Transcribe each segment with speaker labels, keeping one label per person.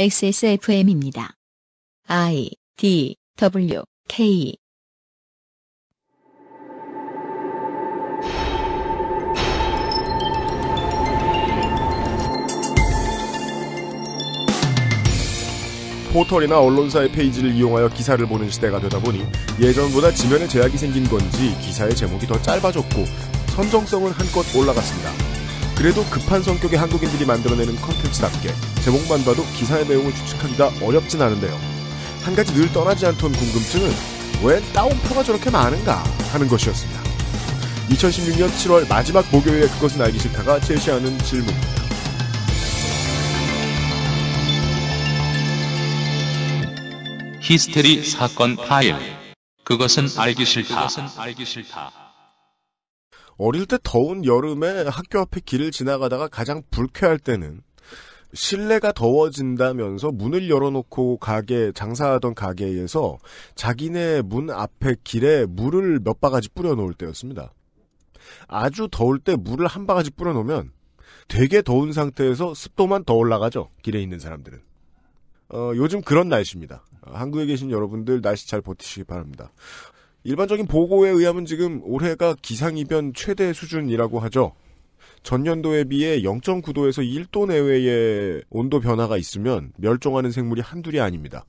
Speaker 1: XSFM입니다. I D
Speaker 2: W K
Speaker 3: 포털이나 언론사의 페이지를 이용하여 기사를 보는 시대가 되다 보니 예전보다 지면에 제약이 생긴 건지 기사의 제목이 더 짧아졌고 선정성은 한껏 올라갔습니다. 그래도 급한 성격의 한국인들이 만들어내는 컨텐츠답게 제목만 봐도 기사의 내용을 추측하기가 어렵진 않은데요. 한 가지 늘 떠나지 않던 궁금증은 왜 다운표가 저렇게 많은가 하는 것이었습니다. 2016년 7월 마지막 목요일에 그것은 알기 싫다가 제시하는 질문입니다.
Speaker 4: 히스테리 사건 파일. 그것은 알기 싫다. 그것은 알기 싫다.
Speaker 3: 어릴 때 더운 여름에 학교 앞에 길을 지나가다가 가장 불쾌할 때는 실내가 더워진다면서 문을 열어놓고 가게 장사하던 가게에서 자기네 문 앞에 길에 물을 몇 바가지 뿌려놓을 때였습니다. 아주 더울 때 물을 한 바가지 뿌려놓으면 되게 더운 상태에서 습도만 더 올라가죠. 길에 있는 사람들은. 어, 요즘 그런 날씨입니다. 한국에 계신 여러분들 날씨 잘 버티시기 바랍니다. 일반적인 보고에 의하면 지금 올해가 기상이변 최대 수준이라고 하죠. 전년도에 비해 0.9도에서 1도 내외의 온도 변화가 있으면 멸종하는 생물이 한둘이 아닙니다.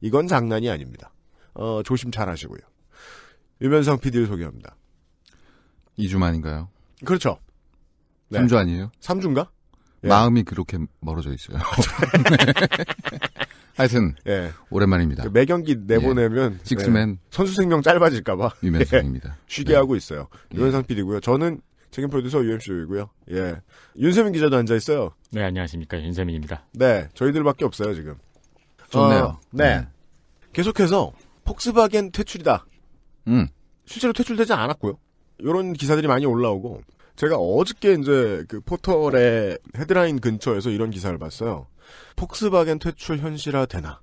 Speaker 3: 이건 장난이 아닙니다. 어, 조심 잘 하시고요. 유면상 PD를 소개합니다.
Speaker 5: 2주 만인가요? 그렇죠. 네. 3주 아니에요? 3주인가? 마음이 그렇게 멀어져 있어요. 네. 하여튼 예. 오랜만입니다. 그 매경기 내보내면 예.
Speaker 3: 식스맨 예. 선수 생명 짧아질까봐 유명상입니다 예. 쉬게 네. 하고 있어요. 예. 유현상 PD고요. 저는 책임 프로듀서 UMC이고요. 예, 윤세민 기자도 앉아 있어요.
Speaker 4: 네, 안녕하십니까 윤세민입니다.
Speaker 3: 네, 저희들밖에 없어요 지금. 좋네요. 어, 네. 네. 계속해서 폭스바겐 퇴출이다. 음. 실제로 퇴출되지 않았고요. 이런 기사들이 많이 올라오고 제가 어저께 이제 그 포털의 헤드라인 근처에서 이런 기사를 봤어요. 폭스바겐 퇴출 현실화 되나?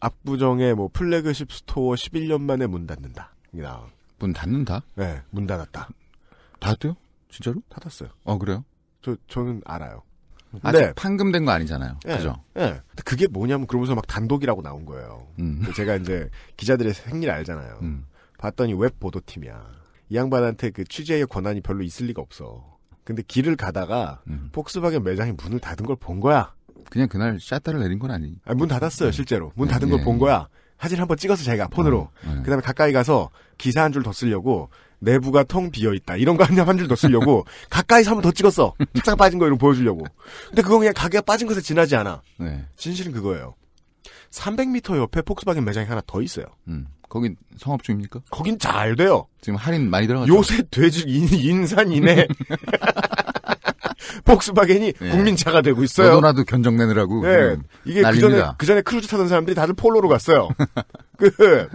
Speaker 3: 압구정의 뭐 플래그십 스토어
Speaker 5: 11년 만에 문 닫는다. 문 닫는다? 네, 문 닫았다. 닫았대요? 진짜로? 닫았어요. 어, 그래요? 저, 저는 알아요. 아직 네. 판금된 거
Speaker 3: 아니잖아요. 네. 그죠? 네. 그게 뭐냐면 그러면서 막 단독이라고 나온 거예요. 음. 제가 이제 기자들의 생일 알잖아요. 음. 봤더니 웹 보도팀이야. 이 양반한테 그 취재의 권한이 별로 있을 리가 없어. 근데 길을 가다가 음. 폭스바겐 매장이 문을 닫은 걸 본 거야. 그냥 그날 샷다를 내린 건 아니. 아니 문 닫았어요 네. 실제로. 문 네, 닫은 네. 걸본 거야. 사진 한번 찍어서 제가 폰으로. 어, 그다음에 가까이 가서 기사 한 줄 더 쓰려고 내부가 텅 비어 있다 이런 거 한줄 더 쓰려고 가까이서 한번더 찍었어. 책상 빠진 거 이런 거 보여주려고. 근데 그건 그냥 가게가 빠진 것에 지나지 않아. 네. 진실은 그거예요. 300m 옆에 폭스바겐 매장이 하나 더 있어요.
Speaker 5: 음. 거긴 성업 중입니까? 거긴 잘 돼요. 지금 할인 많이 들어가죠. 요새 돼지 인, 인산이네. 폭스바겐이 네. 예. 국민차가 되고 있어요. 너도나도 견적내느라고. 네. 이게 그 전에, 그
Speaker 3: 전에 크루즈 타던 사람들이 다들 폴로로 갔어요. 그,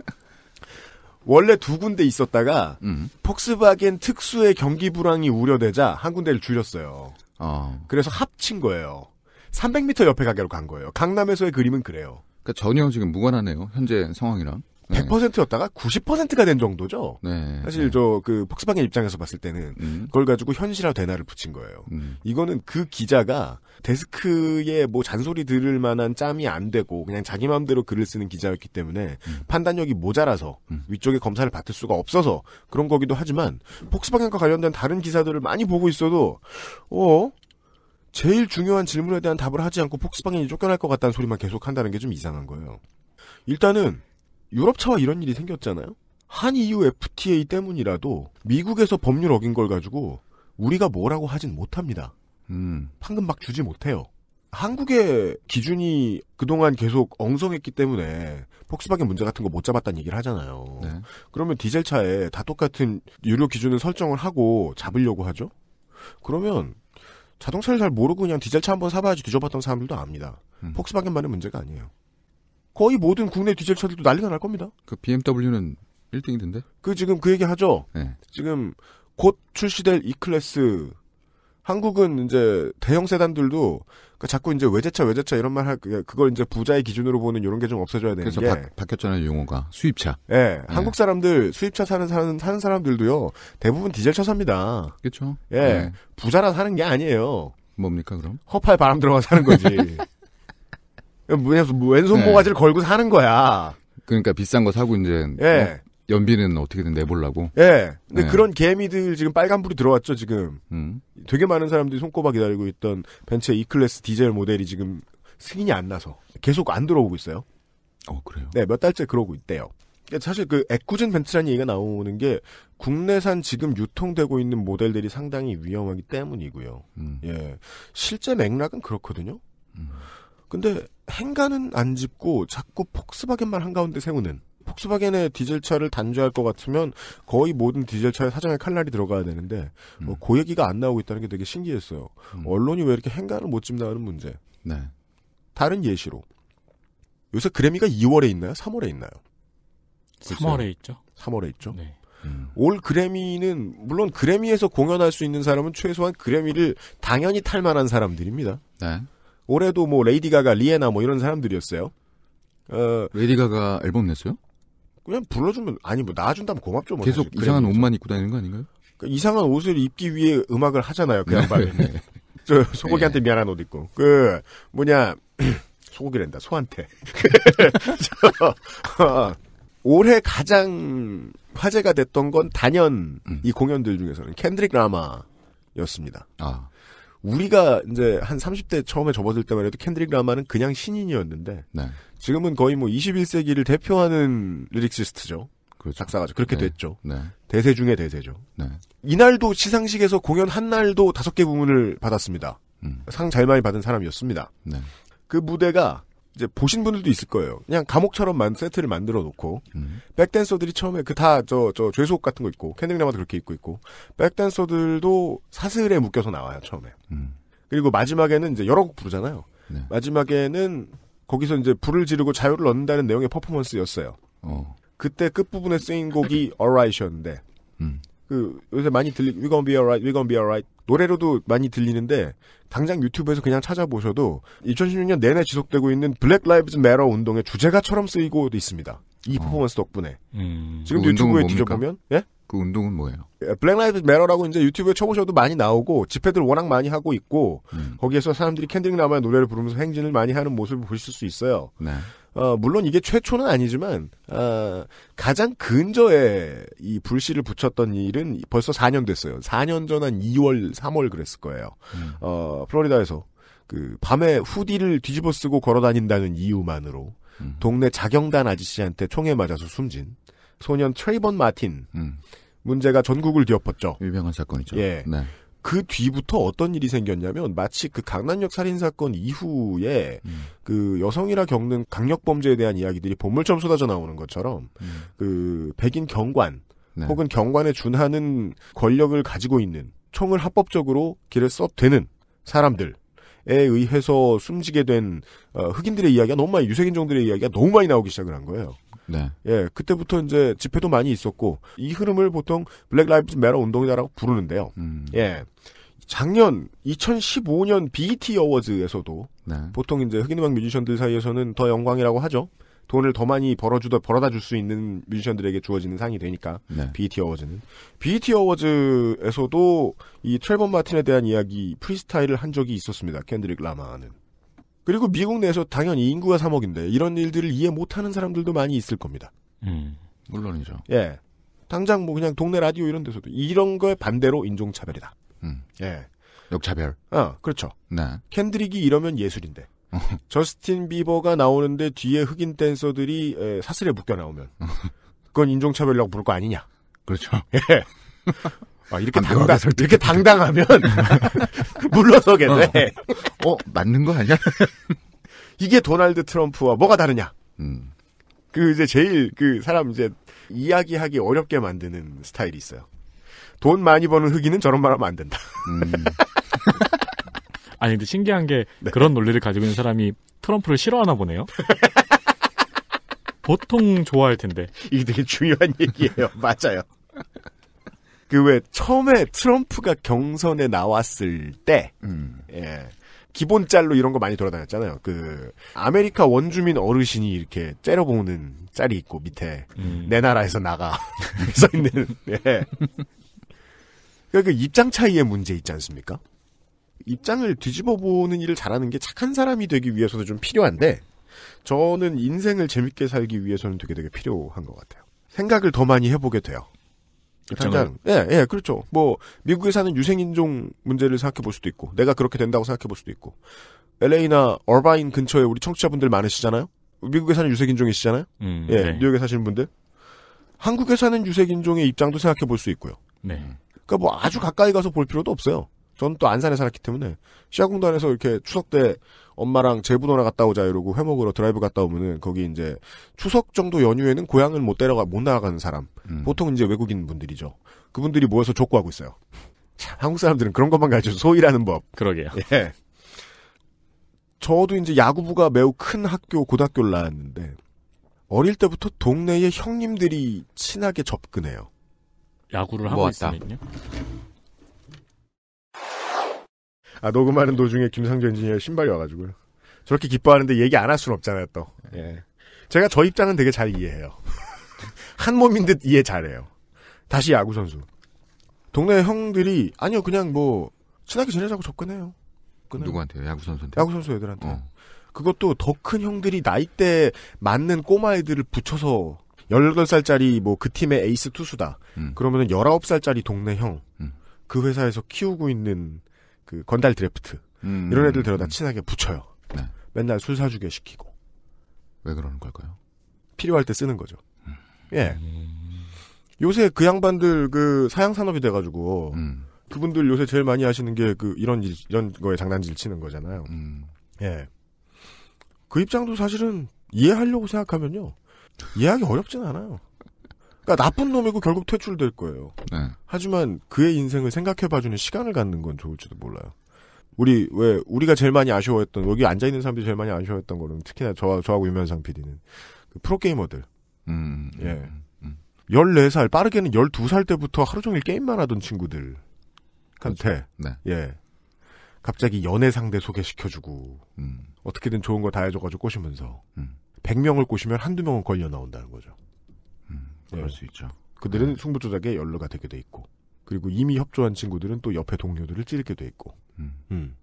Speaker 3: 원래 두 군데 있었다가, 음. 폭스바겐 특수의 경기 불황이 우려되자 한 군데를 줄였어요. 어. 그래서 합친 거예요. 300m 옆에 가게로 간 거예요. 강남에서의 그림은 그래요. 그러니까 전혀 지금 무관하네요. 현재 상황이랑. 100%였다가 90%가 된 정도죠.
Speaker 5: 네. 사실
Speaker 3: 저 그 폭스바겐 입장에서 봤을 때는 음. 그걸 가지고 현실화 되나를 붙인 거예요. 음. 이거는 그 기자가 데스크에 뭐 잔소리 들을 만한 짬이 안 되고 그냥 자기 마음대로 글을 쓰는 기자였기 때문에 음. 판단력이 모자라서 음. 위쪽에 검사를 받을 수가 없어서 그런 거기도 하지만 폭스바겐과 관련된 다른 기사들을 많이 보고 있어도 어 제일 중요한 질문에 대한 답을 하지 않고 폭스바겐이 쫓겨날 것 같다는 소리만 계속 한다는 게 좀 이상한 거예요. 일단은 유럽차와 이런 일이 생겼잖아요. 한 EU FTA 때문이라도 미국에서 법률 어긴 걸 가지고 우리가 뭐라고 하진 못합니다. 음. 판금 막 주지 못해요. 한국의 기준이 그동안 계속 엉성했기 때문에 폭스바겐 문제 같은 거 못 잡았다는 얘기를 하잖아요. 네. 그러면 디젤 차에 다 똑같은 유료 기준을 설정을 하고 잡으려고 하죠. 그러면 자동차를 잘 모르고 그냥 디젤 차 한번 사봐야지 뒤져봤던 사람들도 압니다. 음. 폭스바겐만의 문제가 아니에요. 거의 모든 국내 디젤차들도 난리가 날 겁니다. 그 BMW는 1등이 된대? 그 지금 그 얘기 하죠. 네. 지금 곧 출시될 E 클래스 한국은 이제 대형 세단들도 그러니까 자꾸 이제 외제차 외제차 이런 말할 그걸 이제 부자의 기준으로 보는 이런 게 좀 없어져야 되는 그래서 게 바,
Speaker 5: 바뀌었잖아요 용어가 수입차.
Speaker 3: 예, 네, 네. 한국 사람들 수입차 사는 사는 사는 사람들도요 대부분 디젤차 삽니다. 그렇죠. 예, 네. 부자라 사는 게 아니에요.
Speaker 5: 뭡니까 그럼?
Speaker 3: 허파에 바람 들어가 사는 거지. 왜냐면 뭐 왼손 네. 모가지를 네. 걸고 사는 거야.
Speaker 5: 그러니까 비싼 거 사고 이제 예. 연비는 어떻게든 내보려고. 예. 근데 예. 그런
Speaker 3: 개미들 지금 빨간불이 들어왔죠 지금. 음. 되게 많은 사람들이 손꼽아 기다리고 있던 벤츠의 E 클래스 디젤 모델이 지금 승인이 안 나서 계속 안 들어오고 있어요. 어 그래요? 네, 몇 달째 그러고 있대요. 사실 그 애꿎은 벤츠라는 얘기가 나오는 게 국내산 지금 유통되고 있는 모델들이 상당히 위험하기 때문이고요. 음. 예, 실제 맥락은 그렇거든요. 음. 근데 행간은 안 짚고 자꾸 폭스바겐만 한가운데 세우는 폭스바겐의 디젤차를 단죄할 것 같으면 거의 모든 디젤차에 사장의 칼날이 들어가야 되는데 뭐 음. 어, 그 얘기가 안 나오고 있다는 게 되게 신기했어요. 음. 언론이 왜 이렇게 행간을 못 짚나는 문제. 네. 다른 예시로 요새 그래미가 2월에 있나요? 3월에 있나요? 3월에 있죠. 3월에 있죠. 네. 음. 올 그래미는 물론 그래미에서 공연할 수 있는 사람은 최소한 그래미를 당연히 탈 만한 사람들입니다. 네. 올해도 뭐 레이디 가가, 리에나 뭐 이런 사람들이었어요. 어, 레이디 가가 앨범 냈어요? 그냥 불러주면 아니 뭐 나와준다면 고맙죠. 뭐 계속 사실. 이상한
Speaker 5: 옷만 입고 다니는 거 아닌가요?
Speaker 3: 그러니까 이상한 옷을 입기 위해 음악을 하잖아요. 그 네. 양반은. 네. 저 소고기한테 네. 미안한 옷 입고 그 뭐냐 소고기랜다 소한테. 저, 어, 올해 가장 화제가 됐던 건 단연 음. 이 공연들 중에서는 캔드릭 라마였습니다. 아. 우리가 이제 한 30대 처음에 접어들 때만 해도 캔드릭 라마는 그냥 신인이었는데 네. 지금은 거의 뭐 21세기를 대표하는 리릭시스트죠. 그렇죠. 작사가죠. 그렇게 네. 됐죠. 네. 대세 중에 대세죠. 네. 이날도 시상식에서 공연 한 날도 다섯 개 부문을 받았습니다. 음. 상잘 많이 받은 사람이었습니다. 네. 그 무대가 이제 보신 분들도 있을 거예요. 그냥 감옥처럼만 세트를 만들어 놓고 음. 백댄서들이 처음에 그 다 저 저 죄수옷 같은 거있고캔딩나마도 그렇게 입고 있고 백댄서들도 사슬에 묶여서 나와요 처음에. 음. 그리고 마지막에는 이제 여러 곡 부르잖아요. 네. 마지막에는 거기서 이제 불을 지르고 자유를 얻는다는 내용의 퍼포먼스였어요. 어. 그때 끝 부분에 쓰인 곡이 Alright이었는데 음. 그 요새 많이 들리 We gon' be alright, we gon' be alright 노래로도 많이 들리는데 당장 유튜브에서 그냥 찾아보셔도 2016년 내내 지속되고 있는 블랙 라이브즈 매러 운동의 주제가처럼 쓰이고 있습니다. 이 어. 퍼포먼스 덕분에
Speaker 5: 음, 지금 그 유튜브에 뒤져보면 예? 그 운동은 뭐예요?
Speaker 3: 블랙 라이브 메러라고 이제 유튜브에 쳐보셔도 많이 나오고 집회들 워낙 많이 하고 있고 음. 거기에서 사람들이 캔딩 나마의 노래를 부르면서 행진을 많이 하는 모습을 보실 수 있어요. 네. 어, 물론 이게 최초는 아니지만 어, 가장 근저에 이 불씨를 붙였던 일은 벌써 4년 됐어요. 4년 전 한 2월, 3월 그랬을 거예요. 음. 어, 플로리다에서 그 밤에 후디를 뒤집어 쓰고 걸어 다닌다는 이유만으로 음. 동네 자경단 아저씨한테 총에 맞아서 숨진 소년 트레이번 마틴 음. 문제가 전국을 뒤엎었죠. 유명한 사건이죠. 예. 네. 그 뒤부터 어떤 일이 생겼냐면 마치 그 강남역 살인 사건 이후에 음. 그 여성이라 겪는 강력 범죄에 대한 이야기들이 보물처럼 쏟아져 나오는 것처럼 음. 그 백인 경관 네. 혹은 경관에 준하는 권력을 가지고 있는 총을 합법적으로 길에 써 되는 사람들에 의해서 숨지게 된 어, 흑인들의 이야기가 너무 많이 유색인종들의 이야기가 너무 많이 나오기 시작을 한 거예요. 네. 예, 그때부터 이제 집회도 많이 있었고 이 흐름을 보통 블랙 라이브즈 메러 운동이다라고 부르는데요. 음. 예. 작년 2015년 BET 어워즈에서도 네. 보통 이제 흑인 음악 뮤지션들 사이에서는 더 영광이라고 하죠. 돈을 더 많이 벌어주다 벌어다 줄 수 있는 뮤지션들에게 주어지는 상이 되니까 네. BET 어워즈는 BET 어워즈에서도 이 트레버 마틴에 대한 이야기 프리스타일을 한 적이 있었습니다. 캔드릭 라마는 그리고 미국 내에서 당연히 인구가 3억인데 이런 일들을 이해 못하는 사람들도 많이 있을 겁니다.
Speaker 1: 음, 물론이죠.
Speaker 3: 예. 당장 뭐 그냥 동네 라디오 이런 데서도 이런 거에 반대로 인종차별이다. 음. 예. 역차별. 아, 그렇죠. 네. 캔드릭이 이러면 예술인데. 어. 저스틴 비버가 나오는데 뒤에 흑인 댄서들이 에, 사슬에 묶여 나오면 그건 인종차별이라고 부를 거 아니냐.
Speaker 1: 그렇죠. 예.
Speaker 3: 아, 이렇게 아, 당당 이렇게 당당하면 물러서게 돼. 어, 어, 어 맞는 거 아니야? 이게 도널드 트럼프와 뭐가 다르냐? 음. 그 이제 제일 그 사람 이제 이야기하기 어렵게 만드는 스타일이 있어요. 돈 많이 버는 흑인은 저런 말하면
Speaker 4: 안 된다. 음. 아니 근데 신기한 게 네. 그런 논리를 가지고 있는 사람이 트럼프를 싫어하나 보네요. 보통 좋아할 텐데. 이게 되게 중요한 얘기예요. 맞아요. 그왜 처음에 트럼프가
Speaker 3: 경선에 나왔을 때, 음. 예. 기본 짤로 이런 거 많이 돌아다녔잖아요. 그 아메리카 원주민 어르신이 이렇게 째려보는 짤이 있고 밑에 음. 내 나라에서 나가 써 있는. 예. 그러니까 그 입장 차이의 문제 있지 않습니까? 입장을 뒤집어 보는 일을 잘하는 게 착한 사람이 되기 위해서도 좀 필요한데 저는 인생을 재밌게 살기 위해서는 되게 되게 필요한 것 같아요. 생각을 더 많이 해보게 돼요. 당장 예예 예, 그렇죠. 뭐 미국에 사는 유생인종 문제를 생각해 볼 수도 있고 내가 그렇게 된다고 생각해 볼 수도 있고 LA나 얼바인 근처에 우리 청취자분들 많으시잖아요. 미국에 사는 유색인종이시잖아요. 음, 예 네. 뉴욕에 사시는 분들 한국에 사는 유색인종의 입장도 생각해 볼 수 있고요. 네. 그니까뭐 아주 가까이 가서 볼 필요도 없어요. 저는 또 안산에 살았기 때문에 시아공단에서 이렇게 추석 때 엄마랑 제부 도나 갔다 오자 이러고 회목으로 드라이브 갔다 오면은 거기 이제 추석 정도 연휴에는 고향을 못 데려가 못 나가는 사람 음. 보통 이제 외국인 분들이죠. 그분들이 모여서 족구하고 있어요. 한국 사람들은 그런 것만 가르쳐 소일하는 법. 그러게요. 예. 저도 이제 야구부가 매우 큰 학교 고등학교를 나왔는데 어릴 때부터 동네에 형님들이 친하게 접근해요.
Speaker 4: 야구를 하고 모다 있으면요?
Speaker 3: 아, 녹음하는 네. 도중에 김상조 엔지니어 신발이 와가지고요. 저렇게 기뻐하는데 얘기 안 할 수는 없잖아요, 또. 예. 제가 저 입장은 되게 잘 이해해요. 한 몸인 듯 이해 잘해요. 다시 야구 선수. 동네 형들이 아니요 그냥 뭐 친하게 지내자고 접근해요. 접근 누구한테요? 야구 선수한테? 야구 선수 애들한테. 어. 그것도 더 큰 형들이 나이대 맞는 꼬마 애들을 붙여서 18살짜리 뭐 그 팀의 에이스 투수다. 음. 그러면은 19살짜리 동네 형. 음. 그 회사에서 키우고 있는 그 건달 드래프트 음, 이런 애들 데려다 친하게 붙여요. 네. 맨날 술 사주게 시키고. 왜 그러는 걸까요? 필요할 때 쓰는 거죠. 음. 예. 요새 그 양반들 그 사양 산업이 돼가지고 음. 그분들 요새 제일 많이 하시는 게 그 이런 일, 이런 거에 장난질 치는 거잖아요. 음. 예. 그 입장도 사실은 이해하려고 생각하면요 이해하기 어렵진 않아요. 그러니까 나쁜 놈이고 결국 퇴출될 거예요. 네. 하지만 그의 인생을 생각해봐주는 시간을 갖는 건 좋을지도 몰라요. 우리 왜 우리가 제일 많이 아쉬워했던 여기 앉아 있는 사람들이 제일 많이 아쉬워했던 거는 특히나 저 저하고 유면상 PD는 그 프로게이머들. 음, 음, 예. 음, 음. 14살 빠르게는 12살 때부터 하루 종일 게임만 하던 친구들. 한테 네. 예. 갑자기 연애 상대 소개시켜주고 음. 어떻게든 좋은 거 다 해줘가지고 꼬시면서 음. 100명을 꼬시면 한두 명은 걸려 나온다는 거죠.
Speaker 5: 그럴 네. 수 있죠.
Speaker 3: 그들은 네. 승부 조작에 연루가 되게 돼 있고 그리고 이미 협조한 친구들은 또 옆에 동료들을 찌르게 돼 있고 음. 음.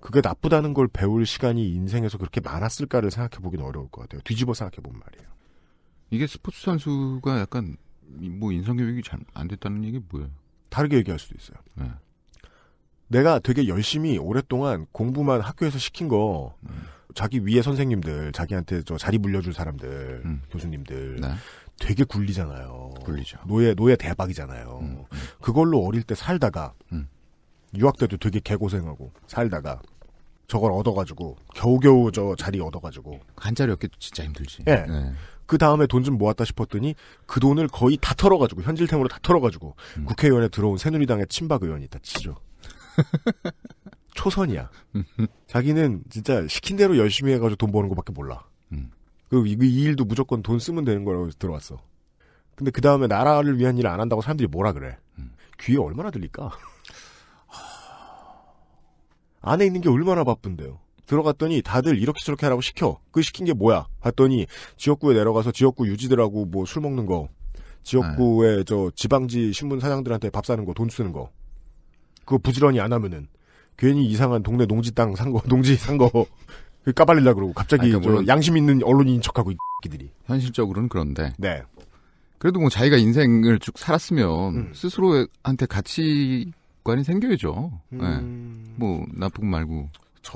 Speaker 3: 그게 나쁘다는 걸 배울 시간이 인생에서
Speaker 5: 그렇게 많았을까를 생각해 보긴 어려울 것 같아요. 뒤집어 생각해 본 말이에요. 이게 스포츠 선수가 약간 뭐 인성 교육이 잘 안 됐다는 얘기 뭐예요? 다르게 얘기할 수도 있어요. 네.
Speaker 3: 내가 되게 열심히 오랫동안 공부만 학교에서 시킨 거 네. 자기 위에 선생님들, 자기한테 저 자리 물려줄 사람들, 음. 교수님들 네. 되게 굴리잖아요. 굴리죠. 노예 노예 대박이잖아요. 음, 음. 그걸로 어릴 때 살다가 음. 유학 때도 되게 개고생하고 살다가 저걸 얻어가지고 겨우겨우 저 자리 얻어가지고 한 자리였기도 진짜 힘들지. 예. 네. 그 다음에 돈 좀 모았다 싶었더니 그 돈을 거의 다 털어가지고 현질템으로 다 털어가지고 음. 국회의원에 들어온 새누리당의 친박 의원이 있다 치죠. 초선이야. 자기는 진짜 시킨 대로 열심히 해가지고 돈 버는 거밖에 몰라. 그 이, 그 이 일도 무조건 돈 쓰면 되는 거라고 들어왔어. 근데 그 다음에 나라를 위한 일을 안 한다고 사람들이 뭐라 그래? 음. 귀에 얼마나 들릴까? 안에 있는 게 얼마나 바쁜데요. 들어갔더니 다들 이렇게 저렇게 하라고 시켜. 그 시킨 게 뭐야? 봤더니 지역구에 내려가서 지역구 유지들하고 뭐 술 먹는 거, 지역구에 네. 저 지방지 신문 사장들한테 밥 사는 거, 돈 쓰는 거. 그거 부지런히 안 하면은 괜히 이상한 동네 농지 땅 산 거, 농지 산거 그 까발리려 그러고 갑자기 아니, 그러니까 뭐
Speaker 5: 양심 있는 언론인 척하고 이들이 현실적으로는 그런데 네. 그래도 뭐 자기가 인생을 쭉 살았으면 음. 스스로한테 가치관이 생겨야죠. 네. 음. 네. 뭐 나쁜 말고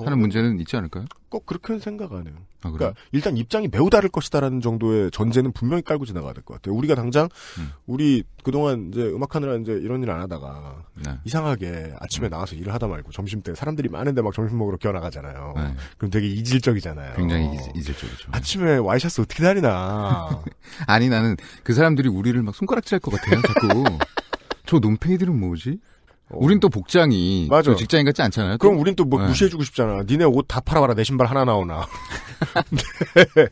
Speaker 5: 하는 문제는 있지 않을까요? 꼭 그렇게
Speaker 3: 생각 안 해요. 아, 그러니까 일단 입장이 매우 다를 것이다라는 정도의 전제는 분명히 깔고 지나가야 될 것 같아요. 우리가 당장 음. 우리 그동안 이제 음악하느라 이제 이런 일 안 하다가 네. 이상하게 아침에 음. 나와서 일을 하다 말고 점심 때 사람들이 많은데 막 점심 먹으러 기어 나가잖아요. 네. 그럼 되게 이질적이잖아요.
Speaker 5: 굉장히 어. 이질적이죠. 아침에 와이셔츠 어떻게 다리나 아니 나는 그 사람들이 우리를 막 손가락질할 것 같아요. 자꾸 저 논팽이들은 뭐지? 어. 우린 또 복장이 맞아. 직장인 같지 않잖아요. 그럼 또? 우린 또뭐 네. 무시해주고 싶잖아. 니네 옷 다 팔아봐라. 내 신발 하나 나오나.
Speaker 3: 네.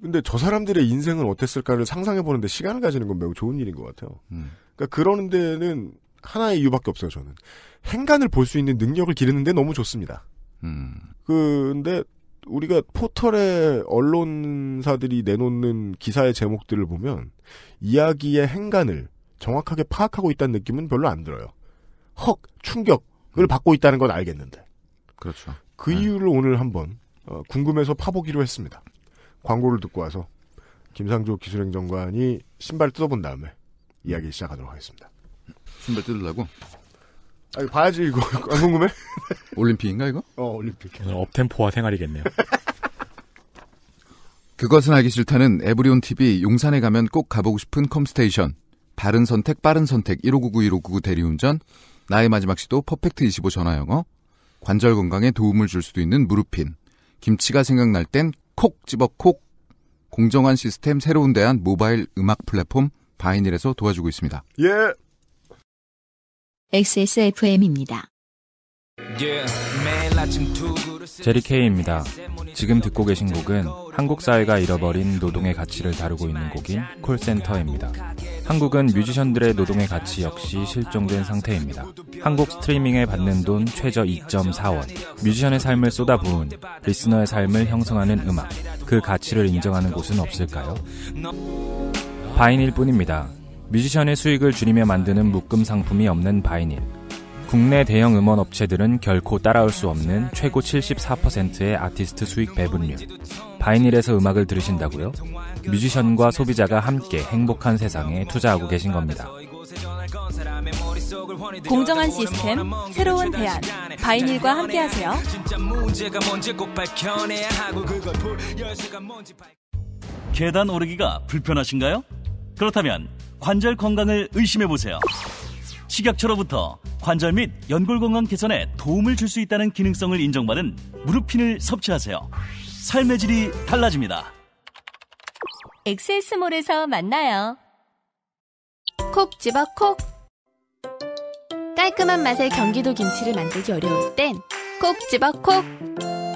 Speaker 3: 근데 저 사람들의 인생은 어땠을까를 상상해보는데 시간을 가지는 건 매우 좋은 일인 것 같아요. 음. 그러니까 그러는 데는 하나의 이유밖에 없어요. 저는 행간을 볼 수 있는 능력을 기르는데 너무 좋습니다. 음. 근데 우리가 포털의 언론사들이 내놓는 기사의 제목들을 보면 이야기의 행간을 정확하게 파악하고 있다는 느낌은 별로 안 들어요. 헉 충격을 받고 있다는 건 알겠는데. 그렇죠. 그 네. 이유를 오늘 한번 어, 궁금해서 파보기로 했습니다. 광고를 듣고 와서 김상조 기술행정관이 신발 뜯어본 다음에 이야기 시작하도록 하겠습니다.
Speaker 5: 신발 뜯으려고? 아니 봐야지 이거 안 궁금해? 올림픽인가 이거? 어 올림픽. 업템포화 생활이겠네요. 그것은 알기 싫다는 에브리온 TV 용산에 가면 꼭 가보고 싶은 컴스테이션. 바른 선택, 빠른 선택, 1599-1599 대리운전, 나의 마지막 시도 퍼펙트 25 전화 영어, 관절 건강에 도움을 줄 수도 있는 무릎핀, 김치가 생각날 땐 콕 집어 콕, 공정한 시스템 새로운 대안 모바일 음악 플랫폼 바이닐에서 도와주고 있습니다.
Speaker 2: 예. XSFM입니다.
Speaker 4: 제리케이입니다. 지금 듣고 계신 곡은 한국 사회가 잃어버린 노동의 가치를 다루고 있는 곡인 콜센터입니다. 한국은 뮤지션들의 노동의 가치 역시 실종된 상태입니다. 한국 스트리밍에 받는 돈 최저 2.4원. 뮤지션의 삶을 쏟아부은 리스너의 삶을 형성하는 음악. 그 가치를 인정하는 곳은 없을까요? 바인일 뿐입니다. 뮤지션의 수익을 줄이며 만드는 묶음 상품이 없는 바인일. 국내 대형 음원 업체들은 결코 따라올 수 없는 최고 74%의 아티스트 수익 배분율. 바이닐에서 음악을 들으신다고요? 뮤지션과 소비자가 함께 행복한 세상에 투자하고 계신 겁니다.
Speaker 2: 공정한 시스템, 새로운 대안, 바이닐과 함께하세요.
Speaker 6: 계단 오르기가 불편하신가요? 그렇다면 관절 건강을 의심해 보세요. 식약처로부터 관절 및 연골 건강 개선에 도움을 줄 수 있다는 기능성을 인정받은 무릎핀을 섭취하세요. 삶의 질이 달라집니다.
Speaker 2: 엑세스몰에서 만나요. 콕 집어 콕. 깔끔한 맛의 경기도 김치를 만들기 어려울 땐 콕 집어 콕.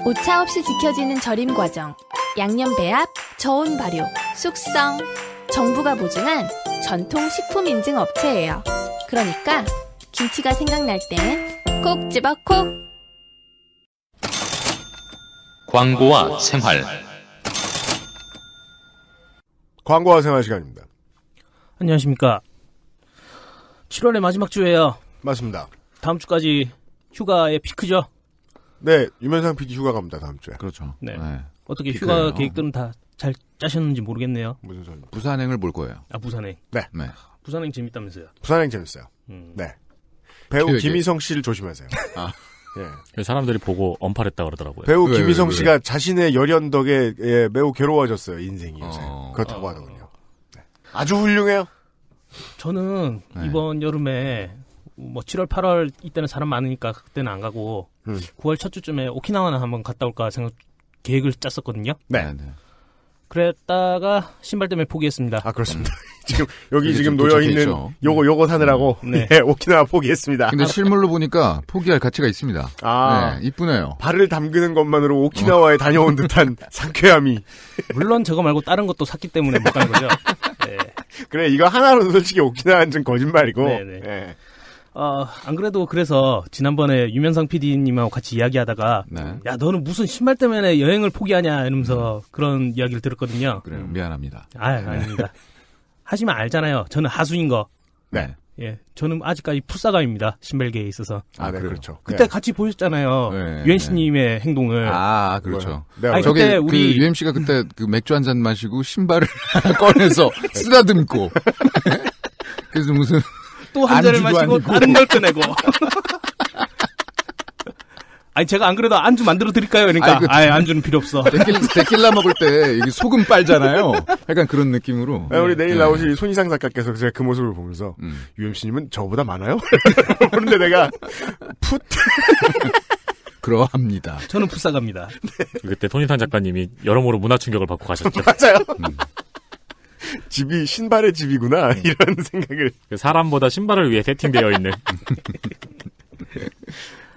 Speaker 2: 오차 없이 지켜지는 절임 과정. 양념 배합, 저온 발효, 숙성. 정부가 보증한 전통 식품 인증 업체예요. 그러니까 김치가 생각날 때콕 집어 콕.
Speaker 3: 광고와
Speaker 6: 생활.
Speaker 7: 광고와 생활 시간입니다. 안녕하십니까. 7월의 마지막 주예요. 맞습니다. 다음 주까지 휴가의 피크죠. 네, 유면상 PD 휴가 갑니다 다음 주에. 그렇죠. 네. 네. 어떻게 피크예요. 휴가 계획들은 다 잘 짜셨는지 모르겠네요. 무슨 소리? 부산행을 볼 거예요. 아 부산행. 네. 네. 부산행 재밌다면서요? 부산행 재밌어요. 음. 네. 배우 최외
Speaker 4: 김희성 씨를 조심하세요. 아. 예. 그 사람들이 보고 언팔했다 그러더라고요. 배우 왜, 네, 김희성 왜, 네, 네. 씨가
Speaker 3: 자신의 열연 덕에 예, 매우 괴로워졌어요 인생이 요새 어... 그렇다고 어... 하더군요.
Speaker 7: 네. 아주 훌륭해요. 저는 네. 이번 여름에 뭐 7월 8월 이때는 사람 많으니까 그때는 안 가고 음. 9월 첫 주쯤에 오키나와나 한번 갔다 올까 생각 계획을 짰었거든요. 네. 네. 그랬다가 신발 때문에 포기했습니다. 아 그렇습니다. 지금 여기 지금 놓여 있는 요거 요거 사느라고 음. 네. 네, 오키나와 포기했습니다. 근데 실물로
Speaker 5: 보니까 포기할 가치가 있습니다.
Speaker 7: 아 네, 이쁘네요. 발을 담그는 것만으로 오키나와에 어. 다녀온 듯한 상쾌함이. 물론 저거 말고 다른 것도 샀기 때문에 못간 거죠. 네.
Speaker 3: 그래 이거 하나로 솔직히 오키나와는 좀 거짓말이고. 네네. 네. 예.
Speaker 7: 어, 안 그래도 그래서 지난번에 유면상 PD님하고 같이 이야기하다가 네. 야 너는 무슨 신발 때문에 여행을 포기하냐 이러면서 네. 그런 이야기를 들었거든요. 그래요. 음. 미안합니다. 아, 아닙니다. 하지만 알잖아요. 저는 하수인 거. 네. 예, 저는 아직까지 풋사가입니다. 신발계에 있어서. 아, 네, 그렇죠. 그때 네. 같이 보셨잖아요. 네, 유엔씨님의 네. 행동을. 아, 그렇죠. 네, 아니, 저게 그때 우리 그
Speaker 5: 유엠씨 c 가 그때 그 맥주 한 잔 마시고 신발을 꺼내서 쓰다듬고. 그래서 무슨
Speaker 7: 또한 잔을 마시고 아니고. 다른 걸 꺼내고. 아니 제가 안 그래도 안주 만들어 드릴까요? 그러니까 아니, 그, 아예 안주는 필요 없어. 데킬,
Speaker 5: 라 먹을 때 여기 소금 빨잖아요. 약간 그런 느낌으로.
Speaker 7: 아, 우리 내일 네. 나오실
Speaker 3: 손희상 작가께서 제가 그 모습을 보면서 음. UMC님은 저보다 많아요?
Speaker 5: 그런데 내가 풋.
Speaker 4: 그러합니다. 저는
Speaker 7: 풋사갑니다. 네.
Speaker 4: 그때 손희상 작가님이 여러모로 문화 충격을 받고 가셨죠. 맞아요. 음.
Speaker 7: 집이 신발의
Speaker 4: 집이구나 네. 이런 생각을 그 사람보다 신발을 위해 세팅되어 있는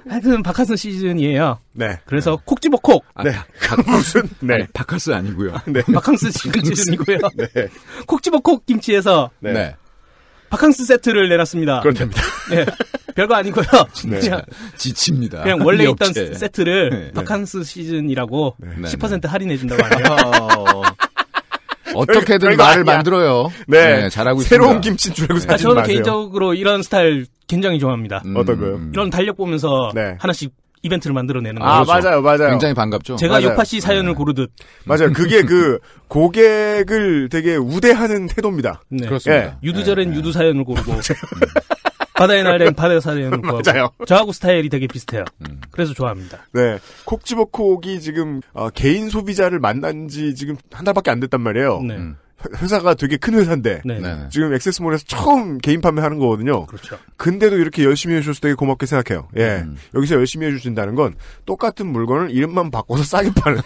Speaker 7: 하여튼 박하순 시즌이에요. 네. 그래서 네. 콕 집어 콕. 아, 네. 박하순. 네. 아니, 박하스 아니고요. 네. 박항스 시즌이고요. 네. 콕 집어 콕 김치에서 네. 네. 박항스 세트를 내놨습니다. 그렇답니다. 네. 별거 아니고요. 그냥 네.
Speaker 1: 지칩니다.
Speaker 5: 그냥 원래 있던 세트를
Speaker 7: 박항스 네. 시즌이라고 10% 할인해 준다고 하네요. 아.
Speaker 5: 어떻게든 말을 아니야. 만들어요. 네. 네. 잘하고 있습니다. 김치줄 알고 네. 아, 저는 마세요.
Speaker 7: 개인적으로 이런 스타일 굉장히 좋아합니다. 음, 어떤 거요? 이런 음. 달력 보면서 네. 하나씩 이벤트를 만들어내는 거죠. 아, 그렇죠. 맞아요, 맞아요. 굉장히 반갑죠. 제가 요파 씨 사연을
Speaker 3: 네. 고르듯. 맞아요. 그게 그 고객을 되게 우대하는 태도입니다. 네. 그렇습니다. 네. 유두절엔
Speaker 7: 네. 유두 사연을 고르고. 바다의 날엔 바다의 사는 거 맞아요. 저하고 스타일이 되게 비슷해요. 음. 그래서 좋아합니다.
Speaker 3: 네, 콕 집어 콕이 지금 어, 개인 소비자를 만난 지 지금 한 달밖에 안 됐단 말이에요. 네. 음. 회사가 되게 큰 회사인데 네네. 네. 지금 액세스몰에서 처음 개인 판매하는 거거든요. 그렇죠. 근데도 이렇게 열심히 해주셔서 되게 고맙게 생각해요. 예, 음. 여기서 열심히 해주신다는 건 똑같은 물건을 이름만 바꿔서 싸게 팔는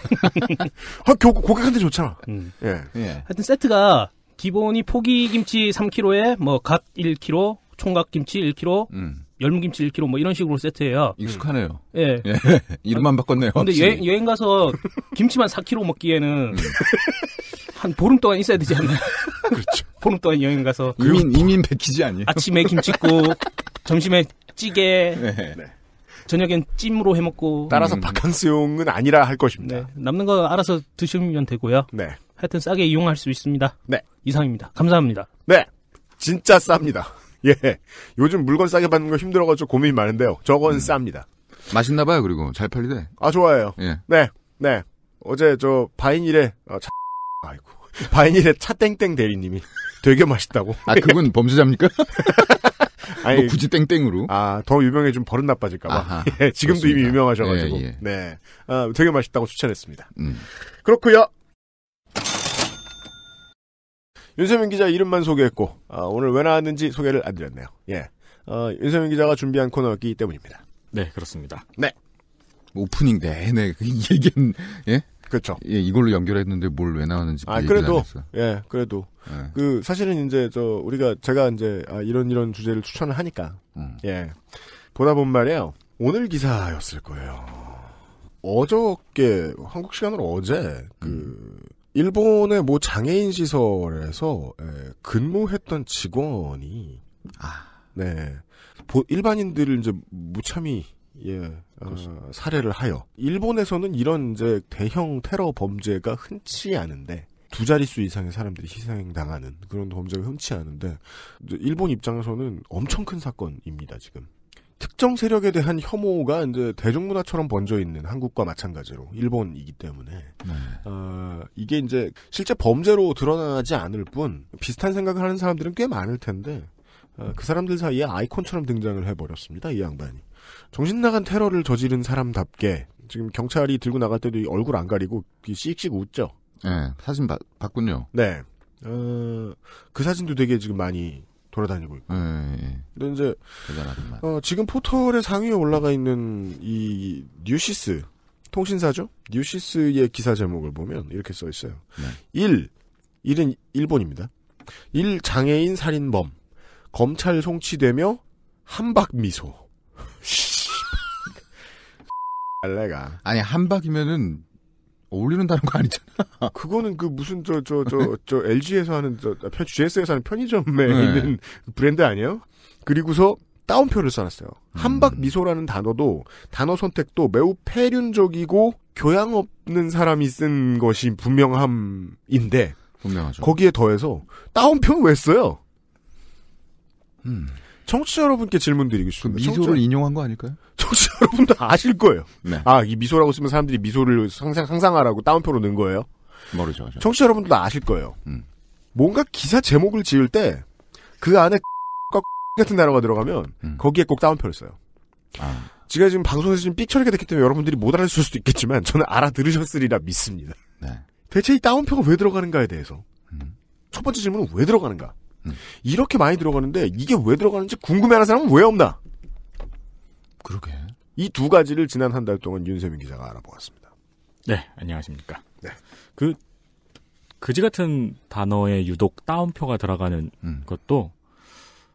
Speaker 7: 아, 고객한테 좋잖아. 음. 예. 예. 하여튼 세트가 기본이 포기 김치 3kg에 뭐 갓 1kg, 총각김치 1kg, 음. 열무김치 1kg 뭐 이런 식으로 세트예요. 익숙하네요. 예. 예. 이름만 바꿨네요. 근데 여행, 여행 가서 김치만 4kg 먹기에는 음. 한 보름 동안 있어야 되지 않나요? 그렇죠. 보름 동안 여행 가서 이민
Speaker 5: 이민 백키지 아니에요? 아침에
Speaker 7: 김치국, 점심에 찌개, 네. 저녁엔 찜으로 해 먹고 따라서 음. 바캉스용은 아니라 할 것입니다. 네. 남는 거 알아서 드시면 되고요. 네. 하여튼 싸게 이용할 수 있습니다. 네. 이상입니다. 감사합니다.
Speaker 3: 네. 진짜 쌉니다. 예. 요즘 물건 싸게 받는 거 힘들어가지고 고민이 많은데요. 저건 음. 쌉니다.
Speaker 5: 맛있나 봐요. 그리고 잘 팔리대. 아 좋아해요. 예.
Speaker 3: 네, 네. 어제 저바인일의 아, 차...
Speaker 5: 아이고 바인일의 차땡땡 대리님이 되게
Speaker 3: 맛있다고. 아 그분 범죄자입니까? 아니 뭐 굳이 땡땡으로. 아더 유명해 좀 버릇 나빠질까봐. 예, 지금도 그렇습니다. 이미 유명하셔가지고. 예, 예. 네, 아, 되게 맛있다고 추천했습니다. 음. 그렇고요. 윤세민 기자 이름만 소개했고 아, 오늘 왜 나왔는지 소개를 안 드렸네요. 예, 어, 윤세민 기자가 준비한 코너였기
Speaker 5: 때문입니다. 네, 그렇습니다. 네. 뭐 오프닝 내내 그 얘기는 예. 그렇죠. 예, 이걸로 연결했는데 뭘 왜 나왔는지. 그 아, 그래도
Speaker 3: 예, 그래도 예. 그 사실은 이제 저 우리가 제가 이제 아, 이런 이런 주제를 추천을 하니까 음. 예 보다 본 말이에요. 오늘 기사였을 거예요. 어저께 한국 시간으로 어제 그 음. 일본의 뭐 장애인 시설에서 예, 근무했던 직원이 아. 네 일반인들을 이제 무참히 예, 어, 사례를 하여 일본에서는 이런 이제 대형 테러 범죄가 흔치 않은데 두 자릿수 이상의 사람들이 희생당하는 그런 범죄가 흔치 않은데 일본 입장에서는 엄청 큰 사건입니다 지금 특정 세력에 대한 혐오가 이제 대중문화처럼 번져 있는 한국과 마찬가지로 일본이기 때문에 네. 어, 이게 이제 실제 범죄로 드러나지 않을 뿐 비슷한 생각을 하는 사람들은 꽤 많을 텐데 어, 그 사람들 사이에 아이콘처럼 등장을 해버렸습니다 이 양반이 정신 나간 테러를 저지른 사람답게 지금 경찰이 들고 나갈 때도 얼굴 안 가리고 씩씩 웃죠. 네 사진 봤, 군요 네. 어, 그 사진도 되게 지금 많이 돌아다니고 있고. 예, 예. 근데 이제 어, 지금 포털의 상위에 올라가 있는 이 뉴시스 통신사죠? 뉴시스의 기사 제목을 보면 이렇게 써 있어요. 네. 1. 1은 일본입니다. 1. 장애인 살인범. 검찰 송치되며 한박 미소. 알레가. 아니 한박이면은 어울리는 다는거 아니잖아. 그거는 그 무슨 저 저 저저 저, 저, LG에서 하는 저 아, GS에서 하는 편의점에 네. 있는 브랜드 아니에요? 그리고서 따옴표를 써놨어요. 한박 음. 미소라는 단어도 단어 선택도 매우 폐륜적이고 교양 없는 사람이 쓴 것이 분명함인데 분명하죠. 거기에 더해서 따옴표는 왜 써요? 음. 청취자 여러분께 질문드리겠습니다 그 미소를 청취자...
Speaker 5: 인용한 거 아닐까요? 청취자
Speaker 3: 여러분도 아. 아실 거예요. 네. 아, 이 미소라고 쓰면 사람들이 미소를 상상, 상상하라고 다운표로 넣은 거예요? 모르죠. 저. 청취자 여러분도 아실 거예요. 음. 뭔가 기사 제목을 지을 때 그 안에 같은 단어가 들어가면 음. 거기에 꼭 다운표를 써요. 아. 제가 지금 방송에서 지금 삑 처리가 됐기 때문에 여러분들이 못알아들을 수도 있겠지만 저는 알아들으셨으리라 믿습니다. 네. 대체 이 다운표가 왜 들어가는가에 대해서 음. 첫 번째 질문은 왜 들어가는가? 음. 이렇게 많이 들어가는데 이게 왜 들어가는지 궁금해하는 사람은 왜 없나? 그러게. 이 두 가지를 지난 한 달 동안 윤세민 기자가 알아보았습니다.
Speaker 4: 네, 안녕하십니까. 네. 그 그지 같은 단어에 유독 따옴표가 들어가는 음. 것도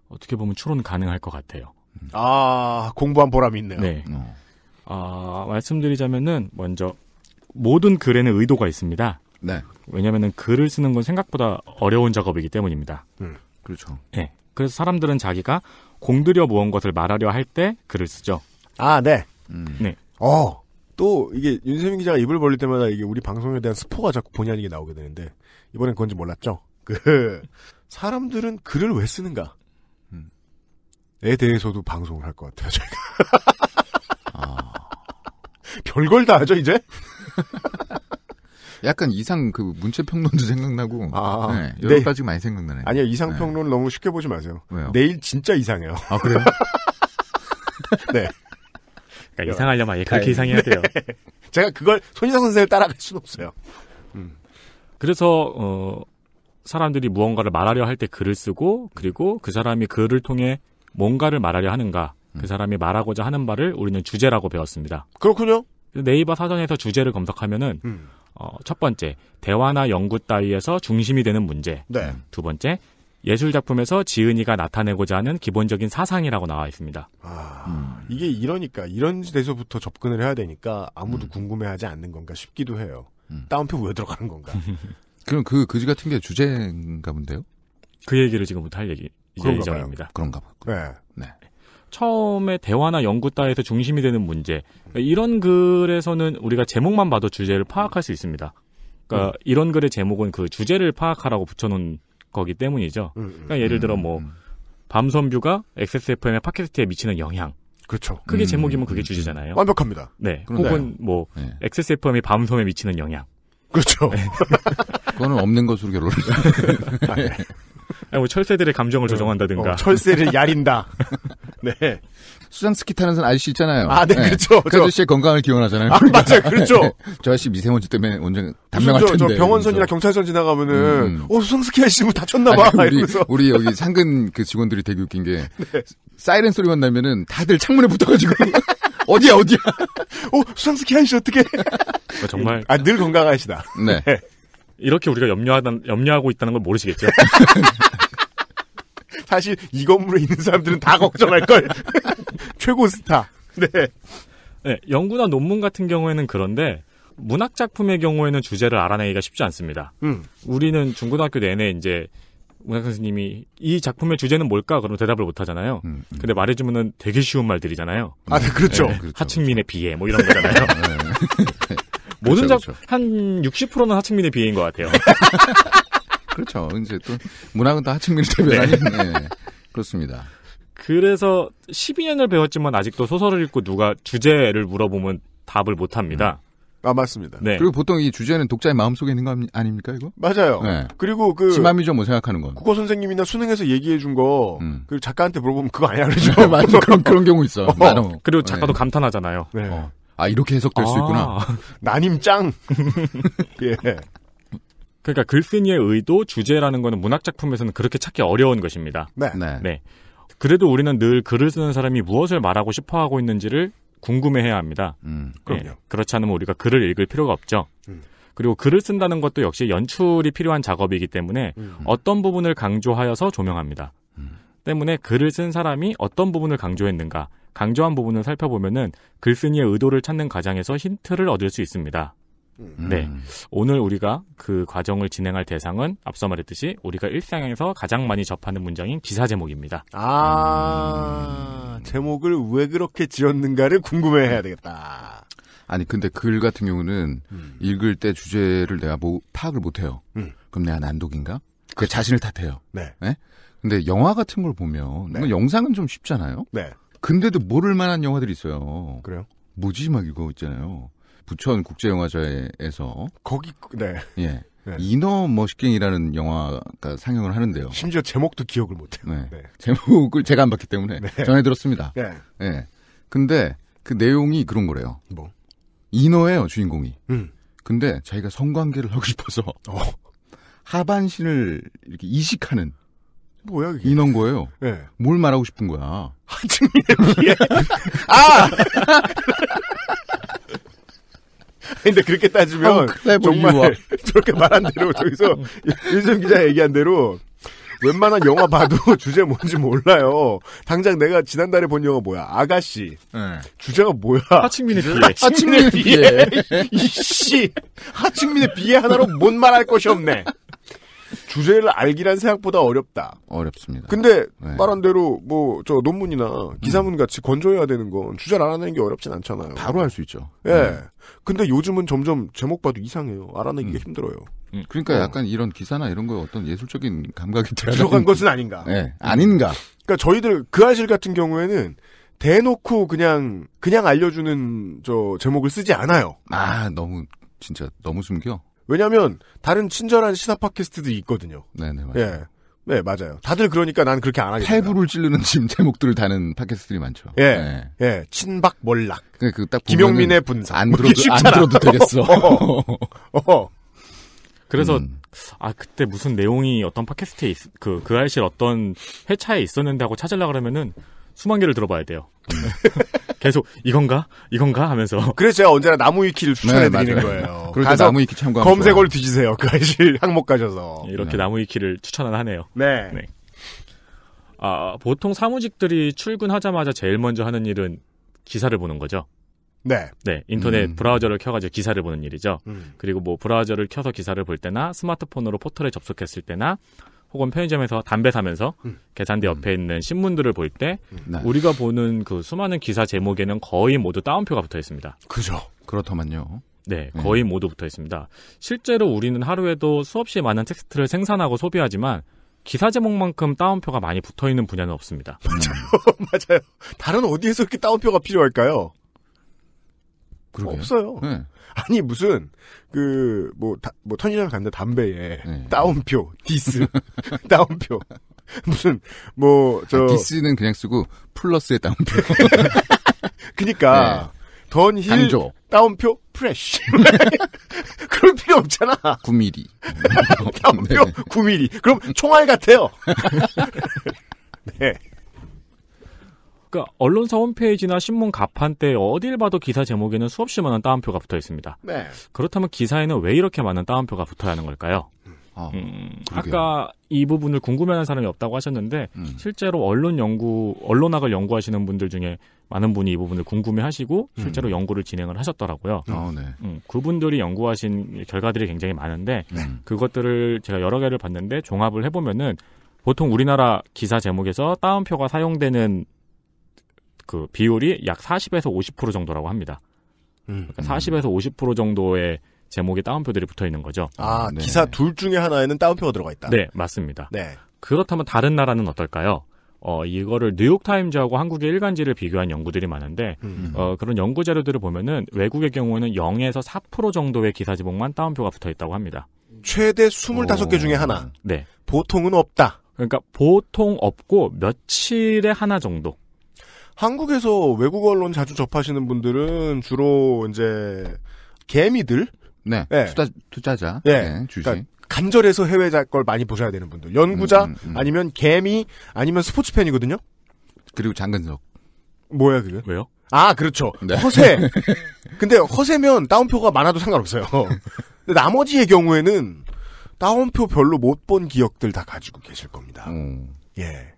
Speaker 4: 어떻게 보면 추론 가능할 것 같아요.
Speaker 3: 음. 아, 공부한
Speaker 4: 보람이 있네요. 네. 어. 아, 말씀드리자면은 먼저 모든 글에는 의도가 있습니다. 네. 왜냐하면 글을 쓰는 건 생각보다 어려운 작업이기 때문입니다. 음, 그렇죠. 네. 그래서 사람들은 자기가 공들여 모은 것을 말하려 할 때 글을 쓰죠. 아, 네. 음. 네.
Speaker 3: 어. 또 이게 윤세민 기자가 입을 벌릴 때마다 이게 우리 방송에 대한 스포가 자꾸 본의 아니게 나오게 되는데 이번엔 그건지 몰랐죠. 그 사람들은 글을 왜 쓰는가? 음. 에 대해서도 방송을 할 것 같아요, 저희가. 아...
Speaker 5: 별걸 다 하죠, 이제? 약간 이상 그 문체 평론도 생각나고 아, 네, 여러 네. 가지 많이 생각나네요. 아니요 이상 네.
Speaker 3: 평론을 네. 너무 쉽게 보지 마세요. 왜요? 내일 진짜 이상해요. 아 그래요?
Speaker 5: 네.
Speaker 4: 그러니까 이상하려면 예, 그렇게 네. 이상해야 돼요.
Speaker 3: 네. 제가 그걸 손희상 선생을 따라갈 수는
Speaker 1: 없어요.
Speaker 4: 음. 그래서 어, 사람들이 무언가를 말하려 할 때 글을 쓰고 그리고 그 사람이 글을 통해 뭔가를 말하려 하는가 그 음. 사람이 말하고자 하는 바를 우리는 주제라고 배웠습니다. 그렇군요. 네이버 사전에서 주제를 검색하면은 음. 어, 첫 번째 대화나 연구 따위에서 중심이 되는 문제. 네. 두 번째 예술 작품에서 지은이가 나타내고자 하는 기본적인 사상이라고 나와 있습니다. 아, 음. 이게
Speaker 3: 이러니까 이런 데서부터 접근을 해야 되니까 아무도 음. 궁금해하지 않는 건가 싶기도 해요. 음. 다운표 왜 들어가는 건가?
Speaker 4: 그럼 그 그지 같은 게 주제인가 본데요? 그 얘기를 지금부터 할 얘기 이제 입니다 그런가 봐요. 네. 네. 처음에 대화나 연구 따위에서 중심이 되는 문제 그러니까 이런 글에서는 우리가 제목만 봐도 주제를 파악할 수 있습니다. 그러니까 음. 이런 글의 제목은 그 주제를 파악하라고 붙여놓은 거기 때문이죠. 음, 음, 그러니까 예를 들어 뭐 음, 음. 밤선뷰가 XSFM의 팟캐스트에 미치는 영향. 그렇죠. 그게 음, 제목이면 그게 주제잖아요. 완벽합니다. 네. 그런가 혹은 뭐 네. XSFM이 밤섬에 미치는 영향. 그렇죠. 네. 그거는 없는 것으로 결론을. 아, 네. 아니, 뭐 철새들의 감정을 네. 조정한다든가. 어, 철새를 야린다. 네.
Speaker 5: 수상 스키 타는 사람 아저씨 있잖아요. 아, 네, 네. 그렇죠. 그렇죠. 그 아저씨의 건강을 기원하잖아요. 아, 맞아요. 그러니까. 그렇죠. 네. 저 아저씨 미세먼지 때문에 온전 단명할 텐데. 저, 병원선이나
Speaker 3: 경찰선 지나가면은 음. 어, 수상 스키 아저씨 뭐 다쳤나 봐. 우리, 우리 여기
Speaker 5: 상근 그 직원들이 되게 웃긴 게 네. 사이렌 소리만 나면은 다들 창문에 붙어 가지고 어디야 어디야. 어, 수상 스키 아저씨 어떻게? 어,
Speaker 4: 정말 아, 늘 건강하시다. 네. 네. 이렇게 우리가 염려하다, 염려하고 있다는 걸 모르시겠죠? 사실 이 건물에 있는 사람들은 다 걱정할 걸. 최고 스타. 네. 네, 연구나 논문 같은 경우에는 그런데 문학 작품의 경우에는 주제를 알아내기가 쉽지 않습니다. 음. 우리는 중고등학교 내내 이제 문학 선생님이 이 작품의 주제는 뭘까? 그러면 대답을 못 하잖아요. 음, 음. 근데 말해주면 되게 쉬운 말들이잖아요. 아, 네, 그렇죠. 네, 그렇죠. 하층민의 그렇죠. 비애 뭐 이런 거잖아요. 네. 그렇죠, 모든 그 작한 60%는 하층민의 비해인 것 같아요. 그렇죠. 이제 또 문학은 다 하층민을 대변하니 네. 네. 그렇습니다. 그래서 12년을 배웠지만 아직도 소설을 읽고 누가 주제를 물어보면 답을 못 합니다. 음. 아 맞습니다. 네. 그리고 보통 이
Speaker 5: 주제는 독자의 마음 속에 있는 거 아닙니까 이거? 맞아요.
Speaker 3: 네. 그리고
Speaker 4: 그 지맘이죠 뭐 생각하는 건.
Speaker 5: 국어 선생님이나
Speaker 3: 수능에서 얘기해 준 거 그 음. 그 작가한테 물어보면 그거 아니야 그러죠. 네, 맞아 그런 그런 경우 있어. 어. 그리고 작가도 네.
Speaker 4: 감탄하잖아요. 네. 어. 아 이렇게 해석될 아. 수 있구나.
Speaker 3: 난임 짱.
Speaker 4: 예. 그러니까 글쓴이의 의도, 주제라는 거는 문학 작품에서는 그렇게 찾기 어려운 것입니다. 네. 네. 네. 그래도 우리는 늘 글을 쓰는 사람이 무엇을 말하고 싶어 하고 있는지를 궁금해해야 합니다. 음, 네. 그럼요. 네. 그렇지 않으면 우리가 글을 읽을 필요가 없죠. 음. 그리고 글을 쓴다는 것도 역시 연출이 필요한 작업이기 때문에 음. 어떤 부분을 강조하여서 조명합니다. 때문에 글을 쓴 사람이 어떤 부분을 강조했는가, 강조한 부분을 살펴보면은 글쓴이의 의도를 찾는 과정에서 힌트를 얻을 수 있습니다. 음. 네. 음. 오늘 우리가 그 과정을 진행할 대상은 앞서 말했듯이 우리가 일상에서 가장 많이 접하는 문장인 기사 제목입니다.
Speaker 5: 아,
Speaker 3: 음. 제목을 왜 그렇게 지었는가를 궁금해 해야 음. 되겠다.
Speaker 5: 아니, 근데 글 같은 경우는 음. 읽을 때 주제를 내가 뭐 파악을 못해요. 음. 그럼 내가 난독인가? 그 자신을 탓해요. 네. 네? 근데 영화 같은 걸 보면 네. 영상은 좀 쉽잖아요. 네. 근데도 모를 만한 영화들이 있어요. 그래요? 뭐지 막 이거 있잖아요. 부천 국제영화제에서 거기 네. 예. 네. 이너 머시갱이라는 영화가 상영을 하는데요. 심지어 제목도 기억을 못해요. 네. 네. 제목을 제가 안 봤기 때문에 네. 전해 들었습니다. 네. 네. 근데 그 내용이 그런 거래요. 뭐? 이너예요 주인공이. 음. 근데 자기가 성관계를 하고 싶어서 어. 하반신을 이렇게 이식하는 뭐야 이게? 인원 거예요. 네. 뭘 말하고 싶은 거야? 하층 민의 피해. 아! 근데 그렇게
Speaker 3: 따지면
Speaker 2: 아,
Speaker 1: 정말 이유와. 저렇게 말한 대로 저기서
Speaker 3: 유준 기자 얘기한 대로 웬만한 영화 봐도 주제 뭔지 몰라요. 당장 내가 지난달에 본 영화 뭐야? 아가씨. 네. 주제가 뭐야? 하층민의 비해. 하층민의 비해. 이씨. 하층민의 비해 하나로 뭔 말할 것이 없네. 주제를 알기란 생각보다 어렵다. 어렵습니다. 근데 네. 말한 대로 뭐 저 논문이나 음. 기사문 같이 건조해야 되는 건 주제를 알아내는 게 어렵진 않잖아요. 바로 할 수 있죠. 예. 네. 근데 요즘은 점점 제목 봐도 이상해요. 알아내기가 음. 힘들어요.
Speaker 5: 음. 그러니까 어. 약간 이런 기사나 이런 거에 어떤 예술적인 감각이 들어간 것은 아닌가. 예. 네.
Speaker 3: 아닌가. 그러니까 저희들 그 아실 같은 경우에는 대놓고 그냥 그냥 알려주는 저 제목을 쓰지 않아요.
Speaker 5: 아 너무 진짜 너무 숨겨.
Speaker 3: 왜냐하면 다른 친절한 시사 팟캐스트도 있거든요. 네네 맞아요. 예. 네 맞아요.
Speaker 5: 다들 그러니까 난 그렇게 안 하겠다. 패부를 찌르는 지금 제목들을 다는 팟캐스트들이 많죠. 예,
Speaker 3: 네. 예, 친박 몰락.
Speaker 4: 그딱 그 김용민의 분사. 안 뭐 들어도 안 들어도 되겠어. 어, 어, 그래서 음. 아 그때 무슨 내용이 어떤 팟캐스트에 그그 그 알실 어떤 회차에 있었는데 하고 찾으려 그러면은 수만 개를 들어봐야 돼요. 계속 이건가 이건가 하면서. 그래서 제가 언제나 나무 위키를 네, 추천해 드리는 네, 거예요. 그래서 나무 위키 참고 검색어를 뒤지세요. 그아
Speaker 3: 사실 항목 가셔서 이렇게 네.
Speaker 4: 나무 위키를 추천을 하네요. 네. 네. 아 보통 사무직들이 출근하자마자 제일 먼저 하는 일은 기사를 보는 거죠. 네. 네. 인터넷 음. 브라우저를 켜가지고 기사를 보는 일이죠. 음. 그리고 뭐 브라우저를 켜서 기사를 볼 때나 스마트폰으로 포털에 접속했을 때나 혹은 편의점에서 담배 사면서 음. 계산대 옆에 음. 있는 신문들을 볼때 음. 네. 우리가 보는 그 수많은 기사 제목에는 거의 모두 따옴표가 붙어 있습니다.
Speaker 5: 그죠. 그렇더만요.
Speaker 4: 네, 네, 거의 모두 붙어 있습니다. 실제로 우리는 하루에도 수없이 많은 텍스트를 생산하고 소비하지만 기사 제목만큼 따옴표가 많이 붙어 있는 분야는 없습니다. 맞아요,
Speaker 3: 맞아요. 다른 어디에서 이렇게 따옴표가 필요할까요? 그러게요. 없어요. 네. 아니 무슨 그뭐뭐 뭐 편의점 갔는데 뭐, 담배에 네. 따옴표 디스 따옴표
Speaker 5: 무슨 뭐저 아, 디스는 그냥 쓰고 플러스의 따옴표 그니까 네.
Speaker 3: 던힐 따옴표 프레쉬 그럴 필요
Speaker 4: 없잖아 9mm 따옴표 네. 9mm 그럼 총알 같아요 네 그러니까 언론사 홈페이지나 신문 가판때 어딜 봐도 기사 제목에는 수없이 많은 따옴표가 붙어 있습니다. 네. 그렇다면 기사에는 왜 이렇게 많은 따옴표가 붙어야 하는 걸까요? 아, 음, 아까 이 부분을 궁금해하는 사람이 없다고 하셨는데 음. 실제로 언론 연구 언론학을 연구하시는 분들 중에 많은 분이 이 부분을 궁금해하시고 음. 실제로 음. 연구를 진행을 하셨더라고요. 아, 네. 음, 그분들이 연구하신 결과들이 굉장히 많은데 음. 네. 그것들을 제가 여러 개를 봤는데 종합을 해보면은 보통 우리나라 기사 제목에서 따옴표가 사용되는 그 비율이 약 40에서 50% 정도라고 합니다. 음. 그러니까 40에서 50% 정도의 제목에 따옴표들이 붙어 있는 거죠. 아, 아, 네. 기사
Speaker 3: 둘 중에 하나에는 따옴표가
Speaker 4: 들어가 있다. 네, 맞습니다. 네. 그렇다면 다른 나라는 어떨까요? 어, 이거를 뉴욕타임즈하고 한국의 일간지를 비교한 연구들이 많은데, 음. 어, 그런 연구 자료들을 보면은 외국의 경우는 에 0에서 4% 정도의 기사 제목만 따옴표가 붙어 있다고 합니다. 최대 25개 오. 중에 하나. 네. 보통은 없다. 그러니까 보통 없고 며칠에 하나 정도. 한국에서 외국 언론 자주
Speaker 3: 접하시는 분들은 주로 이제 개미들
Speaker 5: 네, 네. 투자 투자자 예. 네. 네 주식 그러니까
Speaker 3: 간절해서 해외 자걸 많이 보셔야 되는 분들 연구자 음, 음, 음. 아니면 개미 아니면 스포츠 팬이거든요. 그리고 장근석 뭐야 그게 왜요? 아 그렇죠 네. 허세 근데 허세면 다운표가 많아도 상관없어요. 근데 나머지의 경우에는 다운표 별로 못 본 기억들 다 가지고 계실 겁니다. 예.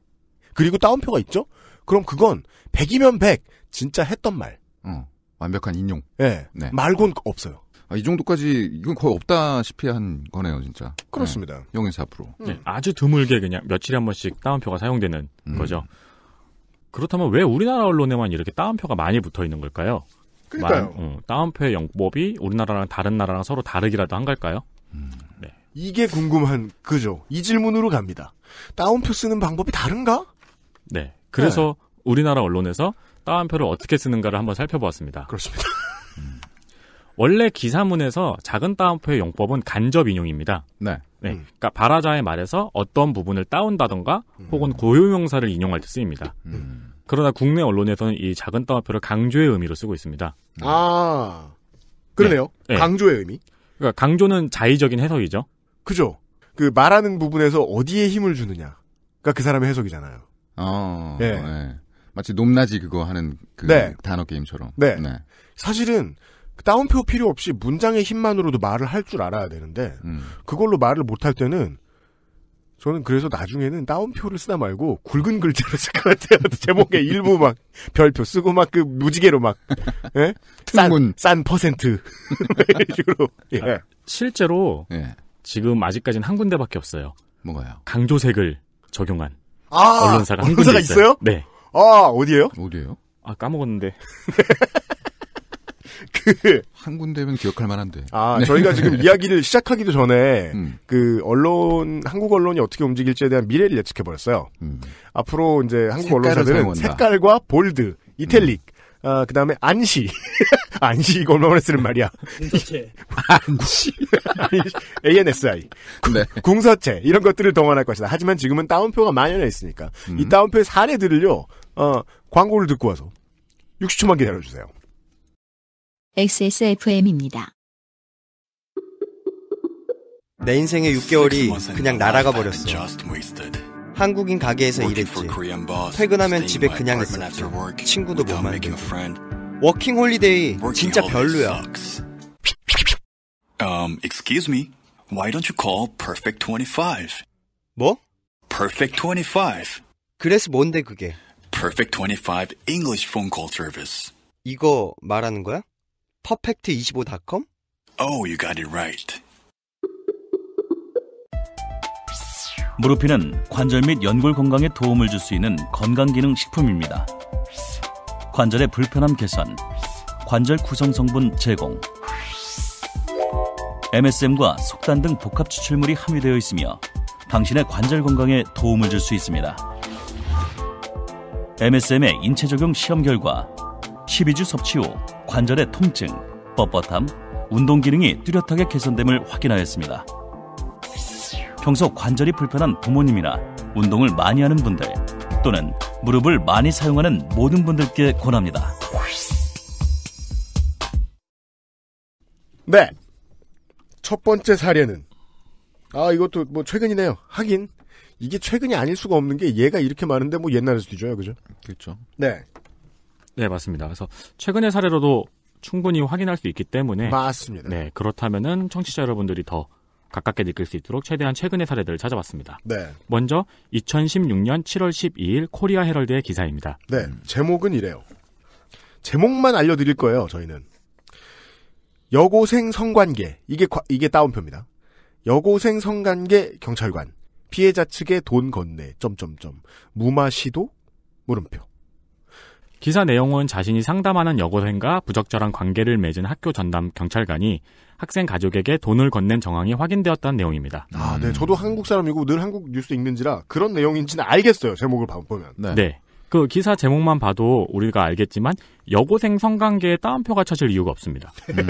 Speaker 3: 그리고 다운표가 있죠? 그럼 그건 100이면 100 진짜 했던
Speaker 5: 말. 어, 완벽한 인용. 예. 네. 말곤 없어요. 아, 이 정도까지 이건 거의
Speaker 4: 없다시피 한 거네요, 진짜. 네. 그렇습니다. 네. 0에서 앞으로. 네, 아주 드물게 그냥 며칠에 한 번씩 따옴표가 사용되는 음. 거죠. 그렇다면 왜 우리나라 언론에만 이렇게 따옴표가 많이 붙어 있는 걸까요? 그러니까요. 음, 따옴표의 영법이 우리나라랑 다른 나라랑 서로 다르기라도 한 걸까요? 음. 네. 이게 궁금한 그죠. 이 질문으로 갑니다. 따옴표 쓰는 방법이 다른가? 네. 그래서 네. 우리나라 언론에서 따옴표를 어떻게 쓰는가를 한번 살펴보았습니다. 그렇습니다. 음. 원래 기사문에서 작은 따옴표의 용법은 간접 인용입니다. 네. 네. 음. 그러니까 발화자의 말에서 어떤 부분을 따온다던가 음. 혹은 고유명사를 인용할 때 쓰입니다. 음. 그러나 국내 언론에서는 이 작은 따옴표를 강조의 의미로 쓰고 있습니다.
Speaker 3: 음. 아,
Speaker 4: 그러네요. 네. 네. 강조의 의미. 그러니까 강조는 자의적인 해석이죠. 그죠. 그 말하는 부분에서 어디에 힘을 주느냐. 그러니까
Speaker 3: 그 사람의 해석이잖아요.
Speaker 5: 어, 네. 예. 네. 마치 높낮이 그거 하는 그 네. 단어 게임처럼. 네.
Speaker 3: 네. 사실은 그 다운표 필요 없이 문장의 힘만으로도 말을 할 줄 알아야 되는데 음. 그걸로 말을 못할 때는 저는 그래서 나중에는 다운표를 쓰다 말고 굵은 글자로 쓸 것 같아요. 제목에 일부 막 별표 쓰고 막 그 무지개로
Speaker 4: 막 예? 싼, 싼 퍼센트 이런 식으로. 예. 아, 실제로 예. 지금 아직까지는 한 군데밖에 없어요. 뭐가요? 강조색을 적용한.
Speaker 1: 아, 언론사가 한 군데 있어요? 네.
Speaker 4: 아 어디에요? 어디에요? 아 까먹었는데.
Speaker 5: 그한 군데면 기억할 만한데. 아 네. 저희가 지금 네. 이야기를
Speaker 3: 시작하기도 전에 음. 그 언론 한국 언론이 어떻게 움직일지에 대한 미래를 예측해 버렸어요. 음. 앞으로 이제 한국 언론사들은 사용한다. 색깔과 볼드, 이탤릭 음. 아, 어, 그 다음에 안시 안식 얼마 만에 쓰는 말이야. 궁서체. 안식. ANSI. 네. 궁서체. 이런 것들을 동원할 것이다. 하지만 지금은 다운표가 만연해 있으니까. 음. 이 다운표의 사례들을요, 어, 광고를 듣고 와서 60초만 기다려주세요.
Speaker 2: XSFM입니다.
Speaker 3: 내 인생의 6개월이 그냥 날아가 버렸어.
Speaker 2: 한국인 가게에서 일했지. 퇴근하면 집에 그냥 있었지. 친구도 못 만들고. 워킹 홀리데이 진짜 별로야. Um, excuse
Speaker 3: me. Why don't you call Perfect 25? 뭐? Perfect 25. 그래서 뭔데 그게? Perfect 25 English phone call service. 이거 말하는 거야? perfect25.com? Oh, you got it right.
Speaker 6: 무릎피는 관절 및 연골 건강에 도움을 줄 수 있는 건강 기능 식품입니다. 관절의 불편함 개선, 관절 구성 성분 제공, MSM과 속단 등 복합 추출물이 함유되어 있으며 당신의 관절 건강에 도움을 줄 수 있습니다. MSM의 인체 적용 시험 결과 12주 섭취 후 관절의 통증, 뻣뻣함, 운동 기능이 뚜렷하게 개선됨을 확인하였습니다. 평소 관절이 불편한 부모님이나 운동을 많이 하는 분들 또는 무릎을 많이 사용하는 모든 분들께 권합니다. 네. 첫
Speaker 3: 번째 사례는 아 이것도 뭐 최근이네요. 하긴 이게 최근이 아닐 수가 없는 게 얘가 이렇게 많은데 뭐 옛날에서 뒤져요, 그죠?
Speaker 4: 그렇죠. 네. 네 맞습니다. 그래서 최근의 사례로도 충분히 확인할 수 있기 때문에 맞습니다. 네 그렇다면은 청취자 여러분들이 더 가깝게 느낄 수 있도록 최대한 최근의 사례들을 찾아봤습니다. 네. 먼저 2016년 7월 12일 코리아 헤럴드의 기사입니다.
Speaker 3: 네. 제목은 이래요. 제목만 알려드릴 거예요. 저희는 여고생 성관계 이게 이게 따옴표입니다. 여고생 성관계 경찰관 피해자 측의 돈 건네 점점점 무마 시도 물음표.
Speaker 4: 기사 내용은 자신이 상담하는 여고생과 부적절한 관계를 맺은 학교 전담 경찰관이 학생 가족에게 돈을 건넨 정황이 확인되었다는 내용입니다. 아,
Speaker 3: 네. 음. 저도 한국 사람이고 늘 한국 뉴스 읽는지라 그런 내용인지는 알겠어요. 제목을 보면.
Speaker 4: 네. 네. 그 기사 제목만 봐도 우리가 알겠지만 여고생 성관계에 따옴표가 쳐질 이유가 없습니다. 음.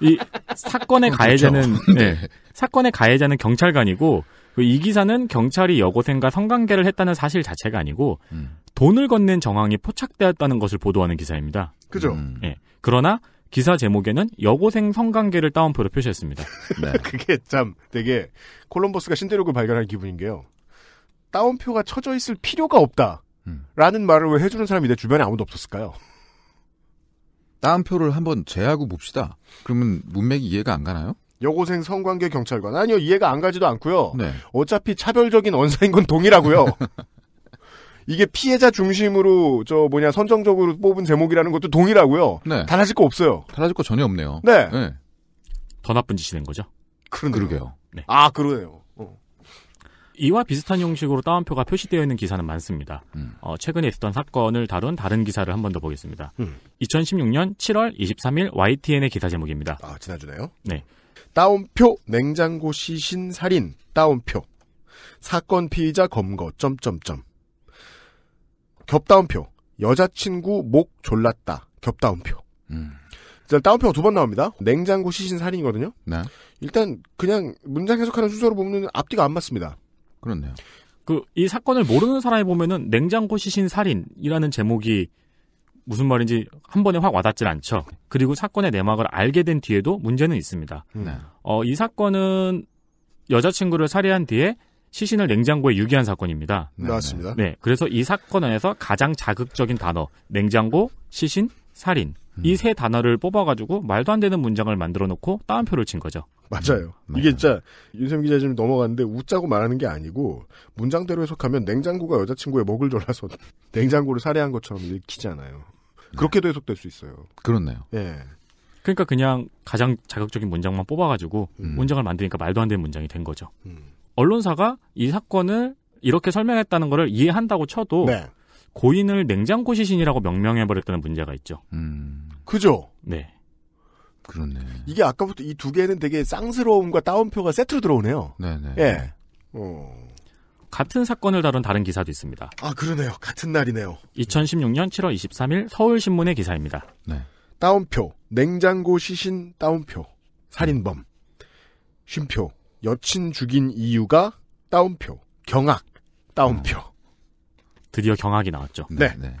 Speaker 4: 이 사건의 그렇죠. 가해자는 네, 네. 사건의 가해자는 경찰관이고 그 이 기사는 경찰이 여고생과 성관계를 했다는 사실 자체가 아니고 음. 돈을 건넨 정황이 포착되었다는 것을 보도하는 기사입니다. 그죠? 음. 네. 그러나 기사 제목에는 여고생 성관계를 따옴표로 표시했습니다. 네.
Speaker 3: 그게 참 되게 콜럼버스가 신대륙을 발견한 기분인 게요. 따옴표가
Speaker 5: 쳐져 있을 필요가 없다. 음. 라는 말을 왜 해주는 사람이 내 주변에 아무도 없었을까요? 따옴표를 한번 제하고 봅시다. 그러면 문맥이 이해가 안 가나요? 여고생 성관계 경찰관 아니요 이해가 안 가지도 않고요. 네. 어차피 차별적인 언사인 건 동일하고요.
Speaker 3: 이게 피해자 중심으로 저 뭐냐 선정적으로 뽑은 제목이라는 것도
Speaker 5: 동일하고요. 네. 달라질 거 없어요. 달라질 거 전혀 없네요. 네. 네. 더 나쁜 짓이 된 거죠.
Speaker 4: 그러게요. 네. 아 그러네요. 어. 이와 비슷한 형식으로 따옴표가 표시되어 있는 기사는 많습니다. 음. 어, 최근에 있었던 사건을 다룬 다른 기사를 한 번 더 보겠습니다. 음. 2016년 7월 23일 YTN의 기사 제목입니다.
Speaker 3: 아 지난주네요. 네. 따옴표 냉장고 시신 살인 따옴표 사건 피의자 검거 점점점 겹다운표. 여자친구 목 졸랐다. 겹다운표. 음. 다운표가 두 번 나옵니다. 냉장고 시신 살인이거든요.
Speaker 5: 네.
Speaker 4: 일단 그냥 문장 해석하는 순서로 보면 앞뒤가 안 맞습니다. 그렇네요. 그이 사건을 모르는 사람이 보면은 냉장고 시신 살인이라는 제목이 무슨 말인지 한 번에 확 와닿질 않죠. 그리고 사건의 내막을 알게 된 뒤에도 문제는 있습니다. 네. 어, 이 사건은 여자친구를 살해한 뒤에 시신을 냉장고에 유기한 사건입니다. 네,
Speaker 3: 맞습니다. 네,
Speaker 4: 그래서 이 사건 안에서 가장 자극적인 단어 냉장고, 시신, 살인 음. 이세 단어를 뽑아가지고 말도 안 되는 문장을 만들어놓고 따옴표를 친 거죠.
Speaker 3: 맞아요. 음. 이게 네. 진짜 윤세민 기자 지금 넘어갔는데 웃자고 말하는 게 아니고 문장대로 해석하면 냉장고가 여자친구의 먹을 졸라서 냉장고를 살해한 것처럼 읽히잖아요. 네. 그렇게도
Speaker 4: 해석될 수 있어요. 그렇네요. 예. 그러니까 그냥 가장 자극적인 문장만 뽑아가지고 음. 문장을 만드니까 말도 안 되는 문장이 된 거죠. 음. 언론사가 이 사건을 이렇게 설명했다는 것을 이해한다고 쳐도 네. 고인을 냉장고 시신이라고 명명해버렸다는 문제가 있죠. 음. 그죠? 네.
Speaker 3: 그렇네. 이게 아까부터 이 두 개는 되게 쌍스러움과 따옴표가 세트로 들어오네요.
Speaker 4: 네네. 예. 어. 같은 사건을 다룬 다른 기사도 있습니다.
Speaker 3: 아, 그러네요. 같은 날이네요.
Speaker 4: 2016년 7월 23일 서울신문의 기사입니다.
Speaker 3: 네. 따옴표, 냉장고 시신 따옴표, 살인범, 쉼표, 여친 죽인 이유가 따옴표, 경악, 따옴표.
Speaker 4: 음. 드디어 경악이 나왔죠. 네. 네. 네.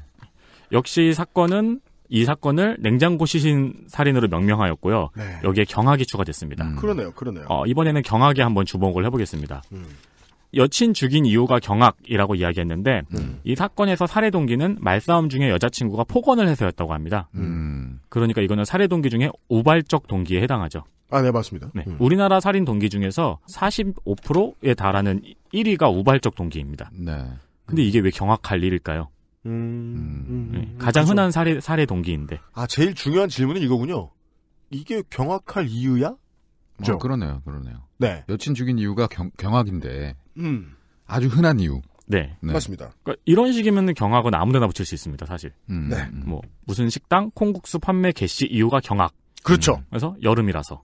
Speaker 4: 역시 사건은 이 사건을 냉장고 시신 살인으로 명명하였고요. 네. 여기에 경악이 추가됐습니다. 음. 그러네요, 그러네요. 어, 이번에는 경악에 한번 주목을 해보겠습니다. 음. 여친 죽인 이유가 경악이라고 이야기했는데 음. 이 사건에서 살해 동기는 말싸움 중에 여자친구가 폭언을 해서였다고 합니다. 음. 그러니까 이거는 살해 동기 중에 우발적 동기에 해당하죠.
Speaker 3: 아, 네, 맞습니다. 네. 음.
Speaker 4: 우리나라 살인 동기 중에서 45%에 달하는 1위가 우발적 동기입니다. 네. 근데 이게 왜 경악할 일일까요?
Speaker 1: 음. 음.
Speaker 4: 네. 음. 가장 그죠. 흔한 살해, 살해 동기인데.
Speaker 3: 아, 제일 중요한 질문은 이거군요. 이게 경악할 이유야? 그 아,
Speaker 5: 그러네요, 그러네요.
Speaker 4: 네. 여친 죽인 이유가 경, 경악인데 음. 아주 흔한 이유. 네. 네. 맞습니다. 그러니까 이런 식이면 경악은 아무데나 붙일 수 있습니다, 사실. 음. 네. 음. 뭐 무슨 식당 콩국수 판매 개시 이유가 경악. 그렇죠. 음. 그래서 여름이라서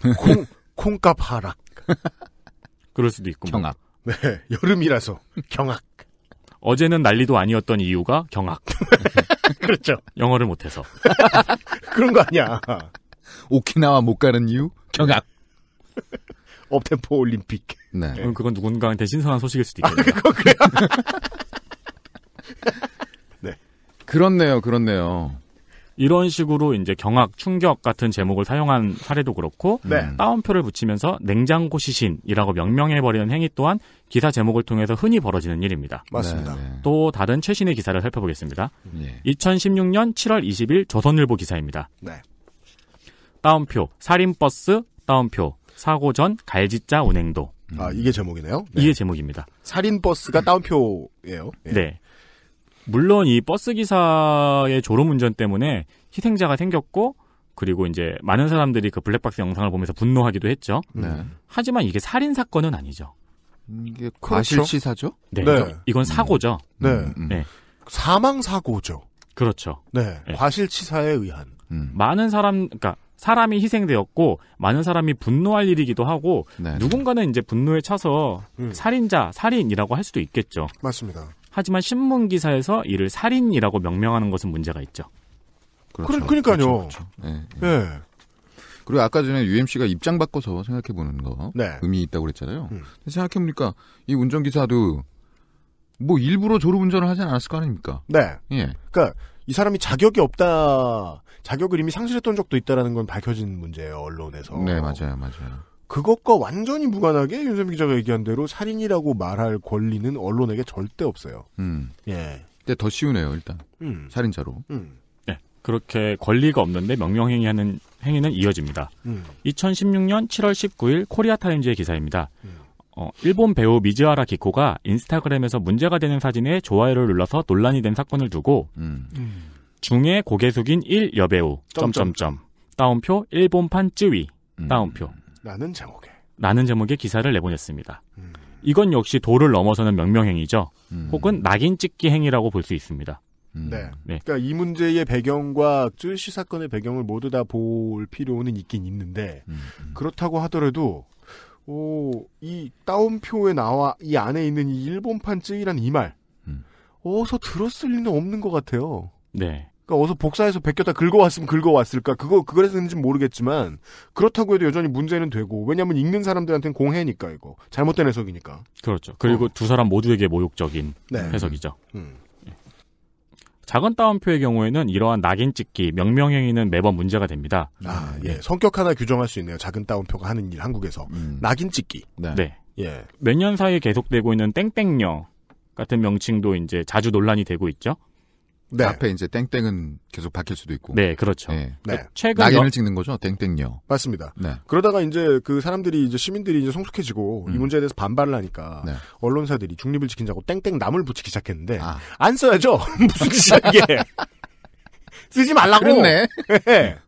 Speaker 4: 콩 콩값 하락. 그럴 수도 있고. 경악. 뭐. 네. 여름이라서 경악. 어제는 난리도 아니었던 이유가 경악. 그렇죠. 영어를 못해서. 그런
Speaker 5: 거 아니야. 오키나와 못 가는 이유? 경악. 업템포
Speaker 4: 올림픽. 네. 그 그건 누군가한테 신선한 소식일 수도 아, 있겠네요. 아, 그거 그래. 네. 그렇네요, 그렇네요. 이런 식으로 이제 경악, 충격 같은 제목을 사용한 사례도 그렇고 네. 음. 따옴표를 붙이면서 냉장고 시신이라고 명명해버리는 행위 또한 기사 제목을 통해서 흔히 벌어지는 일입니다. 맞습니다. 네. 네. 또 다른 최신의 기사를 살펴보겠습니다. 네. 2016년 7월 20일 조선일보 기사입니다. 네. 따옴표, 살인버스, 따옴표, 사고 전 갈짓자 운행도. 아, 이게 제목이네요? 네. 이게 제목입니다. 살인버스가
Speaker 3: 다운표예요. 네.
Speaker 4: 예. 네. 물론 이 버스 기사의 졸음 운전 때문에 희생자가 생겼고 그리고 이제 많은 사람들이 그 블랙박스 영상을 보면서 분노하기도 했죠. 네. 하지만 이게 살인 사건은 아니죠. 이게 그렇죠. 과실치사죠? 네. 네. 이건 사고죠. 음. 네. 음, 음. 네. 사망 사고죠. 그렇죠. 네. 네. 과실치사에 의한. 음. 많은 사람, 그러니까 사람이 희생되었고 많은 사람이 분노할 일이기도 하고 네. 누군가는 이제 분노에 차서 음. 살인자, 살인이라고 할 수도 있겠죠. 맞습니다. 하지만 신문 기사에서 이를 살인이라고 명명하는 것은 문제가 있죠. 그렇죠. 그러니까요 그렇죠, 그렇죠. 네, 네. 네. 그리고 아까 전에 UMC가 입장 바꿔서
Speaker 5: 생각해 보는 거 네. 의미 있다고 그랬잖아요. 음. 생각해 보니까 이 운전기사도 뭐 일부러 졸음운전을 하지 않았을 거 아닙니까? 네. 예. 그러니까 이 사람이 자격이
Speaker 3: 없다, 자격을 이미 상실했던 적도 있다라는 건 밝혀진
Speaker 5: 문제예요 언론에서. 네 맞아요 맞아요.
Speaker 3: 그것과 완전히 무관하게 윤세민 기자가 얘기한 대로 살인이라고 말할 권리는 언론에게 절대 없어요.
Speaker 4: 음. 예. 근데 더 쉬우네요 일단. 음. 살인자로. 음. 네. 그렇게 권리가 없는데 명령행위하는 행위는 이어집니다. 음. 2016년 7월 19일 코리아 타임즈의 기사입니다. 음. 어, 일본 배우 미즈하라 기코가 인스타그램에서 문제가 되는 사진에 좋아요를 눌러서 논란이 된 사건을 두고 음. 중에 고개 숙인 1 여배우 점점점 따옴표 일본판 쯔위 음. 따옴표 라는 제목의 라는 제목의 기사를 내보냈습니다. 음. 이건 역시 도를 넘어서는 명명행위죠. 음. 혹은 낙인 찍기 행위라고 볼 수 있습니다. 네. 네.
Speaker 3: 그러니까 이 문제의 배경과 쯔시 사건의 배경을 모두 다 볼 필요는 있긴 있는데 그렇다고 하더라도 오, 이 따옴표에 나와 이 안에 있는 이 일본판 쯔이란 이 말. 음. 어서 들었을 리는 없는 것 같아요. 네. 그러니까 어서 복사해서 베꼈다 긁어왔으면 긁어왔을까 그거 그걸 했는지 모르겠지만 그렇다고 해도 여전히 문제는 되고 왜냐하면 읽는 사람들한테는 공해니까 이거 잘못된 해석이니까
Speaker 4: 그렇죠 그리고 어. 두 사람 모두에게 모욕적인 네. 해석이죠 음. 작은 따옴표의 경우에는 이러한 낙인 찍기, 명명행위는 매번 문제가 됩니다.
Speaker 3: 아, 예. 성격 하나 규정할 수 있네요. 작은 따옴표가 하는 일, 한국에서. 음.
Speaker 4: 낙인 찍기. 네. 네. 예. 몇 년 사이에 계속되고 있는 땡땡녀 같은 명칭도 이제 자주 논란이 되고 있죠. 네. 앞에 이제 땡땡은 계속 바뀔 수도 있고. 네, 그렇죠. 네. 네. 그 그러니까 최근 낙인을 여... 찍는 거죠, 땡땡녀
Speaker 3: 맞습니다. 네. 그러다가 이제 그 사람들이 이제 시민들이 이제 성숙해지고 음. 이 문제에 대해서 반발을 하니까 네. 언론사들이 중립을 지킨다고
Speaker 4: 땡땡 남을 붙이기 시작했는데 아. 안 써야죠. 무슨 짓이야 이게.
Speaker 3: 쓰지 말라고. 그렇네. 네. 네.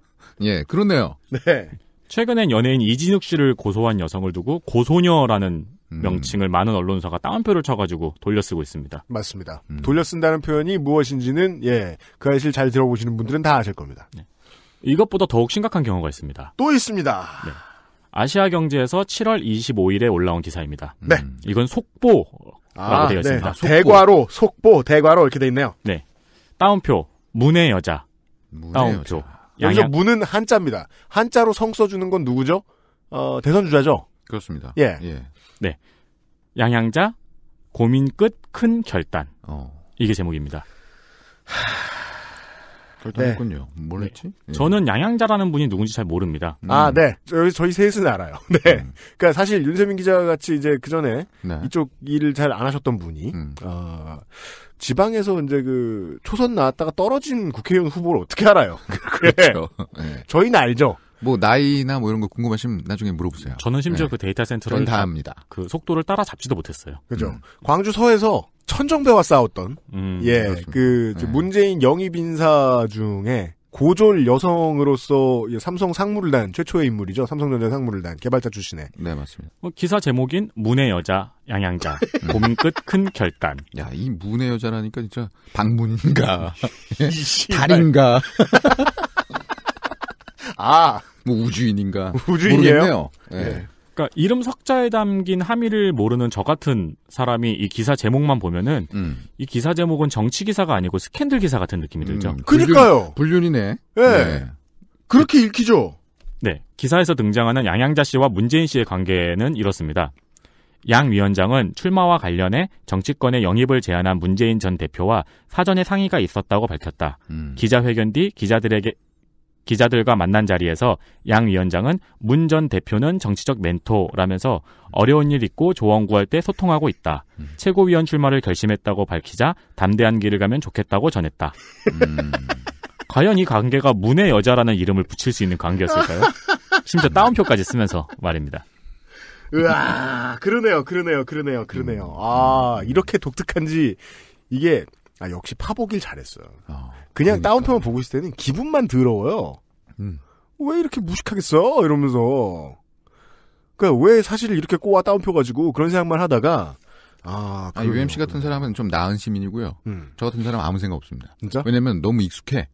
Speaker 4: 예, 그렇네요. 네. 최근엔 연예인 이진욱 씨를 고소한 여성을 두고 고소녀라는 음. 명칭을 많은 언론사가 따옴표를 쳐가지고 돌려쓰고 있습니다.
Speaker 3: 맞습니다. 음. 돌려쓴다는 표현이 무엇인지는 예, 그 사실 잘 들어보시는 분들은
Speaker 4: 다 아실 겁니다. 네. 이것보다 더욱 심각한 경우가 있습니다. 또 있습니다. 네. 아시아경제에서 7월 25일에 올라온 기사입니다. 네. 음. 이건 속보라고 아, 되어 있습니다. 네. 속보.
Speaker 3: 대과로 속보 대과로 이렇게 되어 있네요.
Speaker 4: 네. 따옴표 문의 여자. 문의 따옴표. 여자. 여기서
Speaker 3: 문은 한자입니다. 한자로 성 써주는 건 누구죠? 어,
Speaker 4: 대선주자죠? 그렇습니다. 예. 예. 네. 양양자 고민 끝 큰 결단. 어. 이게 제목입니다. 결단했군요. 네. 뭘 네. 했지? 네. 저는 양양자라는 분이 누군지 잘 모릅니다. 음. 아,
Speaker 3: 네. 저희, 저희 셋은 알아요. 네. 음. 그니까 사실 윤세민 기자 같이 이제 그 전에 네. 이쪽 일을 잘 안 하셨던 분이
Speaker 5: 음. 어, 지방에서 이제 그 초선 나왔다가 떨어진 국회의원 후보를 어떻게 알아요? 그 그렇죠. 네. 네. 저희는 알죠. 뭐 나이나 뭐 이런 거 궁금하시면 나중에 물어보세요.
Speaker 4: 저는 심지어 네. 그 데이터 센터를 다 합니다. 그 속도를 따라 잡지도 못했어요.
Speaker 5: 그죠. 음. 광주 서에서
Speaker 3: 천정배와 싸웠던 음, 예, 그렇습니다. 그 네. 문재인 영입 인사
Speaker 4: 중에
Speaker 3: 고졸 여성으로서 삼성 상무를 단 최초의 인물이죠. 삼성전자 상무를 단 개발자 출신의
Speaker 4: 네, 맞습니다. 뭐 기사 제목인 문의 여자 양양자 봄 끝 큰 결단. 야, 이 문의 여자라니까 진짜 방문인가 달인가. 아, 뭐 우주인인가? 우주인이에요? 네. 네. 그러니까 이름 석자에 담긴 함의를 모르는 저 같은 사람이 이 기사 제목만 보면은 음. 이 기사 제목은 정치 기사가 아니고 스캔들 기사 같은 느낌이 음, 들죠. 음, 그러니까요. 불륜이네. 예. 네. 네.
Speaker 5: 그렇게 읽히죠.
Speaker 4: 네. 기사에서 등장하는 양양자 씨와 문재인 씨의 관계는 이렇습니다. 양 위원장은 출마와 관련해 정치권의 영입을 제안한 문재인 전 대표와 사전에 상의가 있었다고 밝혔다. 음. 기자회견 뒤 기자들에게 기자들과 만난 자리에서 양 위원장은 문 전 대표는 정치적 멘토라면서 어려운 일 있고 조언 구할 때 소통하고 있다. 음. 최고위원 출마를 결심했다고 밝히자 담대한 길을 가면 좋겠다고 전했다. 음. 과연 이 관계가 문의 여자라는 이름을 붙일 수 있는 관계였을까요? 심지어 따옴표까지 쓰면서 말입니다.
Speaker 3: 으아, 그러네요, 그러네요, 그러네요, 그러네요. 아, 음. 이렇게 독특한지, 이게, 아, 역시 파보길 잘했어요. 어. 그냥 그러니까. 다운표만 보고 있을 때는 기분만 더러워요. 음. 왜 이렇게 무식하겠어? 이러면서. 그니까 왜 사실 이렇게 꼬아 다운표 가지고 그런 생각만 하다가 아, 아 UMC
Speaker 5: 같은 사람은 좀 나은 시민이고요. 음. 저 같은 사람은 아무 생각 없습니다. 진짜? 왜냐면 너무 익숙해.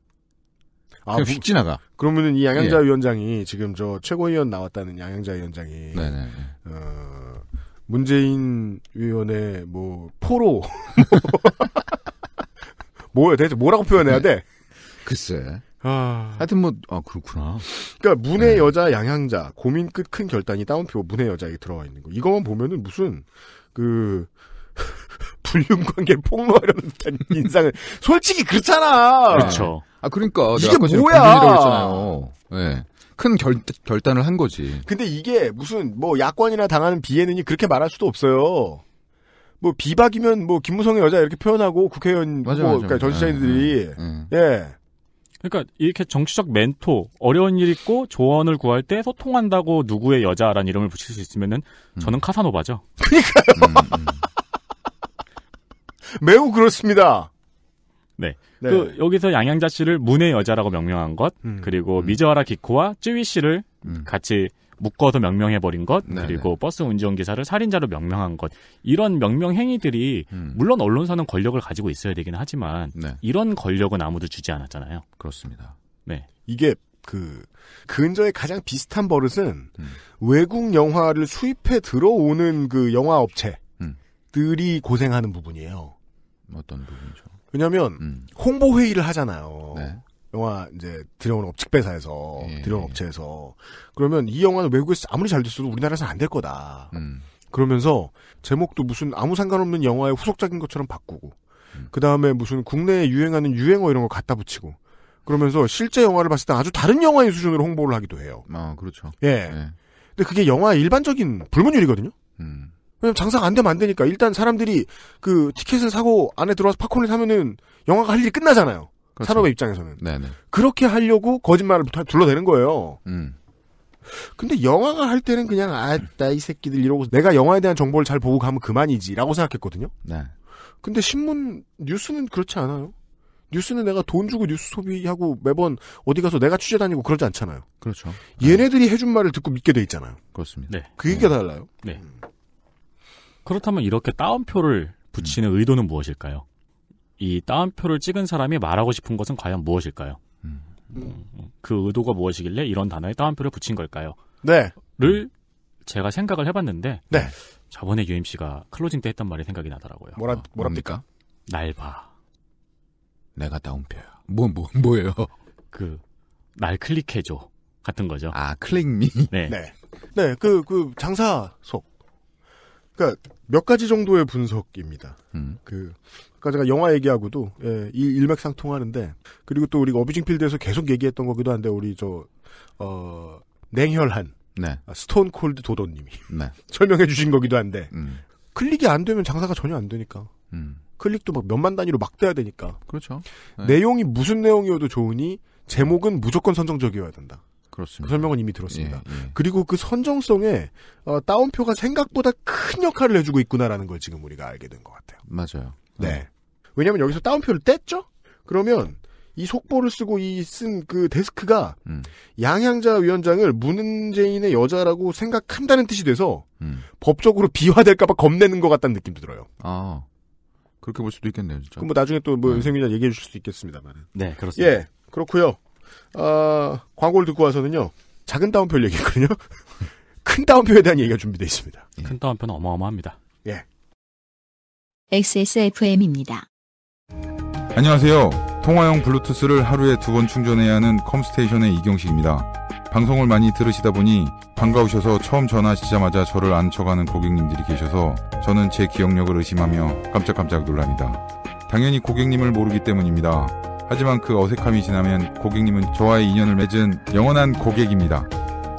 Speaker 5: 아, 그냥 휙 뭐 지나가.
Speaker 3: 그러면은 이 예. 양양자 예. 위원장이 지금 저 최고위원 나왔다는 양양자 위원장이
Speaker 5: 네네. 어,
Speaker 3: 문재인 위원의 뭐 포로 뭐야 대체 뭐라고 표현해야 네. 돼?
Speaker 5: 글쎄. 아. 하여튼 뭐, 아, 그렇구나.
Speaker 3: 그니까, 문의 네. 여자 양향자, 고민 끝 큰 결단이 다운표 문의 여자에게 들어와 있는 거. 이거만 보면은 무슨, 그, 불륜 관계 폭로하려는 듯한 인상을. 솔직히 그렇잖아! 그렇죠. 아, 그러니까. 이게 뭐야!
Speaker 5: 네. 큰 결, 결단을 한 거지.
Speaker 3: 근데 이게 무슨, 뭐, 야권이나 당하는 비애는 그렇게 말할 수도 없어요. 뭐 비박이면 뭐 김무성의 여자 이렇게 표현하고 국회의원 맞아, 뭐, 맞아, 그러니까 정치자인들이 예, 예, 예. 예.
Speaker 4: 그러니까 이렇게 정치적 멘토 어려운 일 있고 조언을 구할 때 소통한다고 누구의 여자라는 이름을 붙일 수 있으면은 음. 저는 음. 카사노바죠. 그러니까요. 음, 음. 매우 그렇습니다. 네. 네. 그 여기서 양양자 씨를 문의 여자라고 명명한 것 음. 그리고 음. 미즈와라 기코와 쯔위 씨를 같이 묶어도 명명해 버린 것 네네. 그리고 버스 운전기사를 살인자로 명명한 것 이런 명명 행위들이 음. 물론 언론사는 권력을 가지고 있어야 되긴 하지만 네. 이런 권력은 아무도 주지 않았잖아요. 그렇습니다. 네.
Speaker 3: 이게 그근저에 가장 비슷한 버릇은 음. 외국 영화를 수입해 들어오는 그 영화 업체들이 음. 고생하는
Speaker 5: 부분이에요. 어떤 부분이죠?
Speaker 3: 왜냐하면 음. 홍보 회의를 하잖아요. 네. 영화 이제 들여는업체배사에서 예. 들여온 업체에서 그러면 이 영화는 외국에서 아무리 잘 됐어도 우리나라에서는 안 될 거다. 음. 그러면서 제목도 무슨 아무 상관없는 영화의 후속작인 것처럼 바꾸고 음. 그 다음에 무슨 국내에 유행하는 유행어 이런 거 갖다 붙이고 그러면서 실제 영화를 봤을 때 아주 다른 영화의 수준으로 홍보를 하기도
Speaker 5: 해요. 아 그렇죠.
Speaker 3: 예. 네. 근데 그게 영화의 일반적인 불문율이거든요. 음. 왜냐면 장사가 안 되면 안 되니까 일단 사람들이 그 티켓을 사고 안에 들어와서 팝콘을 사면은 영화가 할 일이 끝나잖아요. 그렇죠. 산업의 입장에서는. 네네. 그렇게 하려고 거짓말을 둘러대는 거예요. 음. 근데 영화가 할 때는 그냥 아, 따이 새끼들 이러고 내가 영화에 대한 정보를 잘 보고 가면 그만이지라고 생각했거든요. 네. 근데 신문 뉴스는 그렇지 않아요. 뉴스는 내가 돈 주고 뉴스 소비하고 매번 어디 가서 내가 취재 다니고 그러지 않잖아요. 그렇죠. 네. 얘네들이 네. 해준 말을 듣고 믿게 돼 있잖아요.
Speaker 4: 그렇습니다. 네. 그게 네. 달라요. 네. 음. 그렇다면 이렇게 따옴표를 붙이는 음. 의도는 무엇일까요? 이 따옴표를 찍은 사람이 말하고 싶은 것은 과연 무엇일까요? 음. 음. 그 의도가 무엇이길래 이런 단어에 따옴표를 붙인 걸까요? 네. 를 제가 생각을 해봤는데 네. 저번에 UMC가 클로징 때 했던 말이 생각이 나더라고요. 뭐라, 뭐랍니까? 날 봐. 내가 따옴표야. 뭐, 뭐, 뭐예요? 그, 날 클릭해줘. 같은 거죠. 아, 클릭미? 네. 네. 네, 그,
Speaker 3: 그, 장사 속. 그니까, 몇 가지 정도의 분석입니다. 음. 그, 아까 그러니까 제가 영화 얘기하고도 예, 이 일맥상통하는데 그리고 또 우리 어비징필드에서 계속 얘기했던 거기도 한데 우리 저 어, 냉혈한 네. 아, 스톤 콜드 도도님이 네. 설명해 주신 거기도 한데 음. 클릭이 안 되면 장사가 전혀 안 되니까 음. 클릭도 막 몇만 단위로 막 돼야 되니까 그렇죠. 네. 내용이 무슨 내용이어도 좋으니 제목은 무조건 선정적이어야 된다. 그렇습니다. 그 설명은 이미 들었습니다. 예, 예. 그리고 그 선정성에 어, 다운표가 생각보다 큰 역할을 해주고 있구나라는 걸 지금 우리가 알게 된 것 같아요. 맞아요. 네. 네. 왜냐하면 여기서 다운표를 뗐죠? 그러면 이 속보를 쓰고 이 쓴 그 데스크가 음. 양향자 위원장을 문재인의 여자라고 생각한다는 뜻이 돼서 음. 법적으로 비화될까봐 겁내는 것 같다는 느낌도 들어요. 아
Speaker 5: 그렇게 볼 수도 있겠네요, 진짜. 그럼 뭐 나중에 또뭐 네. 윤세민
Speaker 3: 얘기해 주실 수 있겠습니다만.
Speaker 5: 네, 그렇습니다. 예,
Speaker 3: 그렇고요. 어, 광고를 듣고 와서는요. 작은 다운표를 얘기했거든요. 큰 다운표에 대한 얘기가 준비되어 있습니다. 예. 큰 다운표는 어마어마합니다.
Speaker 1: 예.
Speaker 2: XSFM입니다.
Speaker 5: 안녕하세요. 통화용 블루투스를 하루에 두 번 충전해야 하는 컴스테이션의 이경식입니다. 방송을 많이 들으시다 보니 반가우셔서 처음 전화하시자마자 저를 안쳐가는 고객님들이 계셔서 저는 제 기억력을 의심하며 깜짝깜짝 놀랍니다. 당연히 고객님을 모르기 때문입니다. 하지만 그 어색함이 지나면 고객님은 저와의 인연을 맺은 영원한 고객입니다.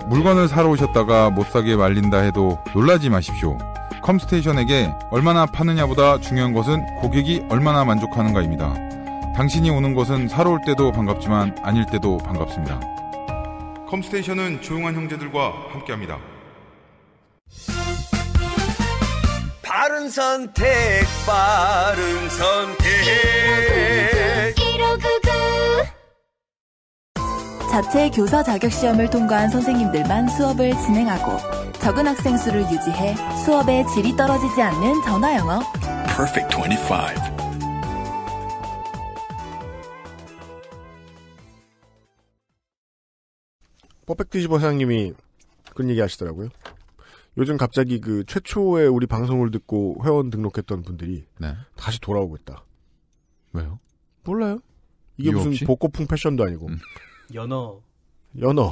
Speaker 5: 물건을 사러 오셨다가 못 사게 말린다 해도 놀라지 마십시오. 컴스테이션에게 얼마나 파느냐보다 중요한 것은 고객이 얼마나 만족하는가입니다. 당신이 오는 것은 사러 올 때도 반갑지만 아닐 때도 반갑습니다. 컴스테이션은 조용한 형제들과 함께합니다.
Speaker 7: 바른 선택, 바른 선택.
Speaker 2: 자체 교사 자격 시험을 통과한 선생님들만 수업을 진행하고 적은 학생 수를 유지해 수업의 질이 떨어지지 않는 전화 영어.
Speaker 3: Perfect 25. 퍼펙트 이지 사장님이 그런 얘기 하시더라고요. 요즘 갑자기 그 최초의 우리 방송을 듣고 회원 등록했던 분들이 네. 다시
Speaker 5: 돌아오고 있다. 왜요? 몰라요. 이게 무슨 복고풍 패션도 아니고. 음. 연어. 연어.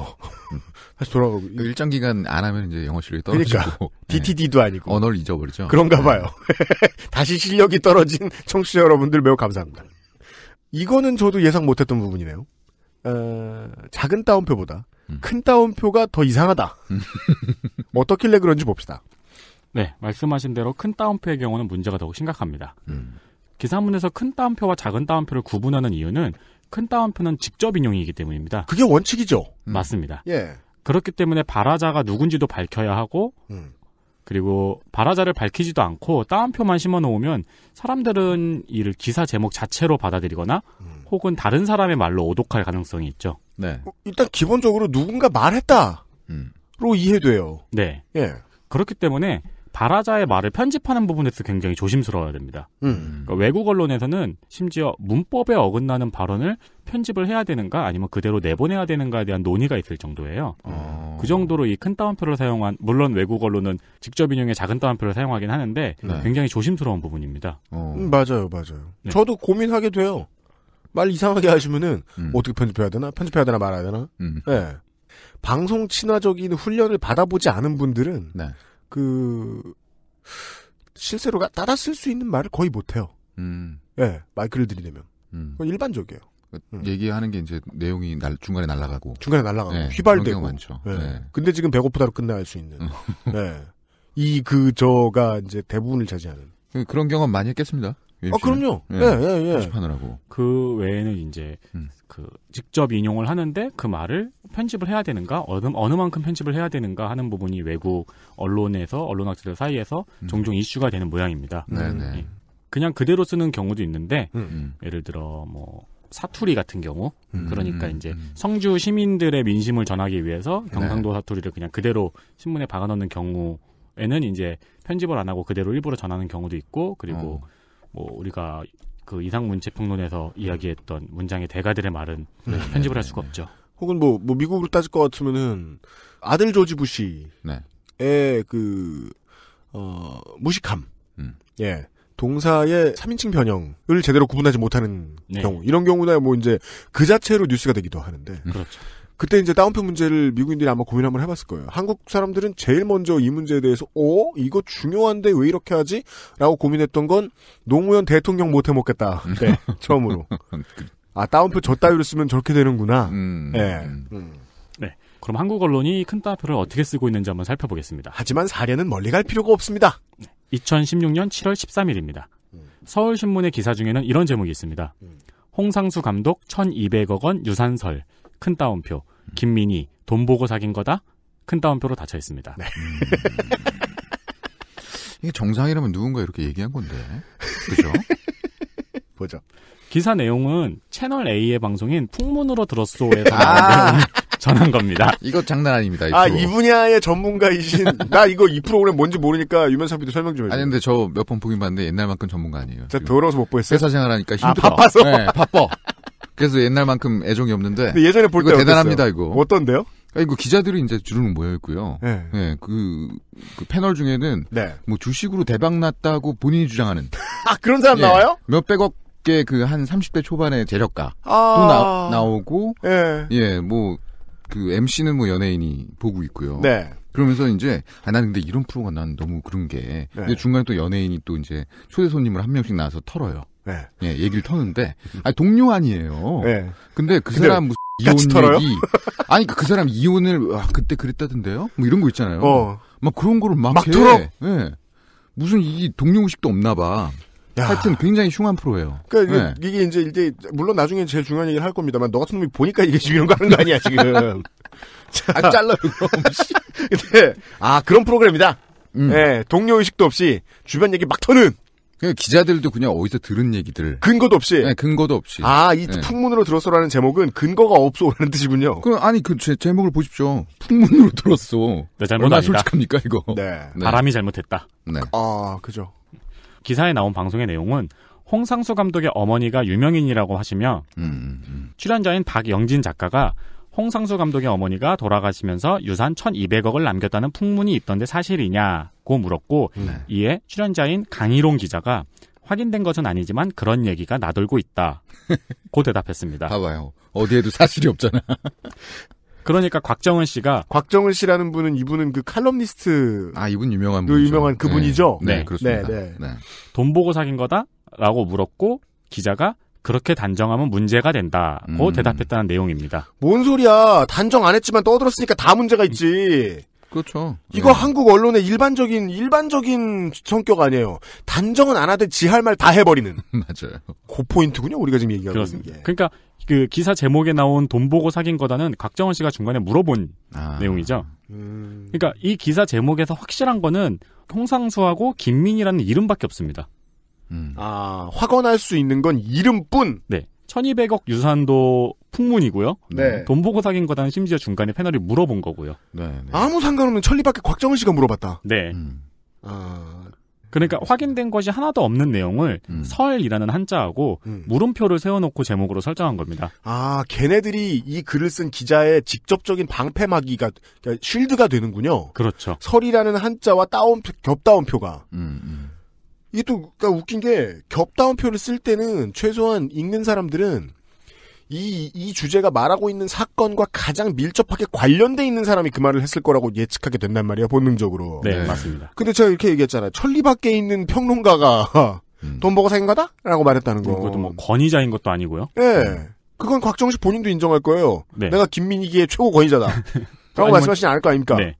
Speaker 5: 음. 다시 돌아가고. 그 일정 기간 안 하면 이제 영어 실력이 그러니까. 떨어지고. 그러니까. DTD도 아니고. 언어를 잊어버리죠. 그런가 네. 봐요.
Speaker 7: 다시 실력이 떨어진
Speaker 3: 청취자 여러분들 매우 감사합니다. 이거는 저도 예상 못했던 부분이네요. 어, 작은 따옴표보다 음. 큰 따옴표가 더 이상하다. 음. 어떻길래
Speaker 4: 그런지 봅시다. 네, 말씀하신 대로 큰 따옴표의 경우는 문제가 더욱 심각합니다. 음. 기사문에서 큰 따옴표와 작은 따옴표를 구분하는 이유는 큰 따옴표는 직접 인용이기 때문입니다. 그게 원칙이죠. 음. 맞습니다. 예. 그렇기 때문에 발화자가 누군지도 밝혀야 하고 음. 그리고 발화자를 밝히지도 않고 따옴표만 심어 놓으면 사람들은 이를 기사 제목 자체로 받아들이거나 음. 혹은 다른 사람의 말로 오독할 가능성이 있죠. 네. 어, 일단 기본적으로 누군가 말했다. 로 음. 이해돼요. 네. 예. 그렇기 때문에 발화자의 말을 편집하는 부분에서 굉장히 조심스러워야 됩니다. 음. 그러니까 외국 언론에서는 심지어 문법에 어긋나는 발언을 편집을 해야 되는가 아니면 그대로 내보내야 되는가에 대한 논의가 있을 정도예요. 어. 그 정도로 이 큰 따옴표를 사용한 물론 외국 언론은 직접 인용의 작은 따옴표를 사용하긴 하는데 네. 굉장히 조심스러운 부분입니다. 어. 음,
Speaker 3: 맞아요, 맞아요. 네. 저도 고민하게 돼요. 말 이상하게 하시면은 음. 어떻게 편집해야 되나 편집해야 되나 말아야 되나. 음. 네. 방송 친화적인 훈련을 받아보지 않은 분들은. 네. 그 실제로 가 따라 쓸 수 있는 말을 거의 못해요. 음. 예, 마이크를 들이대면. 음. 일반적이에요.
Speaker 5: 그 음. 얘기하는 게 이제 내용이 날, 중간에 날아가고 중간에 날아가고 네, 휘발되고 많죠. 네. 네.
Speaker 3: 근데 지금 배고프다로 끝나갈수 있는 네. 예. 이그 저가 이제 대부분을 차지하는
Speaker 4: 그, 그런 경험 많이 했겠습니다. 아 그럼요. 예, 예, 예, 예. 편집하느라고. 그 외에는 이제 음. 그 직접 인용을 하는데 그 말을 편집을 해야 되는가 어느 어느 만큼 편집을 해야 되는가 하는 부분이 외국 언론에서 언론학자들 사이에서 음. 종종 이슈가 되는 모양입니다. 네네. 네. 예. 그냥 그대로 쓰는 경우도 있는데 음, 음. 예를 들어 뭐 사투리 같은 경우 음, 음 그러니까 음, 이제 성주 시민들의 민심을 전하기 위해서 경상도 네. 사투리를 그냥 그대로 신문에 박아넣는 경우에는 이제 편집을 안 하고 그대로 일부러 전하는 경우도 있고 그리고 어. 뭐 우리가 그 이상문 재평론에서 이야기했던 문장의 대가들의 말은 네. 네 편집을 할 네, 수가 네. 없죠.
Speaker 3: 혹은 뭐, 뭐 미국으로 따질 것 같으면은 아들 조지 부시의 네. 그, 어, 무식함. 음. 예. 동사의 3인칭 변형을 제대로 구분하지 못하는 네. 경우. 이런 경우나 뭐 이제 그 자체로 뉴스가 되기도 하는데. 음. 그렇죠. 그때 이제 다운표 문제를 미국인들이 아마 고민 한번 해봤을 거예요. 한국 사람들은 제일 먼저 이 문제에 대해서 어 이거 중요한데 왜 이렇게 하지? 라고 고민했던 건 노무현 대통령 못해 먹겠다. 음. 네. 처음으로. 아 다운표 저 따위로 쓰면 저렇게 되는구나.
Speaker 4: 음, 네. 음. 음. 네. 그럼 한국 언론이 큰 따옴표를 어떻게 쓰고 있는지 한번 살펴보겠습니다. 하지만 사례는 멀리 갈 필요가 없습니다. 2016년 7월 13일입니다. 음. 서울신문의 기사 중에는 이런 제목이 있습니다. 홍상수 감독 1200억 원 유산설 큰 따옴표. 김민희 돈 보고 사귄 거다. 큰 따옴표로 닫혀 있습니다. 네. 음. 이게 정상이라면 누군가 이렇게 얘기한 건데. 그죠? 보죠. 기사 내용은 채널 A의 방송인 풍문으로 들었소에서 아. 전한 겁니다. 이거 장난 아닙니다. 이 아, 이
Speaker 3: 분야의 전문가이신, 나 이거 이 프로그램 뭔지 모르니까 유면사 비도 설명 좀 해주세요. 아니,
Speaker 5: 근데 저 몇 번 보긴 봤는데 옛날만큼 전문가 아니에요. 진짜 더러워서 못 보겠어요. 회사 생활하니까 아, 힘들어. 아, 바빠서? 네, 바빠. 그래서 옛날만큼 애정이 없는데 예전에 볼때 대단합니다 이거 어떤데요? 아, 이거 기자들이 이제 주르륵 모여 있고요. 네. 예. 네 예, 그, 그, 패널 중에는 네. 뭐 주식으로 대박 났다고 본인이 주장하는 아 그런 사람 예, 나와요? 몇백억 개 그 한 30대 초반의 재력가 아~ 또 나, 오고 예뭐 예, 그 MC는 뭐 연예인이 보고 있고요. 네. 그러면서 이제 아 나는 근데 이런 프로가 난 너무 그런 게 네. 중간에 또 연예인이 또 이제 초대 손님을 한 명씩 나와서 털어요. 네. 예, 얘기를 터는데 아니 동료 아니에요. 네. 근데 그 근데 사람 무슨 이혼 얘기 아니 그 사람 이혼을 와, 아, 그때 그랬다던데요? 뭐 이런 거 있잖아요. 어. 막 그런 거를 막, 막 해. 털어. 예. 무슨 이 동료 의식도 없나 봐. 야. 하여튼 굉장히 흉한 프로예요. 그러니까 네.
Speaker 3: 이게, 이제 이제 물론 나중에 제일 중요한 얘기를 할 겁니다만 너 같은 놈이 보니까 이게 지금 이런 거 하는 거 아니야 지금. 자, 아, 잘라 그거. 근아 그런 프로그램이다. 음. 네, 동료 의식도 없이 주변 얘기 막 터는. 기자들도 그냥 어디서
Speaker 5: 들은 얘기들. 근거도 없이? 네, 근거도 없이. 아, 이 네. 풍문으로 들었어라는 제목은 근거가 없어라는 뜻이군요. 그 아니, 그, 제, 제목을 보십시오. 풍문으로
Speaker 4: 들었어. 내 네, 잘못 얼마나 아 솔직합니까,
Speaker 5: 이거?
Speaker 1: 네.
Speaker 4: 네. 바람이 잘못했다. 네. 아, 그죠. 기사에 나온 방송의 내용은 홍상수 감독의 어머니가 유명인이라고 하시며 음, 음. 음. 출연자인 박영진 작가가 홍상수 감독의 어머니가 돌아가시면서 유산 1200억을 남겼다는 풍문이 있던데 사실이냐고 물었고 네. 이에 출연자인 강희롱 기자가 확인된 것은 아니지만 그런 얘기가 나돌고 있다. 고 대답했습니다. 봐봐요. 어디에도 사실이 없잖아. 그러니까 곽정은 씨가 곽정은 씨라는 분은 이분은 그 칼럼니스트 아 이분 유명한 그 분 유명한 그분이죠. 네, 네, 네 그렇습니다. 네, 네. 네. 돈 보고 사귄 거다라고 물었고 기자가 그렇게 단정하면 문제가 된다고 음. 대답했다는 내용입니다.
Speaker 3: 뭔 소리야. 단정 안 했지만 떠들었으니까 다 문제가 있지. 그렇죠. 이거 네. 한국 언론의 일반적인 일반적인 성격 아니에요. 단정은 안 하되 지할말 다 해버리는.
Speaker 4: 맞아요. 고그 포인트군요. 우리가 지금 얘기하고 그렇습니다. 있는 게. 그러니까 그 기사 제목에 나온 돈 보고 사귄 거다는 곽정원 씨가 중간에 물어본 아. 내용이죠. 음. 그러니까 이 기사 제목에서 확실한 거는 홍상수하고 김민이라는 이름밖에 없습니다. 음. 아, 확언할 수 있는 건 이름뿐. 네. 1200억 유산도 풍문이고요. 네. 돈 보고 사귄 거다는 심지어 중간에 패널이 물어본 거고요. 네, 네. 아무 상관없는 천리밖에 곽정은 씨가 물어봤다. 네. 음. 아... 그러니까 확인된 것이 하나도 없는 내용을 음. 설이라는 한자하고 음. 물음표를 세워놓고 제목으로 설정한 겁니다. 아, 걔네들이 이
Speaker 3: 글을 쓴 기자의 직접적인 방패막이가 그러니까 쉴드가 되는군요. 그렇죠. 설이라는 한자와 따옴 겹다운표가 음, 음. 이게 또 그러니까 웃긴 게 겹다운표를 쓸 때는 최소한 읽는 사람들은 이, 이 주제가 말하고 있는 사건과 가장 밀접하게 관련돼 있는 사람이 그 말을 했을 거라고 예측하게 된단 말이에요, 본능적으로.
Speaker 4: 네, 네. 맞습니다.
Speaker 3: 근데 제가 이렇게 얘기했잖아요. 천리 밖에 있는 평론가가 음. 돈버고사는 거다? 라고 말했다는 거.
Speaker 4: 그것도 뭐 권위자인 것도 아니고요.
Speaker 3: 네. 네. 그건 곽정식 본인도 인정할 거예요.
Speaker 4: 네. 내가 김민희기의 최고 권위자다. 라고 말씀하시지 않을 거 아닙니까? 네.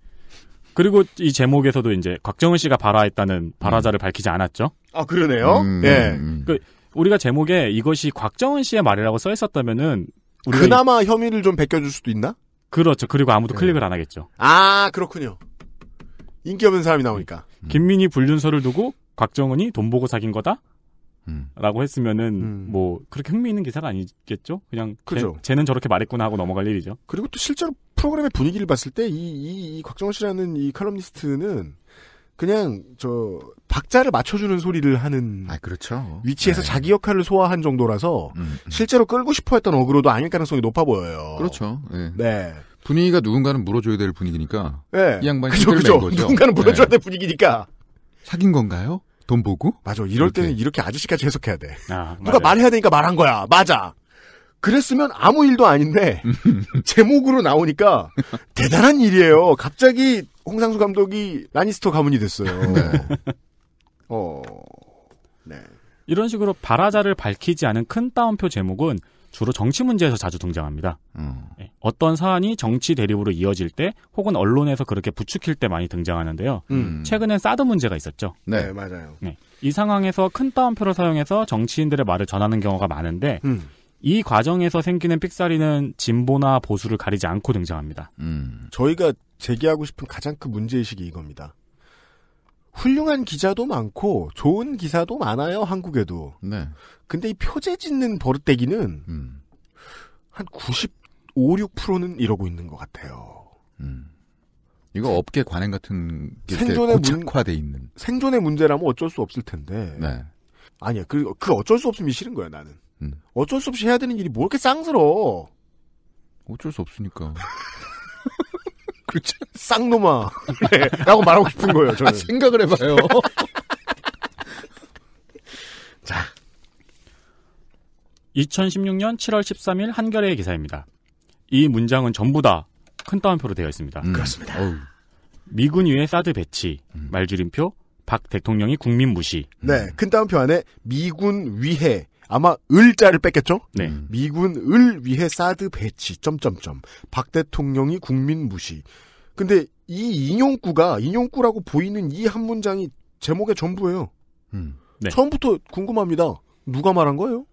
Speaker 4: 그리고 이 제목에서도 이제 곽정은 씨가 발화했다는 음. 발화자를 밝히지 않았죠. 아
Speaker 3: 그러네요. 음. 네.
Speaker 4: 그 우리가 제목에 이것이 곽정은 씨의 말이라고 써 있었다면은 그나마 이... 혐의를 좀베껴줄 수도 있나? 그렇죠. 그리고 아무도 네. 클릭을 안 하겠죠.
Speaker 3: 아 그렇군요.
Speaker 4: 인기 없는 사람이 나오니까. 음. 김민희 불륜설을 두고 곽정은이 돈 보고 사귄 거다. 라고 했으면은 음. 뭐 그렇게 흥미있는 기사가 아니겠죠? 그냥 그죠. 쟤, 는 저렇게 말했구나 하고 넘어갈 일이죠.
Speaker 3: 그리고 또 실제로 프로그램의 분위기를 봤을 때 이 이, 이 곽정원 씨라는 이 칼럼니스트는 그냥 저 박자를 맞춰주는 소리를 하는 아 그렇죠 위치에서 네. 자기 역할을 소화한 정도라서 음, 음. 실제로 끌고 싶어했던 어그로도 아닐 가능성이 높아 보여요.
Speaker 5: 그렇죠. 네. 네. 분위기가 누군가는 물어줘야 될 분위기니까 네. 이 양반이 그죠, 그죠. 거죠. 누군가는 물어줘야 네. 될 분위기니까 사귄 건가요?
Speaker 3: 돈 보고? 맞아. 이럴 이렇게. 때는 이렇게 아저씨까지 해석해야
Speaker 1: 돼. 아, 누가 맞아요.
Speaker 3: 말해야 되니까 말한 거야. 맞아. 그랬으면 아무 일도 아닌데 제목으로 나오니까 대단한 일이에요. 갑자기 홍상수 감독이
Speaker 4: 라니스터 가문이
Speaker 3: 됐어요. 네. 어. 네.
Speaker 4: 이런 식으로 발화자를 밝히지 않은 큰 따옴표 제목은 주로 정치 문제에서 자주 등장합니다. 음. 예, 어떤 사안이 정치 대립으로 이어질 때 혹은 언론에서 그렇게 부추길 때 많이 등장하는데요. 음. 최근엔 사드 문제가 있었죠. 네, 네 맞아요. 네. 이 상황에서 큰 따옴표를 사용해서 정치인들의 말을 전하는 경우가 많은데 음. 이 과정에서 생기는 삑사리는 진보나 보수를 가리지 않고 등장합니다.
Speaker 3: 음. 저희가 제기하고 싶은 가장 큰 문제의식이 이겁니다. 훌륭한 기자도 많고 좋은 기사도 많아요 한국에도. 네. 근데 이 표제 짓는 버릇대기는 음. 한 95,
Speaker 5: 6%는 이러고 있는 것 같아요. 음. 이거 업계 관행 같은 게 생존의 고착화돼 있는
Speaker 3: 생존의 문제라면 어쩔 수 없을 텐데. 네. 아니야 그, 그 어쩔 수 없음이 싫은 거야 나는. 음. 어쩔 수 없이 해야 되는 일이 뭐 이렇게 쌍스러워.
Speaker 5: 어쩔 수 없으니까. 그렇죠. 쌍놈아. 네. 라고 말하고 싶은 거예요, 저는. 아, 생각을 해봐요.
Speaker 4: 자. 2016년 7월 13일 한겨레의 기사입니다. 이 문장은 전부 다 큰 따옴표로 되어 있습니다. 음. 그렇습니다. 어우. 미군 위에 사드 배치, 음. 말줄임표, 박 대통령이 국민 무시.
Speaker 3: 네, 큰 따옴표 안에 미군 위해 아마 을자를 뺐겠죠? 네. 미군 을 위해 사드 배치 점점점 박 대통령이 국민 무시. 근데 이 인용구가 인용구라고 보이는 이 한 문장이 제목의 전부예요. 음. 네. 처음부터 궁금합니다.
Speaker 4: 누가 말한 거예요?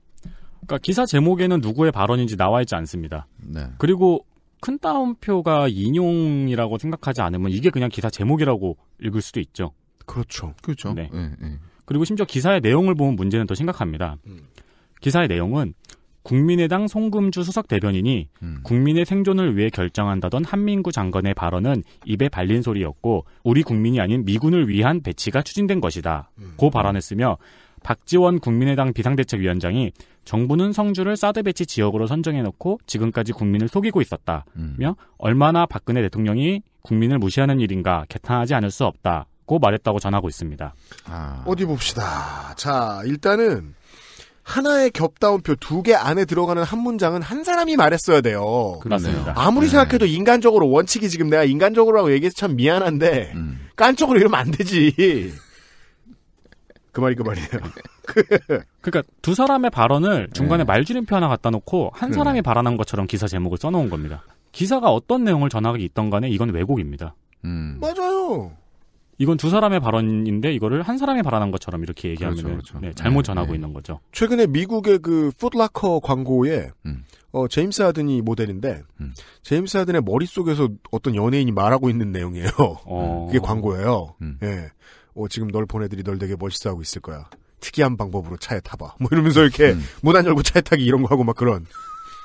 Speaker 4: 그러니까 기사 제목에는 누구의 발언인지 나와 있지 않습니다. 네. 그리고 큰 따옴표가 인용이라고 생각하지 않으면 이게 그냥 기사 제목이라고 읽을 수도 있죠.
Speaker 5: 그렇죠. 그렇죠.
Speaker 4: 네. 네, 네. 그리고 심지어 기사의 내용을 보면 문제는 더 심각합니다. 음. 기사의 내용은 국민의당 송금주 수석 대변인이 음. 국민의 생존을 위해 결정한다던 한민구 장관의 발언은 입에 발린 소리였고 우리 국민이 아닌 미군을 위한 배치가 추진된 것이다. 음. 고 발언했으며 박지원 국민의당 비상대책위원장이 정부는 성주를 사드 배치 지역으로 선정해놓고 지금까지 국민을 속이고 있었다며 음. 얼마나 박근혜 대통령이 국민을 무시하는 일인가 개탄하지 않을 수 없다. 받고 말했다고 전하고 있습니다. 아.
Speaker 3: 어디 봅시다. 자, 일단은 하나의 겹다운표 두 개 안에 들어가는 한 문장은 한 사람이 말했어야 돼요. 그렇습니다. 아무리 네. 생각해도 인간적으로 원칙이 지금 내가 인간적으로라고 얘기해서 참 미안한데 음. 깐쪽으로 이러면 안 되지.
Speaker 4: 그 말이 그 말이에요. 그러니까 두 사람의 발언을 중간에 네. 말줄임표 하나 갖다 놓고 한 네. 사람이 네. 발언한 것처럼 기사 제목을 써놓은 겁니다. 기사가 어떤 내용을 전하기 있던 간에 이건 왜곡입니다. 음.
Speaker 1: 맞아요.
Speaker 4: 이건 두 사람의 발언인데 이거를 한 사람이 발언한 것처럼 이렇게 그렇죠, 얘기하면 그렇죠, 그렇죠. 네, 잘못 네, 전하고 네. 있는 거죠.
Speaker 3: 최근에 미국의 그 풋라커 광고에 음. 어, 제임스 하든이 모델인데 음. 제임스 하든의 머릿속에서 어떤 연예인이 말하고 있는 내용이에요. 어... 그게 광고예요. 음. 예. 어, 지금 널 보내들이 널 되게 멋있어 하고 있을 거야. 특이한 방법으로 차에 타봐. 뭐 이러면서 이렇게 음. 문안 열고 차에 타기 이런 거 하고 막 그런.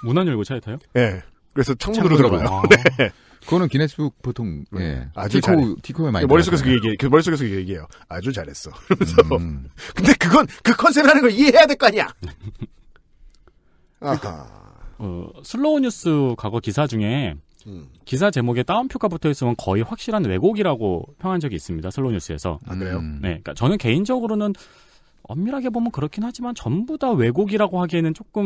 Speaker 4: 문 안 열고 차에 타요? 네. 그래서
Speaker 3: 창문으 창문으로 들어가요. 아. 네.
Speaker 5: 그거는 기네스북 보통 네. 예. 아주 티코, 잘해. 티코에 많이 머릿속에서 그 얘기 그 머릿속에서 그 얘기해요. 아주 잘했어. 그러면서 음.
Speaker 3: 근데 그건 그 컨셉이라는 걸 이해해야 될
Speaker 1: 거 아니야.
Speaker 4: 아러까 그러니까 어, 슬로우 뉴스 과거 기사 중에 음. 기사 제목에 따옴표가 붙어 있으면 거의 확실한 왜곡이라고 평한 적이 있습니다. 슬로우 뉴스에서. 아, 그래요? 음. 네. 그러니까 저는 개인적으로는 엄밀하게 보면 그렇긴 하지만 전부 다 왜곡이라고 하기에는 조금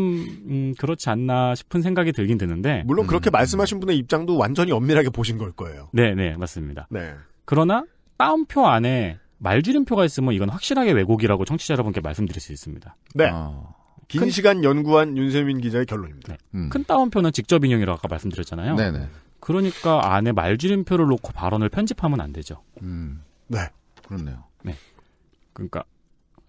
Speaker 4: 음, 그렇지 않나 싶은 생각이 들긴 드는데 물론 그렇게
Speaker 3: 음. 말씀하신 분의 입장도 완전히 엄밀하게 보신 걸 거예요.
Speaker 4: 네, 네, 맞습니다. 네. 그러나 따옴표 안에 말줄임표가 있으면 이건 확실하게 왜곡이라고 청취자 여러분께 말씀드릴 수 있습니다. 네. 어.
Speaker 3: 긴 큰, 시간 연구한 윤세민 기자의 결론입니다. 네.
Speaker 4: 음. 큰 따옴표는 직접 인용이라고 아까 말씀드렸잖아요. 네네. 네. 그러니까 안에 말줄임표를 놓고 발언을 편집하면 안 되죠. 음. 네. 그렇네요. 네. 그러니까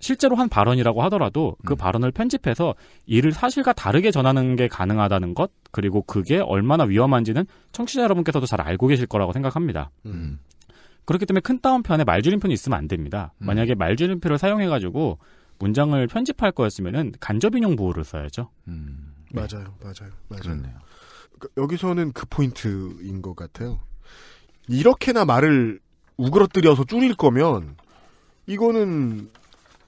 Speaker 4: 실제로 한 발언이라고 하더라도 그 음. 발언을 편집해서 이를 사실과 다르게 전하는 게 가능하다는 것 그리고 그게 얼마나 위험한지는 청취자 여러분께서도 잘 알고 계실 거라고 생각합니다. 음. 그렇기 때문에 큰 따옴편에 말줄임표는 있으면 안 됩니다. 음. 만약에 말줄임표를 사용해가지고 문장을 편집할 거였으면은 간접인용 보호를 써야죠. 음.
Speaker 3: 네. 맞아요, 맞아요, 맞아요. 그렇네요. 그, 여기서는 그 포인트인 것 같아요. 이렇게나 말을 우그러뜨려서 줄일 거면 이거는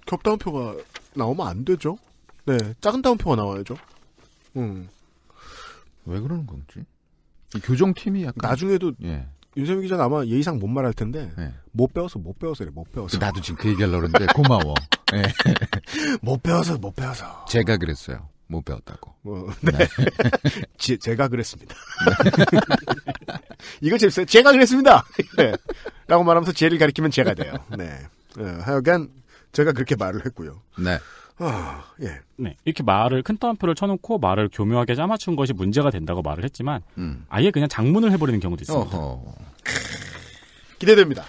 Speaker 3: 겹다운표가 나오면 안 되죠. 네, 작은 다운표가 나와야죠. 음.
Speaker 5: 왜 그러는 건지?
Speaker 3: 이 교정팀이 약간 나중에도 예. 윤세민 기자 는 아마 예의상 못 말할 텐데 예. 못 배워서 못 배워서 못
Speaker 5: 배워서 그 나도 지금 그 얘기하려고 그러는데 고마워 예. 못 배워서 못 배워서 제가 그랬어요 못 배웠다고 뭐, 네. 네. 제, 제가 그랬습니다
Speaker 3: 이거 재밌어요 제가 그랬습니다 네. 라고 말하면서 제를 가리키면 제가 돼요 네 어, 하여간 제가 그렇게 말을 했고요. 네. 아,
Speaker 1: 예.
Speaker 4: 네. 이렇게 말을 큰 따옴표를 쳐놓고 말을 교묘하게 짜맞춘 것이 문제가 된다고 말을 했지만 음. 아예 그냥 장문을 해버리는 경우도 있습니다. 어허. 기대됩니다.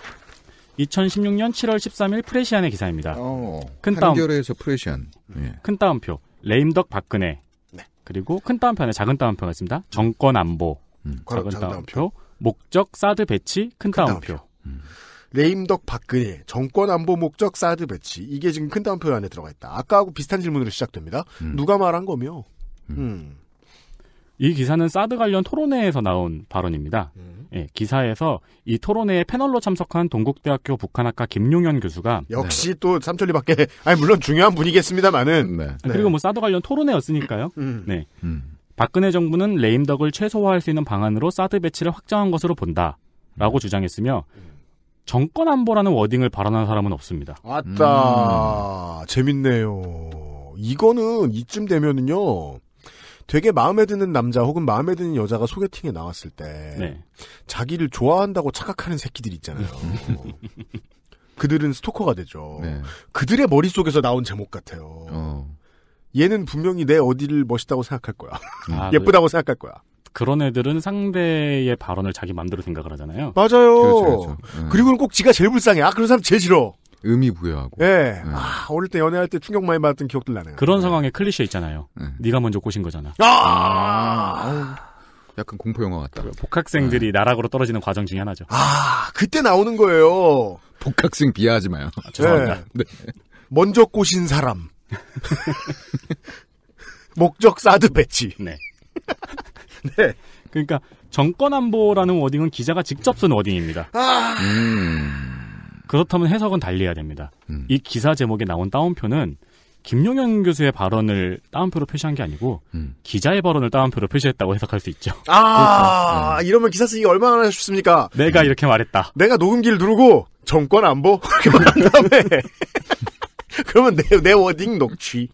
Speaker 4: 2016년 7월 13일 프레시안의 기사입니다. 어, 큰 따옴. 한겨레에서 프레시안. 예. 큰 따옴표. 레임덕 박근혜. 네. 그리고 큰 따옴표 안에 작은 따옴표가 있습니다. 정권 안보. 음. 작은, 따옴표. 목적 사드 배치. 큰, 따옴표. 따옴표. 음. 레임덕
Speaker 3: 박근혜 정권 안보 목적 사드 배치 이게 지금 큰 다운표 안에 들어가 있다. 아까하고 비슷한 질문으로 시작됩니다. 음. 누가 말한 거며?
Speaker 4: 음. 음. 이 기사는 사드 관련 토론회에서 나온 발언입니다. 음. 예, 기사에서 이 토론회에 패널로 참석한 동국대학교 북한학과 김용현 교수가 역시 네. 또 삼천리밖에 아니 물론 중요한 분이겠습니다만은 네. 네. 그리고 뭐 사드 관련 토론회였으니까요. 음. 음. 네. 음. 박근혜 정부는 레임덕을 최소화할 수 있는 방안으로 사드 배치를 확정한 것으로 본다라고 음. 주장했으며 음. 정권 안보라는 워딩을 발언한 사람은 없습니다. 아다
Speaker 3: 음. 재밌네요. 이거는 이쯤 되면은요. 되게 마음에 드는 남자 혹은 마음에 드는 여자가 소개팅에 나왔을 때 네. 자기를 좋아한다고 착각하는 새끼들 있잖아요. 그들은 스토커가 되죠. 네. 그들의 머릿속에서 나온 제목 같아요. 어. 얘는 분명히 내 어디를 멋있다고 생각할 거야. 아, 예쁘다고 그 생각할 거야.
Speaker 4: 그런 애들은 상대의 발언을 자기 마음대로 생각을 하잖아요. 맞아요. 그렇죠, 그렇죠. 네. 그리고는 꼭 지가 제일 불쌍해. 아, 그런 사람 제일 싫어. 의미 부여하고. 예. 네. 아,
Speaker 3: 어릴 때 연애할 때 충격 많이 받았던 기억들 나네요.
Speaker 4: 그런 예. 상황에 클리셰 있잖아요. 네. 네가 먼저 꼬신 거잖아. 아! 아~ 약간 공포 영화 같다. 그 복학생들이 나락으로 떨어지는 과정 중에 하나죠. 아, 그때 나오는 거예요. 복학생 비하하지 마요. 아, 죄송합니다. 네. 먼저 꼬신 사람. 목적 사드 배치. 네. 네. 그러니까 정권 안보라는 워딩은 기자가 직접 쓴 워딩입니다. 아... 음... 그렇다면 해석은 달리해야 됩니다. 음. 이 기사 제목에 나온 따옴표는 김용현 교수의 발언을 따옴표로 표시한 게 아니고 음. 기자의 발언을 따옴표로 표시했다고 해석할 수 있죠.
Speaker 1: 아
Speaker 3: 그러니까, 음. 이러면 기사 쓰기 얼마나 쉽습니까?
Speaker 4: 내가 이렇게 말했다. 내가 녹음기를 누르고
Speaker 3: 정권 안보 그렇게 말한 다음에 그러면 내, 내 워딩 녹취.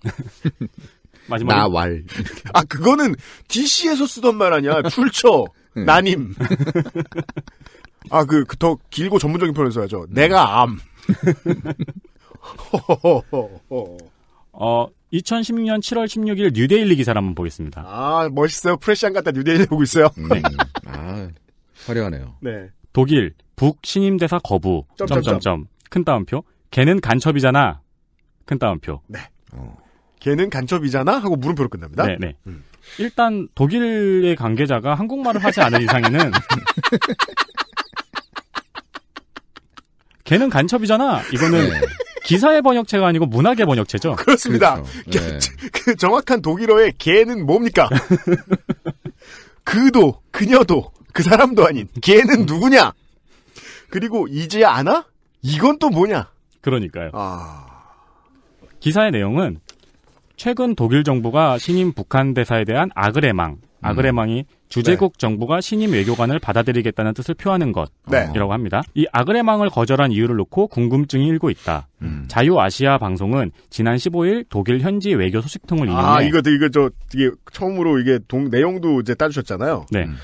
Speaker 3: 마지막에. 나왈. 아, 그거는 DC에서 쓰던 말 아니야. 출처, 나님. 네. 아, 그, 그, 더 길고 전문적인 표현을 써야죠. 네. 내가
Speaker 4: 암. 어, 2016년 7월 16일 뉴데일리 기사를 한번 보겠습니다.
Speaker 3: 아, 멋있어요. 프레시안 같다 뉴데일리 보고 있어요. 음,
Speaker 4: 네. 아, 화려하네요. 네. 독일, 북 신임대사 거부, 점점점. 큰 따옴표. 걔는 간첩이잖아. 큰 따옴표. 네. 어. 걔는 간첩이잖아 하고 물음표로 끝납니다. 네, 네, 음. 일단 독일의 관계자가 한국말을 하지 않은 이상에는 걔는 간첩이잖아. 이거는 네. 기사의 번역체가 아니고 문학의 번역체죠. 그렇습니다. 그렇죠. 네. 그 정확한 독일어의 걔는 뭡니까? 그도,
Speaker 3: 그녀도, 그 사람도 아닌 걔는 누구냐? 그리고 이제 아나?
Speaker 4: 이건 또 뭐냐? 그러니까요. 아... 기사의 내용은 최근 독일 정부가 신임 북한 대사에 대한 아그레망, 아그레망이 음. 주제국 네. 정부가 신임 외교관을 받아들이겠다는 뜻을 표하는 것이라고 네. 합니다. 이 아그레망을 거절한 이유를 놓고 궁금증이 일고 있다. 음. 자유아시아 방송은 지난 15일 독일 현지 외교 소식통을 아, 이용해 아 이거
Speaker 3: 이거 저 이게 처음으로 이게 동 내용도 이제 따주셨잖아요. 네. 음.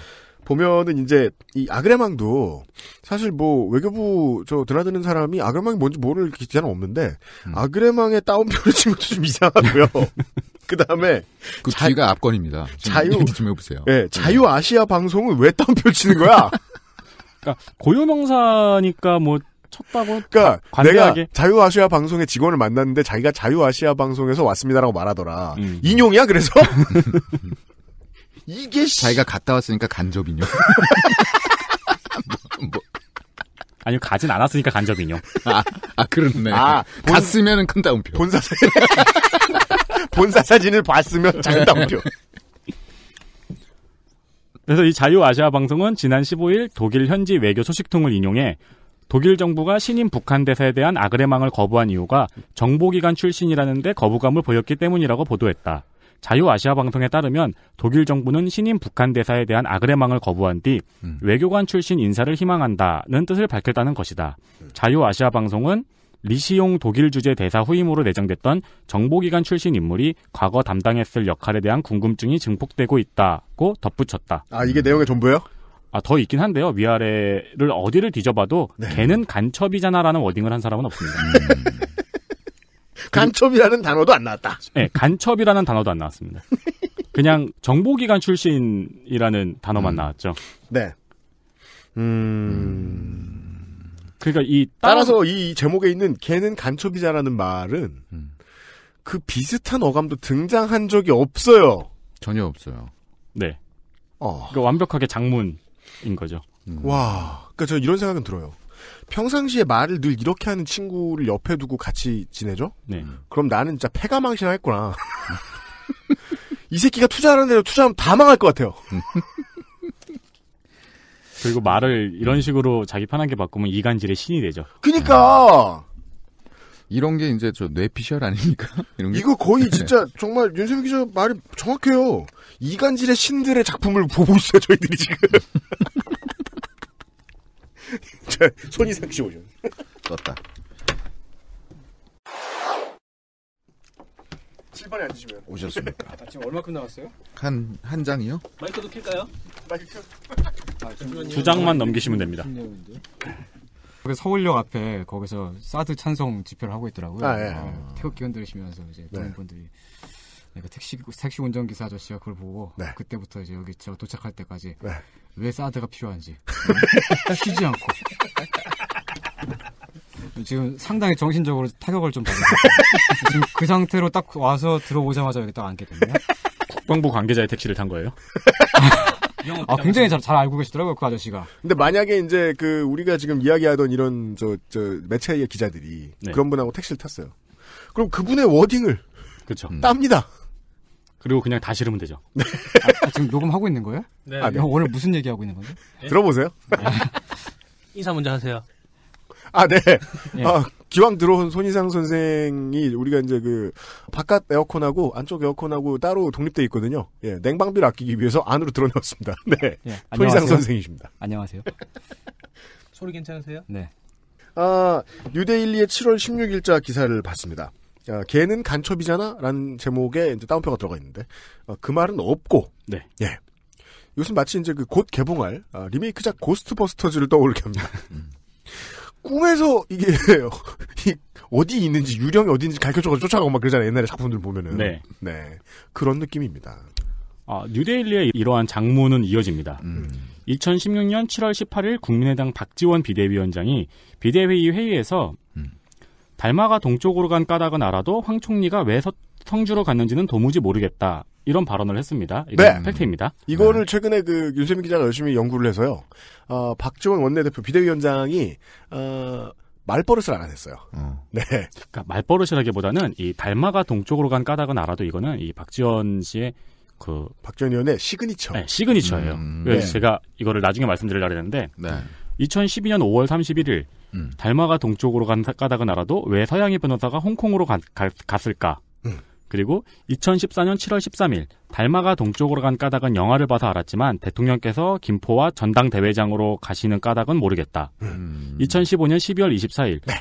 Speaker 3: 보면은 이제 이 아그레망도 사실 뭐 외교부 저 드나드는 사람이 아그레망이 뭔지 모를 기자는 없는데 음. 아그레망에 따옴표를친 것도 좀 이상하고요. 그다음에 그 자, 뒤가 압권입니다. 자유 좀 해보세요. 예, 네, 자유 아시아 방송은 왜따옴표 치는 거야? 그러니까 고유명사니까 뭐 쳤다고 그러니까 관대하게. 내가 자유아시아 방송의 직원을 만났는데 자기가 자유아시아 방송에서 왔습니다라고
Speaker 5: 말하더라. 음. 인용이야 그래서 이게 자기가 갔다 왔으니까 간접인용 뭐, 뭐. 아니요 가진 않았으니까 간접인용 아, 아 그렇네. 아, 본, 갔으면큰 다운표. 본사 사진. 본사 사진을 봤으면 작은 다운표.
Speaker 4: 그래서 이 자유아시아 방송은 지난 15일 독일 현지 외교 소식통을 인용해 독일 정부가 신임 북한 대사에 대한 아그레망을 거부한 이유가 정보기관 출신이라는데 거부감을 보였기 때문이라고 보도했다. 자유아시아 방송에 따르면 독일 정부는 신임 북한 대사에 대한 아그레망을 거부한 뒤 음. 외교관 출신 인사를 희망한다는 뜻을 밝혔다는 것이다. 자유아시아 방송은 리시용 독일 주재 대사 후임으로 내정됐던 정보기관 출신 인물이 과거 담당했을 역할에 대한 궁금증이 증폭되고 있다고 덧붙였다. 아 이게 내용의 전부예요? 아, 더 있긴 한데요. 위아래를 어디를 뒤져봐도 네. 걔는 간첩이잖아라는 워딩을 한 사람은 없습니다. 음.
Speaker 3: 간첩이라는 단어도 안 나왔다.
Speaker 4: 네, 간첩이라는 단어도 안 나왔습니다. 그냥 정보기관 출신이라는 단어만 음. 나왔죠. 네. 음. 그러니까 이 따라...
Speaker 3: 서이 제목에 있는 걔는 간첩이자라는 말은 음. 그 비슷한 어감도 등장한 적이 없어요.
Speaker 5: 전혀 없어요.
Speaker 4: 네.
Speaker 3: 어. 그러니까 완벽하게 장문인
Speaker 4: 거죠. 음. 와.
Speaker 3: 그러니까 저 이런 생각은 들어요. 평상시에 말을 늘 이렇게 하는 친구를 옆에 두고 같이 지내죠? 네. 그럼 나는 진짜 패가 망신했구나. 이 새끼가 투자하는 대로 투자하면 다 망할 것 같아요. 음.
Speaker 4: 그리고 말을 이런 식으로 자기 편하게 바꾸면 이간질의 신이 되죠. 그니까! 네. 이런 게 이제 저 뇌피셜 아닙니까? 이런 게? 이거
Speaker 3: 거의 네. 진짜 정말 윤세민 기자 말이 정확해요. 이간질의 신들의 작품을 보고 있어요, 저희들이 지금.
Speaker 1: 손이 상시오죠. 떴다.
Speaker 2: 7번에 앉으시면. 오셨습니까? 아, 지금 얼마큼 남았어요?
Speaker 5: 한, 한 장이요?
Speaker 2: 마이크도 킬까요? 마이크 아, 두 장만 넘기시면 됩니다. 거 서울역 앞에 거기서 사드 찬성 집회를 하고 있더라고요. 아, 예. 아, 어, 태극기 흔들으시면서 이제 네. 분들이 그러니까 택시 택시 운전기사 아저씨가 그걸 보고 네. 그때부터 이제 여기 저 도착할 때까지 네. 왜 사드가 필요한지 어? 쉬지 않고 지금 상당히 정신적으로 타격을 좀 받은 지금 그 상태로 딱 와서 들어오자마자 여기 딱 앉게 됐네요.
Speaker 4: 국방부 관계자의 택시를 탄 거예요?
Speaker 2: 아, 굉장히 잘, 잘 알고 계시더라고요, 그 아저씨가.
Speaker 3: 근데 만약에 이제 그 우리가 지금 이야기하던 이런 저, 저 매체의 기자들이 네. 그런 분하고 택시를 탔어요. 그럼 그분의 워딩을 그쵸. 음. 땁니다.
Speaker 4: 그리고 그냥 다 실으면 되죠.
Speaker 2: 네. 아, 지금 녹음하고 있는 거예요? 네. 아, 네. 오늘 무슨 얘기하고 있는 건데? 네? 들어보세요. 네.
Speaker 7: 인사 먼저 하세요. 아, 네.
Speaker 3: 예. 아, 기왕 들어온 손희상 선생이 우리가 이제 그 바깥 에어컨하고 안쪽 에어컨하고 따로 독립돼 있거든요. 예, 냉방비를 아끼기 위해서 안으로 들어놓았습니다. 네. 예, 손희상 선생이십니다.
Speaker 2: 안녕하세요.
Speaker 7: 소리 괜찮으세요? 네. 아,
Speaker 3: 뉴데일리의 7월 16일자 기사를 봤습니다. 야, 어, 걔는 간첩이잖아? 라는 제목에 이제 다운표가 들어가 있는데, 어, 그 말은 없고, 네. 예. 이것 마치 이제 그 곧 개봉할 아, 리메이크작 고스트버스터즈를 떠올게 합니다. 음. 꿈에서 이게, 어디 있는지, 유령이 어디인지 가르쳐줘서 쫓아가고 막 그러잖아요. 옛날에 작품들 보면은. 네.
Speaker 4: 네. 그런 느낌입니다. 아, 뉴데일리의 이러한 장문은 이어집니다. 음. 2016년 7월 18일 국민의당 박지원 비대위원장이 비대회의 회의에서 음. 달마가 동쪽으로 간 까닭은 알아도 황 총리가 왜 서, 성주로 갔는지는 도무지 모르겠다. 이런 발언을 했습니다. 네. 팩트입니다.
Speaker 3: 이거를 네. 최근에 그 윤세민 기자가 열심히 연구를 해서요. 어, 박지원 원내대표 비대위원장이 어, 말버릇을 안 했어요. 음.
Speaker 4: 네. 그러니까 말버릇이라기보다는 이 달마가 동쪽으로 간 까닭은 알아도 이거는 이 박지원 씨의 그 박지원 의원의 시그니처. 네, 시그니처예요. 음, 네. 제가 이거를 나중에 말씀드리려 했는데 네. 2012년 5월 31일 음. 달마가 동쪽으로 간 까닭은 알아도 왜 서양의 변호사가 홍콩으로 가, 가, 갔을까? 음. 그리고 2014년 7월 13일 달마가 동쪽으로 간 까닭은 영화를 봐서 알았지만 대통령께서 김포와 전당대회장으로 가시는 까닭은 모르겠다. 음. 2015년 12월 24일 네.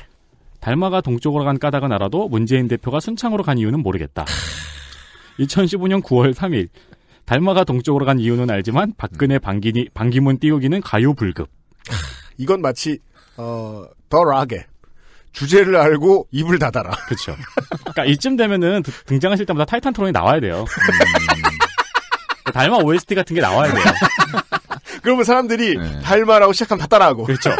Speaker 4: 달마가 동쪽으로 간 까닭은 알아도 문재인 대표가 순창으로 간 이유는 모르겠다. 2015년 9월 3일 달마가 동쪽으로 간 이유는 알지만 박근혜 반기니, 반기문 띄우기는 가요 불급.
Speaker 3: 이건 마치 어, 덜하게
Speaker 4: 주제를 알고 입을 닫아라. 그렇죠. 그러니까 이쯤 되면은 등장하실 때마다 타이탄 토론이 나와야 돼요. 음... 달마 OST 같은 게 나와야 돼요. 그러면 사람들이 네. 달마라고 시작하면 다 따라하고. 그렇죠.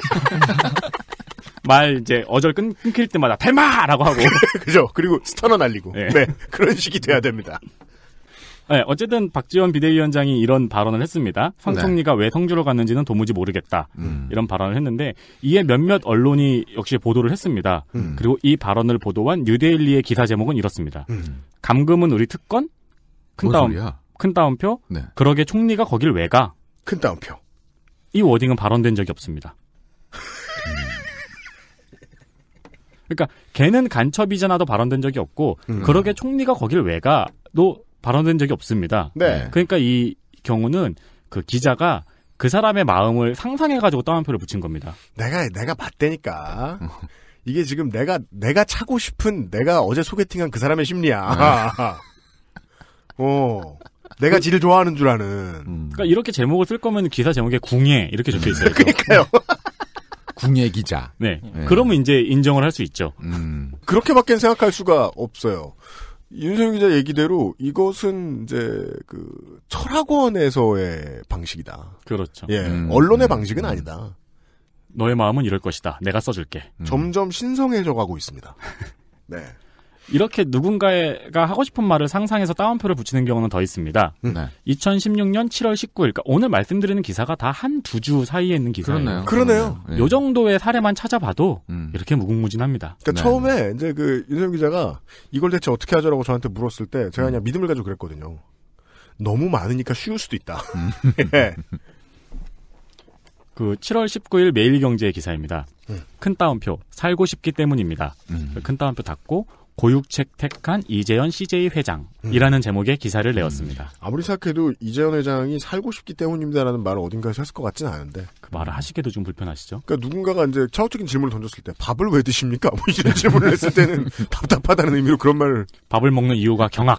Speaker 4: 말 이제 어절 끊, 끊길 때마다 달마라고 하고.
Speaker 3: 그죠. 그리고 스터너 날리고. 네. 네. 그런 식이 돼야 됩니다.
Speaker 4: 네, 어쨌든 박지원 비대위원장이 이런 발언을 했습니다. 황 네. 총리가 왜 성주로 갔는지는 도무지 모르겠다. 음. 이런 발언을 했는데 이에 몇몇 언론이 역시 보도를 했습니다. 음. 그리고 이 발언을 보도한 뉴데일리의 기사 제목은 이렇습니다. 음. 감금은 우리 특권? 큰 다운, 소큰 다운표? 네. 그러게 총리가 거길 왜 가? 큰 다운표. 이 워딩은 발언된 적이 없습니다. 음. 그러니까 걔는 간첩이잖아도 발언된 적이 없고 음. 그러게 총리가 거길 왜 가도 발언된 적이 없습니다. 네. 그러니까 이 경우는 그 기자가 그 사람의 마음을 상상해가지고 따옴표를 붙인 겁니다.
Speaker 3: 내가 내가 봤대니까 이게 지금 내가 내가 차고 싶은 내가 어제 소개팅한 그 사람의 심리야. 네. 어. 내가 지를
Speaker 4: 좋아하는 줄 아는.
Speaker 3: 음.
Speaker 4: 그러니까 이렇게 제목을 쓸 거면 기사 제목에 궁예 이렇게 적혀 있어요. 음. 그러니까요. 궁예 기자. 네. 네. 그러면 이제 인정을 할 수 있죠. 음.
Speaker 3: 그렇게밖에 생각할 수가 없어요. 윤소영 기자 얘기대로 이것은 이제 그 철학원에서의 방식이다. 그렇죠.
Speaker 4: 예, 음, 음, 언론의 음, 방식은 아니다. 너의 마음은 이럴 것이다. 내가 써줄게. 점점 신성해져 가고 있습니다. 네. 이렇게 누군가가 하고 싶은 말을 상상해서 따옴표를 붙이는 경우는 더 있습니다. 음. 네. 2016년 7월 19일, 그러니까 오늘 말씀드리는 기사가 다 한 두 주 사이에 있는 기사예요. 그렇네요. 그러네요. 네. 요 예. 정도의 사례만 찾아봐도 음. 이렇게 무궁무진합니다. 그러니까 네. 처음에
Speaker 3: 이제 그 윤세영 기자가 이걸 대체 어떻게 하자라고 저한테 물었을 때 제가
Speaker 4: 음. 그냥 믿음을 가지고 그랬거든요. 너무 많으니까 쉬울 수도 있다. 음. 예. 그 7월 19일 매일경제 기사입니다. 음. 큰 따옴표 살고 싶기 때문입니다. 음. 큰 따옴표 닫고 고육책 택한 이재현 CJ 회장이라는 음. 제목의 기사를 음. 내었습니다. 음.
Speaker 3: 아무리 생각해도 이재현 회장이 살고 싶기 때문입니다라는 말을 어딘가에서
Speaker 4: 했을 것 같지는 않은데 그 말을 하시기도 좀 불편하시죠?
Speaker 3: 그러니까 누군가가 이제 차후적인 질문을 던졌을 때 밥을 왜 드십니까? 뭐 이런 질문을 했을 때는
Speaker 4: 답답하다는 의미로 그런 말을 밥을 먹는 이유가 경악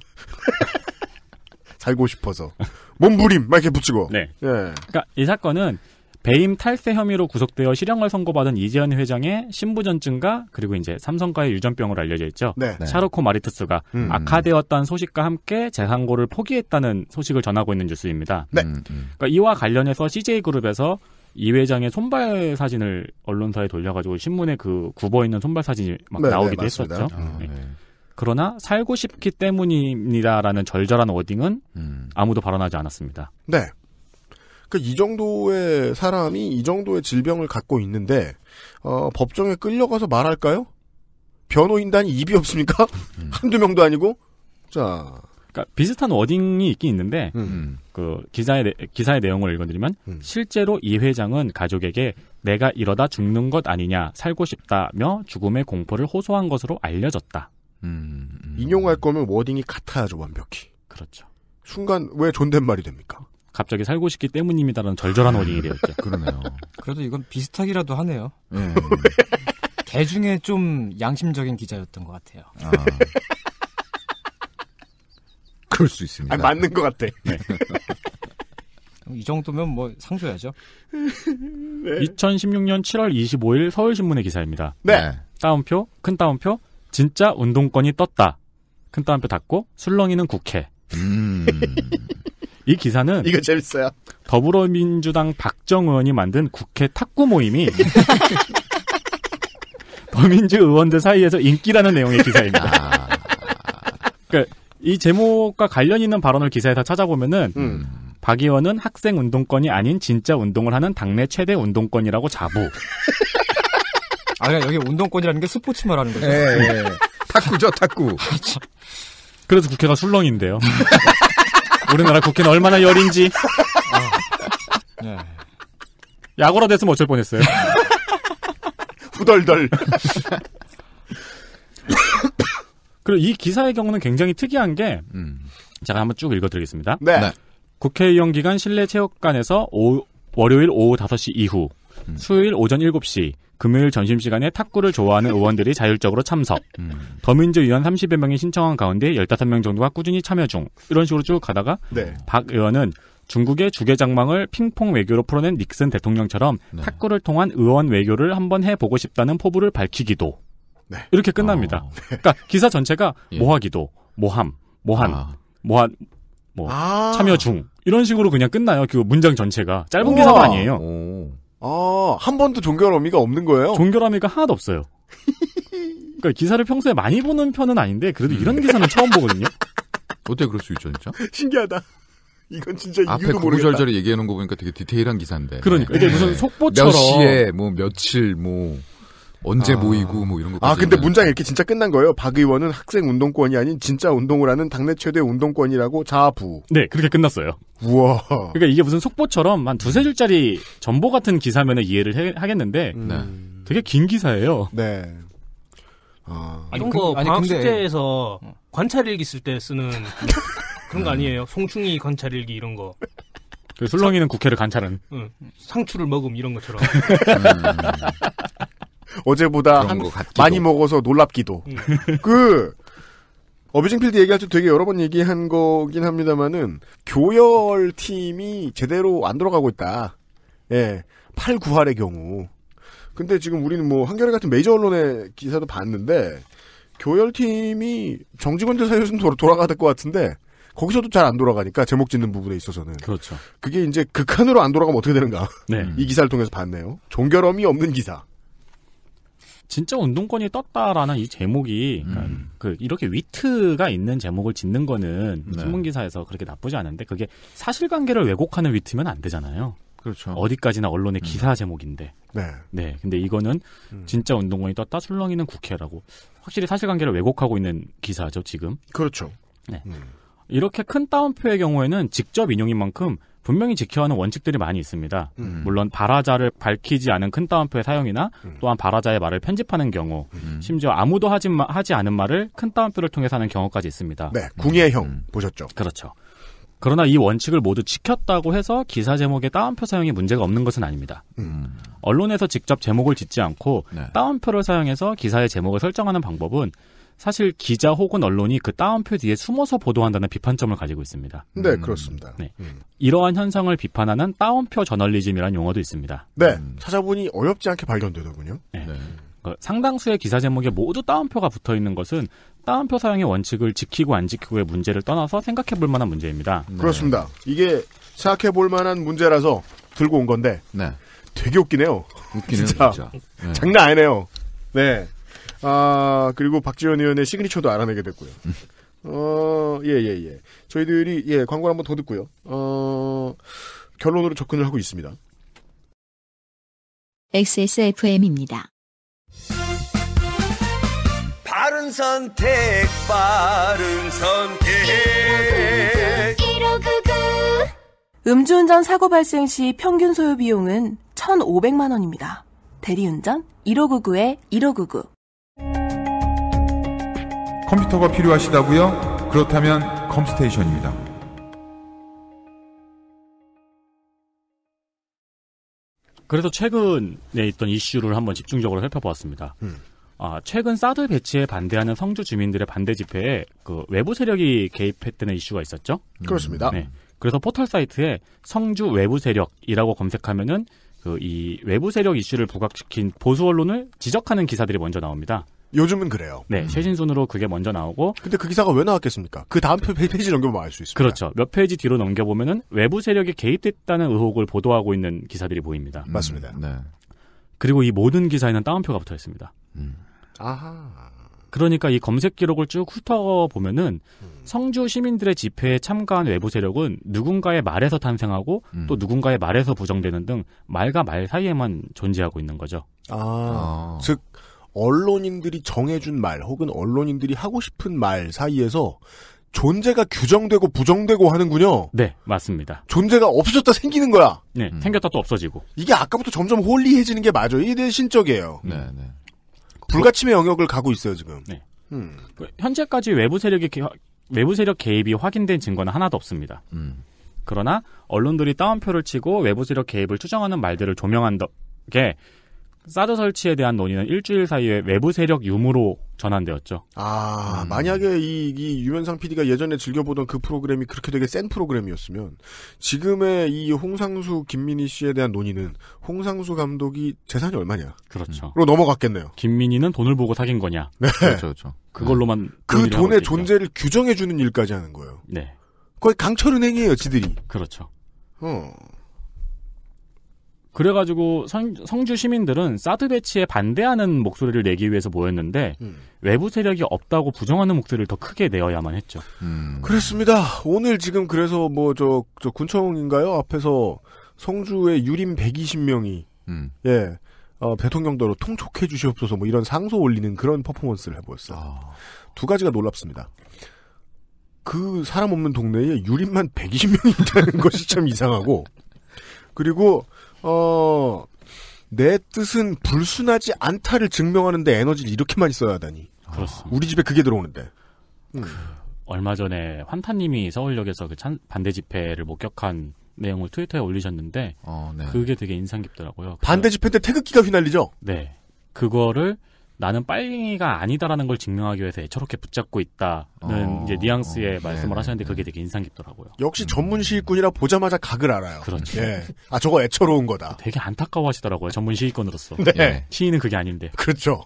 Speaker 4: 살고 싶어서
Speaker 3: 몸부림 막 이렇게 붙이고 네.
Speaker 4: 예. 그니까이 사건은 배임 탈세 혐의로 구속되어 실형을 선고받은 이재현 회장의 신부전증과 그리고 이제 삼성과의 유전병으로 알려져 있죠. 네. 네. 샤르코 마리트스가 음. 악화되었다는 소식과 함께 재상고를 포기했다는 소식을 전하고 있는 뉴스입니다. 네. 음. 음. 그러니까 이와 관련해서 CJ그룹에서 이 회장의 손발 사진을 언론사에 돌려가지고 신문에 그 굽어 있는 손발 사진이 막 네, 나오기도 네, 했었죠. 아, 네. 네. 그러나 살고 싶기 때문입니다라는 절절한 워딩은 음. 아무도 발언하지 않았습니다.
Speaker 3: 네. 그이 러니까 정도의 사람이 이 정도의 질병을 갖고 있는데 어, 법정에 끌려가서 말할까요? 변호인단이 입이 없습니까? 음. 한두 명도 아니고
Speaker 4: 자. 그러니까 비슷한 워딩이 있긴 있는데 음. 음. 그 기사의 기사의 내용을 읽어드리면 음. 실제로 이 회장은 가족에게 내가 이러다 죽는 것 아니냐 살고 싶다며 죽음의 공포를 호소한 것으로 알려졌다. 음, 음. 인용할 거면 워딩이 같아야죠 완벽히. 그렇죠. 순간 왜 존댓말이 됩니까? 갑자기 살고 싶기 때문입니다라는 절절한 워딩이 아, 되었죠. 그러네요.
Speaker 2: 그래도 이건 비슷하기라도 하네요. 네. 개 중에 좀 양심적인 기자였던 것 같아요. 아. 그럴 수 있습니다. 아니, 맞는 것 같아. 네. 이 정도면 뭐 상줘야죠. 네.
Speaker 4: 2016년 7월 25일 서울신문의 기사입니다. 네. 네. 따옴표, 큰 따옴표, 진짜 운동권이 떴다. 큰 따옴표 닫고, 술렁이는 국회. 음. 이 기사는 이거 재밌어요. 더불어민주당 박정의원이 만든 국회 탁구 모임이 더민주 의원들 사이에서 인기라는 내용의 기사입니다. 아. 그러니까 이 제목과 관련 있는 발언을 기사에서 찾아보면은 음. 박 의원은 학생 운동권이 아닌 진짜 운동을 하는 당내 최대 운동권이라고 자부. 아, 그러니까 여기 운동권이라는 게 스포츠 말하는 거죠. 예, 예. 탁구죠, 탁구. 아, 그래서 국회가 술렁인데요. 우리나라 국회는 얼마나 열인지. 어. 아, 네. 야구라 됐으면 어쩔 뻔했어요. 후덜덜. 그리고 이 기사의 경우는 굉장히 특이한 게 음. 제가 한번 쭉 읽어드리겠습니다. 네. 네. 국회의원 기간 실내 체육관에서 오, 월요일 오후 5시 이후, 음. 수요일 오전 7시, 금요일 점심시간에 탁구를 좋아하는 의원들이 자율적으로 참석. 음. 더민주의원 30여 명이 신청한 가운데 15명 정도가 꾸준히 참여 중. 이런 식으로 쭉 가다가 네. 박 의원은 중국의 주계장망을 핑퐁 외교로 풀어낸 닉슨 대통령처럼 네. 탁구를 통한 의원 외교를 한번 해보고 싶다는 포부를 밝히기도. 네. 이렇게 끝납니다. 어. 그러니까 기사 전체가 예. 모하기도, 모함, 모한, 아. 모한, 뭐 아. 참여 중 이런 식으로 그냥 끝나요. 그 문장 전체가 짧은 우와. 기사가 아니에요. 오. 아, 한 번도 종결 어미가 없는 거예요? 종결 어미가 하나도 없어요. 그러니까 기사를 평소에 많이 보는 편은 아닌데 그래도 음. 이런 기사는 처음 보거든요. 어떻게 그럴 수 있죠, 진짜?
Speaker 3: 신기하다. 이건 진짜 이유도 앞에 구구절절히
Speaker 4: 얘기해 놓은 거 보니까 되게 디테일한
Speaker 5: 기사인데. 그러니까 이게 네. 무슨 속보처럼 몇 시에 뭐 며칠 뭐 언제 아... 모이고
Speaker 3: 뭐 이런 거. 아 근데 문장 이렇게 진짜 끝난 거예요. 박 의원은 학생 운동권이 아닌 진짜 운동을 하는 당내 최대
Speaker 4: 운동권이라고 자부. 네 그렇게 끝났어요. 우와. 그러니까 이게 무슨 속보처럼 한 두세 줄짜리 전보 같은 기사면은 이해를 해, 하겠는데 음... 네. 되게 긴 기사예요. 네. 아... 이런 거 그, 아니, 방학 근데...
Speaker 7: 숙제에서 어. 관찰일기 쓸 때 쓰는 그런 거 음. 아니에요? 송충이 관찰일기 이런 거.
Speaker 4: 그 술렁이는 국회를 관찰은.
Speaker 7: 응. 상추를 먹음 이런 것처럼. 음.
Speaker 4: 어제보다 한
Speaker 3: 많이 먹어서 놀랍기도. 음. 그 어비징필드 얘기할 때 되게 여러 번 얘기한 거긴 합니다만은 교열 팀이 제대로 안 들어가고 있다. 예, 8, 9할의 경우. 근데 지금 우리는 뭐 한겨레 같은 메이저 언론의 기사도 봤는데 교열 팀이 정직원들 사이에서 좀 돌아가야 될 것 같은데 거기서도 잘 안 돌아가니까 제목 짓는 부분에 있어서는 그렇죠. 그게 이제 극한으로 안 돌아가면 어떻게
Speaker 4: 되는가? 네. 이 기사를 통해서 봤네요. 종결함이 없는 기사. 진짜 운동권이 떴다라는 이 제목이 음. 그니까그 이렇게 위트가 있는 제목을 짓는 거는 네. 신문 기사에서 그렇게 나쁘지 않은데 그게 사실관계를 왜곡하는 위트면 안 되잖아요. 그렇죠. 어디까지나 언론의 음. 기사 제목인데. 네. 네. 근데 이거는 음. 진짜 운동권이 떴다 술렁이는 국회라고 확실히 사실관계를 왜곡하고 있는 기사죠 지금. 그렇죠. 네. 음. 이렇게 큰 따옴표의 경우에는 직접 인용인 만큼 분명히 지켜야 하는 원칙들이 많이 있습니다. 음. 물론 발화자를 밝히지 않은 큰 따옴표의 사용이나 음. 또한 발화자의 말을 편집하는 경우, 음. 심지어 아무도 하지, 하지 않은 말을 큰 따옴표를 통해서 하는 경우까지 있습니다. 네, 궁예형 보셨죠? 그렇죠. 그러나 이 원칙을 모두 지켰다고 해서 기사 제목의 따옴표 사용이 문제가 없는 것은 아닙니다. 음. 언론에서 직접 제목을 짓지 않고 네. 따옴표를 사용해서 기사의 제목을 설정하는 방법은 사실 기자 혹은 언론이 그 따옴표 뒤에 숨어서 보도한다는 비판점을 가지고 있습니다. 네,
Speaker 3: 음. 그렇습니다. 네. 음.
Speaker 4: 이러한 현상을 비판하는 따옴표 저널리즘이라는 용어도 있습니다. 네, 음. 찾아보니 어렵지 않게 발견되더군요. 네. 네. 그 상당수의 기사 제목에 모두 따옴표가 붙어 있는 것은 따옴표 사용의 원칙을 지키고 안 지키고의 문제를 떠나서 생각해 볼 만한 문제입니다. 네. 그렇습니다.
Speaker 3: 이게 생각해 볼 만한 문제라서 들고 온 건데. 네. 되게 웃기네요. 웃기네요. 진짜. 진짜.
Speaker 1: 네.
Speaker 5: 장난
Speaker 3: 아니네요. 네. 아, 그리고 박지원 의원의 시그니처도 알아내게 됐고요. 어, 예, 예, 예. 저희들이, 예, 광고를 한번 더 듣고요. 어, 결론으로 접근을 하고 있습니다.
Speaker 2: XSFM입니다.
Speaker 7: 바른 선택, 바른 선택.
Speaker 2: 음주운전 사고 발생 시 평균 소요 비용은 1,500만 원입니다. 대리운전 1599에 1599.
Speaker 5: 컴퓨터가 필요하시다고요? 그렇다면
Speaker 1: 컴스테이션입니다.
Speaker 4: 그래서 최근에 있던 이슈를 한번 집중적으로 살펴보았습니다. 음. 아, 최근 사드 배치에 반대하는 성주 주민들의 반대 집회에 그 외부 세력이 개입했다는 이슈가 있었죠. 음. 그렇습니다. 네. 그래서 포털 사이트에 성주 외부 세력이라고 검색하면은 그이 외부 세력 이슈를 부각시킨 보수 언론을 지적하는 기사들이 먼저 나옵니다. 요즘은 그래요. 네, 음. 최신순으로 그게 먼저 나오고. 근데 그 기사가 왜 나왔겠습니까? 그 다음 페이지 넘겨보면 알 수 있습니다. 그렇죠. 몇 페이지 뒤로 넘겨보면은 외부 세력이 개입됐다는 의혹을 보도하고 있는 기사들이 보입니다. 음. 맞습니다. 네. 그리고 이 모든 기사에는 따옴표가 붙어 있습니다. 음. 아하. 그러니까 이 검색 기록을 쭉 훑어보면은 음. 성주 시민들의 집회에 참가한 외부 세력은 누군가의 말에서 탄생하고 음. 또 누군가의 말에서 부정되는 등 말과 말 사이에만 존재하고 있는 거죠.
Speaker 3: 아. 아. 즉, 언론인들이 정해준 말 혹은 언론인들이 하고 싶은 말 사이에서 존재가 규정되고 부정되고 하는군요. 네, 맞습니다. 존재가 없어졌다 생기는 거야. 네, 음. 생겼다 또 없어지고. 이게 아까부터 점점 홀리해지는 게 맞아요. 이게 신적이에요. 네, 네. 음. 불가침의
Speaker 4: 영역을 가고 있어요, 지금.
Speaker 1: 네. 음. 그
Speaker 4: 현재까지 외부 세력이 외부 세력 개입이 확인된 증거는 하나도 없습니다. 음. 그러나 언론들이 따옴표를 치고 외부 세력 개입을 추정하는 말들을 조명한다게 사드 설치에 대한 논의는 일주일 사이에 외부 세력 유무로 전환되었죠.
Speaker 3: 아, 음. 만약에 이, 이 유면상 PD가 예전에 즐겨보던 그 프로그램이 그렇게 되게 센 프로그램이었으면 지금의 이 홍상수 김민희 씨에 대한 논의는 홍상수 감독이 재산이 얼마냐. 그렇죠. 로
Speaker 4: 넘어갔겠네요. 김민희는 돈을 보고 사귄 거냐. 네. 그렇죠. 그렇죠. 그걸로만. 네. 그 돈의
Speaker 3: 존재를 규정해주는 일까지 하는 거예요.
Speaker 4: 네. 거의 강철은행이에요, 지들이. 그렇죠. 어. 그래가지고 성, 성주 시민들은 사드 배치에 반대하는 목소리를 내기 위해서 모였는데 음. 외부 세력이 없다고 부정하는 목소리를 더 크게 내어야만 했죠. 음. 그렇습니다.
Speaker 3: 오늘 지금 그래서 뭐저 저 군청인가요 앞에서 성주의 유림 120명이 음. 예 어, 대통령도로 통촉해 주시옵소서 뭐 이런 상소 올리는 그런 퍼포먼스를 해보였어요. 아. 두 가지가 놀랍습니다. 그 사람 없는 동네에 유림만 120명이 있다는 것이 참 이상하고 그리고 어, 내 뜻은 불순하지 않다를 증명하는데 에너지를 이렇게만 써야 하다니. 그렇습니다. 우리 집에 그게 들어오는데.
Speaker 4: 음. 그 얼마 전에 환타님이 서울역에서 그 찬, 반대 집회를 목격한 내용을 트위터에 올리셨는데 어, 네. 그게 되게 인상 깊더라고요. 반대 그 집회 때 태극기가 휘날리죠? 네. 그거를 나는 빨갱이가 아니다라는 걸 증명하기 위해서 애처롭게 붙잡고 있다는 어, 이제 뉘앙스의 어, 말씀을 하셨는데 그게 네. 되게 인상 깊더라고요. 역시 음. 전문 시위꾼이라 보자마자 각을 알아요. 그렇죠. 예. 아 저거 애처로운 거다. 되게 안타까워하시더라고요. 전문 시위꾼으로서. 네. 예. 시위는 그게 아닌데. 그렇죠.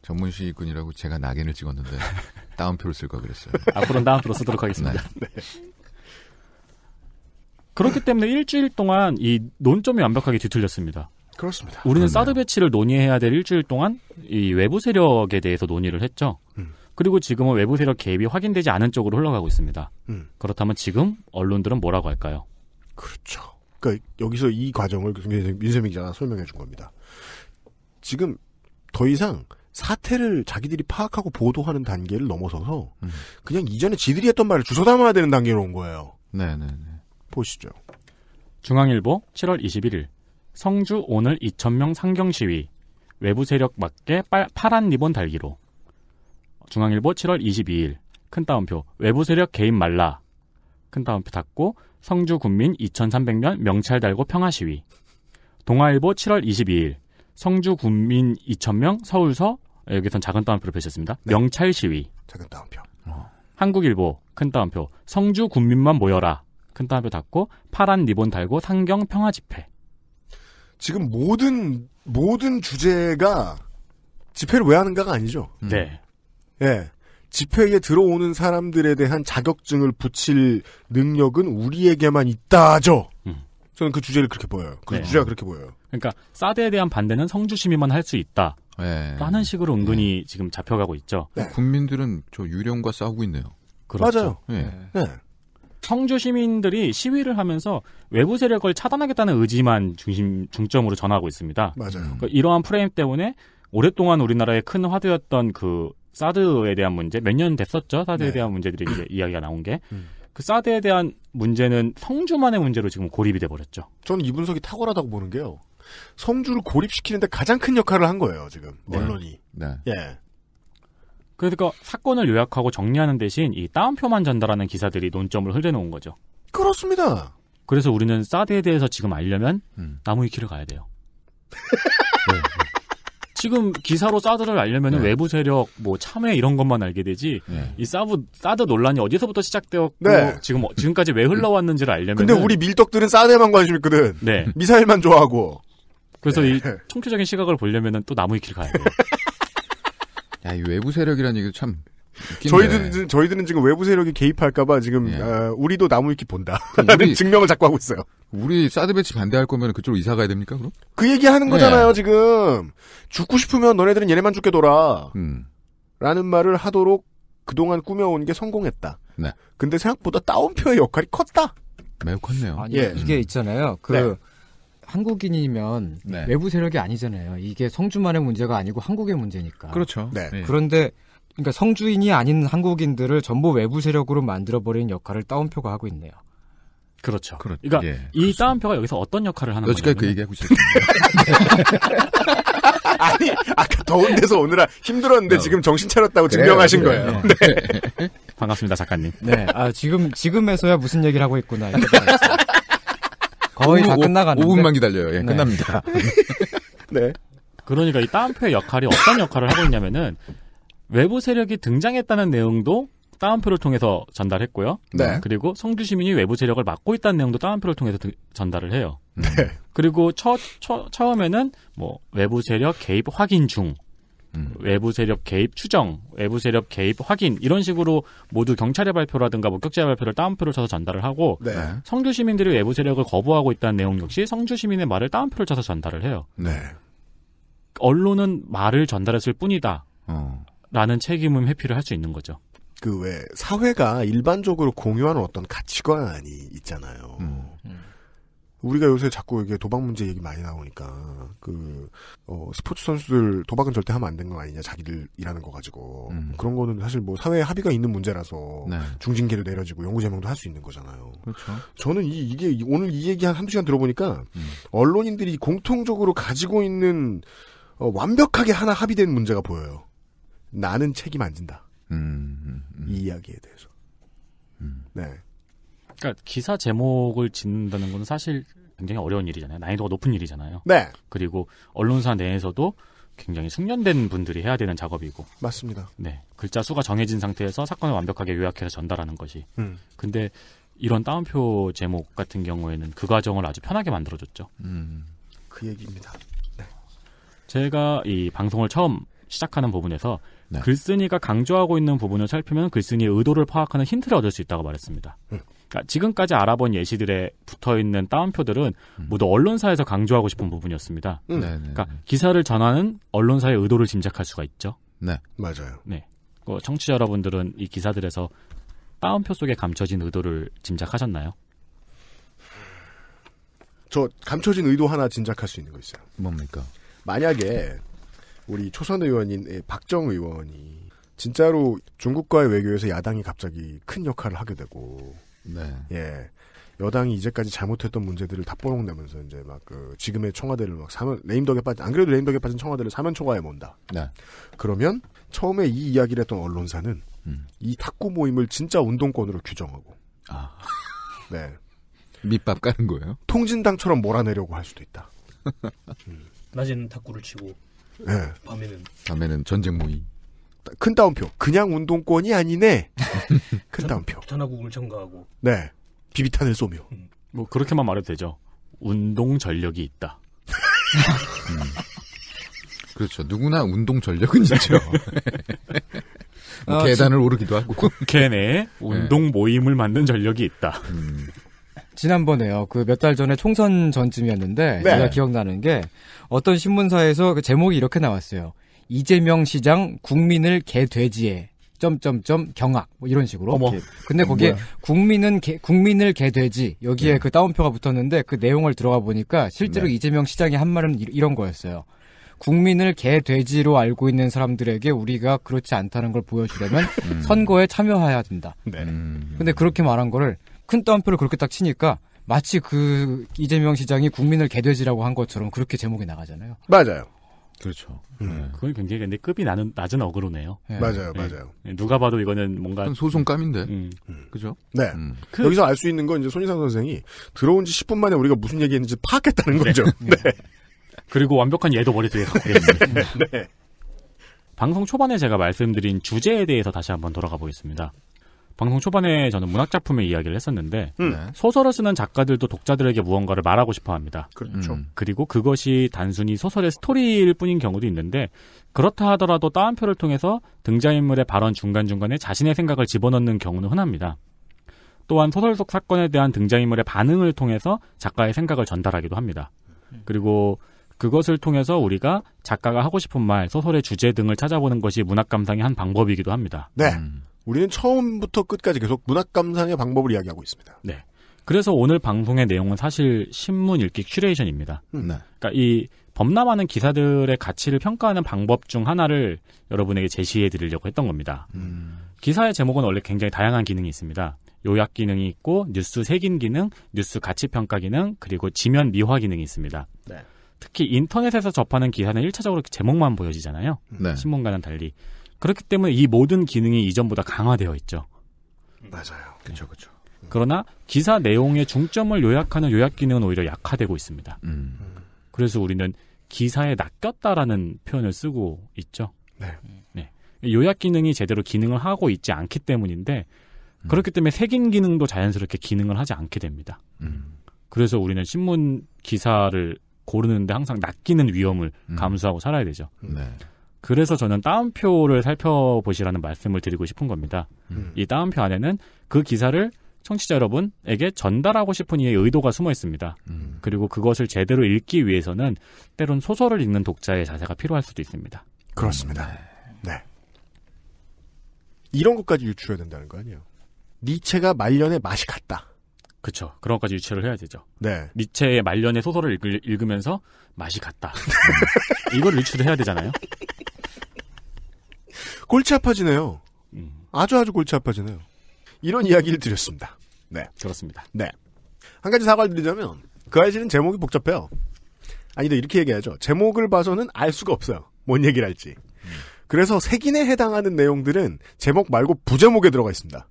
Speaker 4: 전문 시위꾼이라고 제가 낙인을 찍었는데 다운표를 쓸걸 그랬어요. 앞으로는 다운표로 쓰도록 하겠습니다. 네. 네. 그렇기 때문에 일주일 동안 이 논점이 완벽하게 뒤틀렸습니다. 그렇습니다. 우리는 그러네요. 사드 배치를 논의해야 될 일주일 동안 이 외부 세력에 대해서 논의를 했죠. 음. 그리고 지금은 외부 세력 개입이 확인되지 않은 쪽으로 흘러가고 있습니다. 음. 그렇다면 지금 언론들은 뭐라고 할까요?
Speaker 3: 그렇죠. 그러니까 여기서 이 과정을 민세민 기자가 설명해 준 겁니다. 지금 더 이상 사태를 자기들이 파악하고 보도하는 단계를 넘어서서 음. 그냥 이전에 지들이 했던 말을 주워
Speaker 4: 담아야 되는 단계로 온 거예요. 네네네. 네, 네. 보시죠. 중앙일보 7월 21일 성주 오늘 2천명 상경 시위, 외부 세력 맞게 빨, 파란 리본 달기로. 중앙일보 7월 22일, 큰 따옴표, 외부 세력 개인 말라. 큰 따옴표 닫고, 성주 군민 2,300명 명찰 달고 평화 시위. 동아일보 7월 22일, 성주 군민 2,000명 서울서, 예, 여기선 작은 따옴표로 표시했습니다. 네. 명찰 시위. 작은 따옴표. 어. 한국일보, 큰 따옴표, 성주 군민만 모여라. 큰 따옴표 닫고, 파란 리본 달고 상경 평화 집회. 지금 모든 모든 주제가 집회를
Speaker 3: 왜 하는가가 아니죠. 음. 네. 예. 집회에 들어오는 사람들에 대한 자격증을 붙일 능력은 우리에게만 있다죠. 음. 저는 그 주제를 그렇게 보여요. 그 네. 주제가 그렇게
Speaker 4: 보여요. 그러니까 사드에 대한 반대는 성주 시민만 할 수 있다. 네. 라는 식으로 은근히 네. 지금 잡혀가고 있죠. 네. 국민들은 저 유령과 싸우고 있네요. 그렇죠. 맞아요. 네. 네. 청주 시민들이 시위를 하면서 외부 세력을 차단하겠다는 의지만 중심 중점으로 전하고 있습니다. 맞아요. 그러니까 이러한 프레임 때문에 오랫동안 우리나라의 큰 화두였던 그 사드에 대한 문제 몇 년 됐었죠. 사드에 네. 대한 문제들이 이제 이야기가 나온 게. 음. 그 사드에 대한 문제는 성주만의 문제로 지금 고립이 돼 버렸죠. 저는 이 분석이 탁월하다고 보는 게요. 성주를 고립시키는데 가장 큰 역할을 한 거예요, 지금. 네. 언론이. 네. 예. 그러니까 사건을 요약하고 정리하는 대신 이 따옴표만 전달하는 기사들이 논점을 흘려놓은 거죠. 그렇습니다. 그래서 우리는 사드에 대해서 지금 알려면 음. 나무위키를 가야 돼요. 네, 네. 지금 기사로 사드를 알려면 네. 외부 세력, 뭐 참회 이런 것만 알게 되지 네. 이 사드 사드 논란이 어디서부터 시작되었고 네. 지금 어, 지금까지 왜 흘러왔는지를 알려면 근데 우리
Speaker 3: 밀떡들은 사드에만 관심 있거든. 네. 미사일만
Speaker 4: 좋아하고. 그래서 이 네. 총체적인 시각을 보려면또 나무위키를 가야 돼요. 야, 이 외부 세력이라는 얘기도 참. 저희들, 저희들은 지금 외부 세력이
Speaker 3: 개입할까봐 지금, 예. 어, 우리도 나무 위키 본다. 라는 우리,
Speaker 5: 증명을 자꾸 하고 있어요. 우리 사드배치 반대할 거면 그쪽으로 이사 가야 됩니까, 그럼?
Speaker 3: 그 얘기 하는 예. 거잖아요, 예. 지금. 죽고 싶으면 너네들은 얘네만 죽게 둬라. 음. 라는 말을 하도록 그동안 꾸며온 게 성공했다. 네. 근데
Speaker 2: 생각보다 따옴표의 역할이 컸다. 매우 컸네요. 아니, 예. 이게 있잖아요. 그, 네. 한국인이면 네. 외부 세력이 아니잖아요. 이게 성주만의 문제가 아니고 한국의 문제니까. 그렇죠. 네. 네. 그런데 그러니까 성주인이 아닌 한국인들을 전부 외부 세력으로 만들어버린 역할을 따옴표가 하고 있네요. 그렇죠. 그렇, 그러니까 예, 이 따옴표가 여기서 어떤 역할을 하는 거예요? 여지까지 그 얘기하고 있었어요. 아니 아까 더운 데서 오느라
Speaker 3: 힘들었는데 어. 지금 정신 차렸다고 그래요, 증명하신 그래요. 거예요. 네. 네.
Speaker 4: 반갑습니다 작가님.
Speaker 2: 네. 아 지금 지금에서야 무슨 얘기를 하고 있구나. 이렇게 거의 다 끝나가는데 5분만
Speaker 4: 기다려요. 예, 네. 끝납니다. 네. 그러니까 이 따옴표의 역할이 어떤 역할을 하고 있냐면은 외부 세력이 등장했다는 내용도 따옴표를 통해서 전달했고요. 네. 그리고 성주 시민이 외부 세력을 막고 있다는 내용도 따옴표를 통해서 드, 전달을 해요. 네. 그리고 처, 처, 처음에는 뭐 외부 세력 개입 확인 중 음. 외부 세력 개입 추정, 외부 세력 개입 확인 이런 식으로 모두 경찰의 발표라든가 목격자의 발표를 따옴표를 쳐서 전달을 하고 네. 성주 시민들이 외부 세력을 거부하고 있다는 내용 역시 성주 시민의 말을 따옴표를 쳐서 전달을 해요. 네. 언론은 말을 전달했을 뿐이다. 어. 라는 책임은 회피를 할 수 있는 거죠.
Speaker 3: 그왜 사회가 일반적으로 공유하는 어떤 가치관이 있잖아요. 음. 우리가 요새 자꾸 이게 도박 문제 얘기 많이 나오니까 그 어, 스포츠 선수들 도박은 절대 하면 안 되는 거 아니냐 자기들 일하는 거 가지고 음. 그런 거는 사실 뭐 사회에 합의가 있는 문제라서 네. 중징계도 내려지고 연구 제명도 할 수 있는 거잖아요. 그렇죠. 저는 이 이게 오늘 이 얘기 한 한두 시간 들어보니까 음. 언론인들이 공통적으로 가지고 있는 어, 완벽하게 하나 합의된 문제가 보여요.
Speaker 4: 나는 책임 안 진다. 음, 음, 음. 이 이야기에 대해서. 음. 네. 그러니까 기사 제목을 짓는다는 건 사실 굉장히 어려운 일이잖아요. 난이도가 높은 일이잖아요. 네. 그리고 언론사 내에서도 굉장히 숙련된 분들이 해야 되는 작업이고. 맞습니다. 네. 글자 수가 정해진 상태에서 사건을 완벽하게 요약해서 전달하는 것이. 음. 근데 이런 따옴표 제목 같은 경우에는 그 과정을 아주 편하게 만들어줬죠.
Speaker 3: 음. 그 얘기입니다. 네.
Speaker 4: 제가 이 방송을 처음 시작하는 부분에서 네. 글쓴이가 강조하고 있는 부분을 살피면 글쓴이의 의도를 파악하는 힌트를 얻을 수 있다고 말했습니다. 음. 그러니까 지금까지 알아본 예시들에 붙어 있는 따옴표들은 음. 모두 언론사에서 강조하고 싶은 부분이었습니다. 음. 네, 네, 그러니까 네. 기사를 전하는 언론사의 의도를 짐작할 수가 있죠. 네, 맞아요. 네, 어, 청취자 여러분들은 이 기사들에서 따옴표 속에 감춰진 의도를 짐작하셨나요? 저 감춰진
Speaker 3: 의도 하나 짐작할 수 있는 거 있어요. 뭡니까? 만약에 우리 초선 의원인 예, 박정 의원이 진짜로 중국과의 외교에서 야당이 갑자기 큰 역할을 하게 되고 네. 예. 여당이 이제까지 잘못했던 문제들을 다 뽀록내면서 이제 막 그 지금의 청와대를 막 사면 레임덕에 빠진 안 그래도 레임덕에 빠진 청와대를 사면 초과해 몬다. 네. 그러면 처음에 이 이야기를 했던 언론사는 음. 이 탁구 모임을 진짜 운동권으로 규정하고.
Speaker 7: 아.
Speaker 5: 네. 밑밥 까는 거예요? 통진당처럼 몰아내려고 할 수도 있다.
Speaker 7: 음. 낮에는 탁구를 치고 네. 밤에는
Speaker 5: 밤에는 전쟁
Speaker 3: 모임. 큰 따옴표. 그냥 운동권이 아니네. 큰 따옴표.
Speaker 7: 전화국을 첨가하고.
Speaker 4: 네. 비비탄을 쏘며. 음. 뭐 그렇게만 말해도 되죠. 운동 전력이 있다. 음. 그렇죠. 누구나 운동 전력은 있죠. 네. 뭐 아, 계단을 진... 오르기도 하고. 국회 내 운동 모임을
Speaker 2: 만든 전력이 있다. 음. 지난번에요. 그 몇 달 전에 총선 전쯤이었는데 네. 제가 기억나는 게 어떤 신문사에서 그 제목이 이렇게 나왔어요. 이재명 시장 국민을 개돼지에 점점점 경악 뭐 이런 식으로. 어머. 근데 거기에 국민은 개, 국민을 개돼지 여기에 네. 그 따옴표가 붙었는데 그 내용을 들어가 보니까 실제로 네. 이재명 시장이 한 말은 이, 이런 거였어요. 국민을 개돼지로 알고 있는 사람들에게 우리가 그렇지 않다는 걸 보여주려면 음. 선거에 참여해야 된다. 네. 음. 근데 그렇게 말한 거를 큰 따옴표를 그렇게 딱 치니까 마치 그 이재명 시장이 국민을 개돼지라고 한 것처럼 그렇게 제목이 나가잖아요.
Speaker 4: 맞아요. 그렇죠. 음. 네. 그건 굉장히 근데 급이 나는 낮은 어그로네요. 네. 맞아요, 네. 맞아요. 네, 누가 봐도 이거는 뭔가 소송감인데, 음. 음. 그죠?
Speaker 3: 네. 음. 그... 여기서 알 수 있는 건 이제 손희상 선생이 들어온 지 10분 만에 우리가 무슨 얘기했는지 파악했다는 네. 거죠. 네.
Speaker 4: 네. 그리고 완벽한 예도 머리 뒤에 갖고 있는. 네. 방송 초반에 제가 말씀드린 주제에 대해서 다시 한번 돌아가 보겠습니다. 방송 초반에 저는 문학 작품의 이야기를 했었는데 음. 네. 소설을 쓰는 작가들도 독자들에게 무언가를 말하고 싶어합니다. 그렇죠. 음. 그리고 그것이 단순히 소설의 스토리일 뿐인 경우도 있는데 그렇다 하더라도 따옴표를 통해서 등장인물의 발언 중간 중간에 자신의 생각을 집어넣는 경우는 흔합니다. 또한 소설 속 사건에 대한 등장인물의 반응을 통해서 작가의 생각을 전달하기도 합니다. 그리고 그것을 통해서 우리가 작가가 하고 싶은 말, 소설의 주제 등을 찾아보는 것이 문학 감상의 한 방법이기도 합니다.
Speaker 3: 네. 음. 우리는 처음부터 끝까지 계속 문학 감상의 방법을 이야기하고 있습니다.
Speaker 4: 네. 그래서 오늘 방송의 내용은 사실 신문 읽기 큐레이션입니다. 음. 네. 그러니까 이 범람하는 기사들의 가치를 평가하는 방법 중 하나를 여러분에게 제시해 드리려고 했던 겁니다. 음. 기사의 제목은 원래 굉장히 다양한 기능이 있습니다. 요약 기능이 있고 뉴스 색인 기능, 뉴스 가치 평가 기능, 그리고 지면 미화 기능이 있습니다. 네. 특히 인터넷에서 접하는 기사는 1차적으로 제목만 보여지잖아요. 네. 신문과는 달리. 그렇기 때문에 이 모든 기능이 이전보다 강화되어 있죠.
Speaker 1: 맞아요. 그렇죠. 그렇죠.
Speaker 4: 음. 그러나 기사 내용의 중점을 요약하는 요약 기능은 오히려 약화되고 있습니다. 음. 그래서 우리는 기사에 낚였다라는 표현을 쓰고 있죠. 네. 네. 요약 기능이 제대로 기능을 하고 있지 않기 때문인데 음. 그렇기 때문에 색인 기능도 자연스럽게 기능을 하지 않게 됩니다. 음. 그래서 우리는 신문 기사를 고르는데 항상 낚이는 위험을 음. 감수하고 살아야 되죠. 네. 그래서 저는 따옴표를 살펴보시라는 말씀을 드리고 싶은 겁니다. 음. 이 따옴표 안에는 그 기사를 청취자 여러분에게 전달하고 싶은 이의 의도가 숨어 있습니다. 음. 그리고 그것을 제대로 읽기 위해서는 때론 소설을 읽는 독자의 자세가 필요할 수도 있습니다.
Speaker 3: 그렇습니다. 음. 네.
Speaker 4: 네. 이런 것까지 유추해야
Speaker 3: 된다는 거 아니에요? 니체가 말년에 맛이 갔다.
Speaker 4: 그렇죠. 그런 것까지 유추를 해야 되죠. 네. 니체의 말년의 소설을 읽, 으면서 맛이 갔다. 음. 이걸 유추를 해야 되잖아요.
Speaker 3: 골치 아파지네요. 음. 아주 아주 골치 아파지네요. 이런 이야기를 드렸습니다.
Speaker 4: 네. 그렇습니다.
Speaker 3: 네. 한 가지 사과를 드리자면 그 아이씨는 제목이 복잡해요. 아니다 이렇게 얘기하죠. 제목을 봐서는 알 수가 없어요. 뭔 얘기를 할지. 음. 그래서 색인에 해당하는 내용들은 제목 말고 부제목에 들어가 있습니다.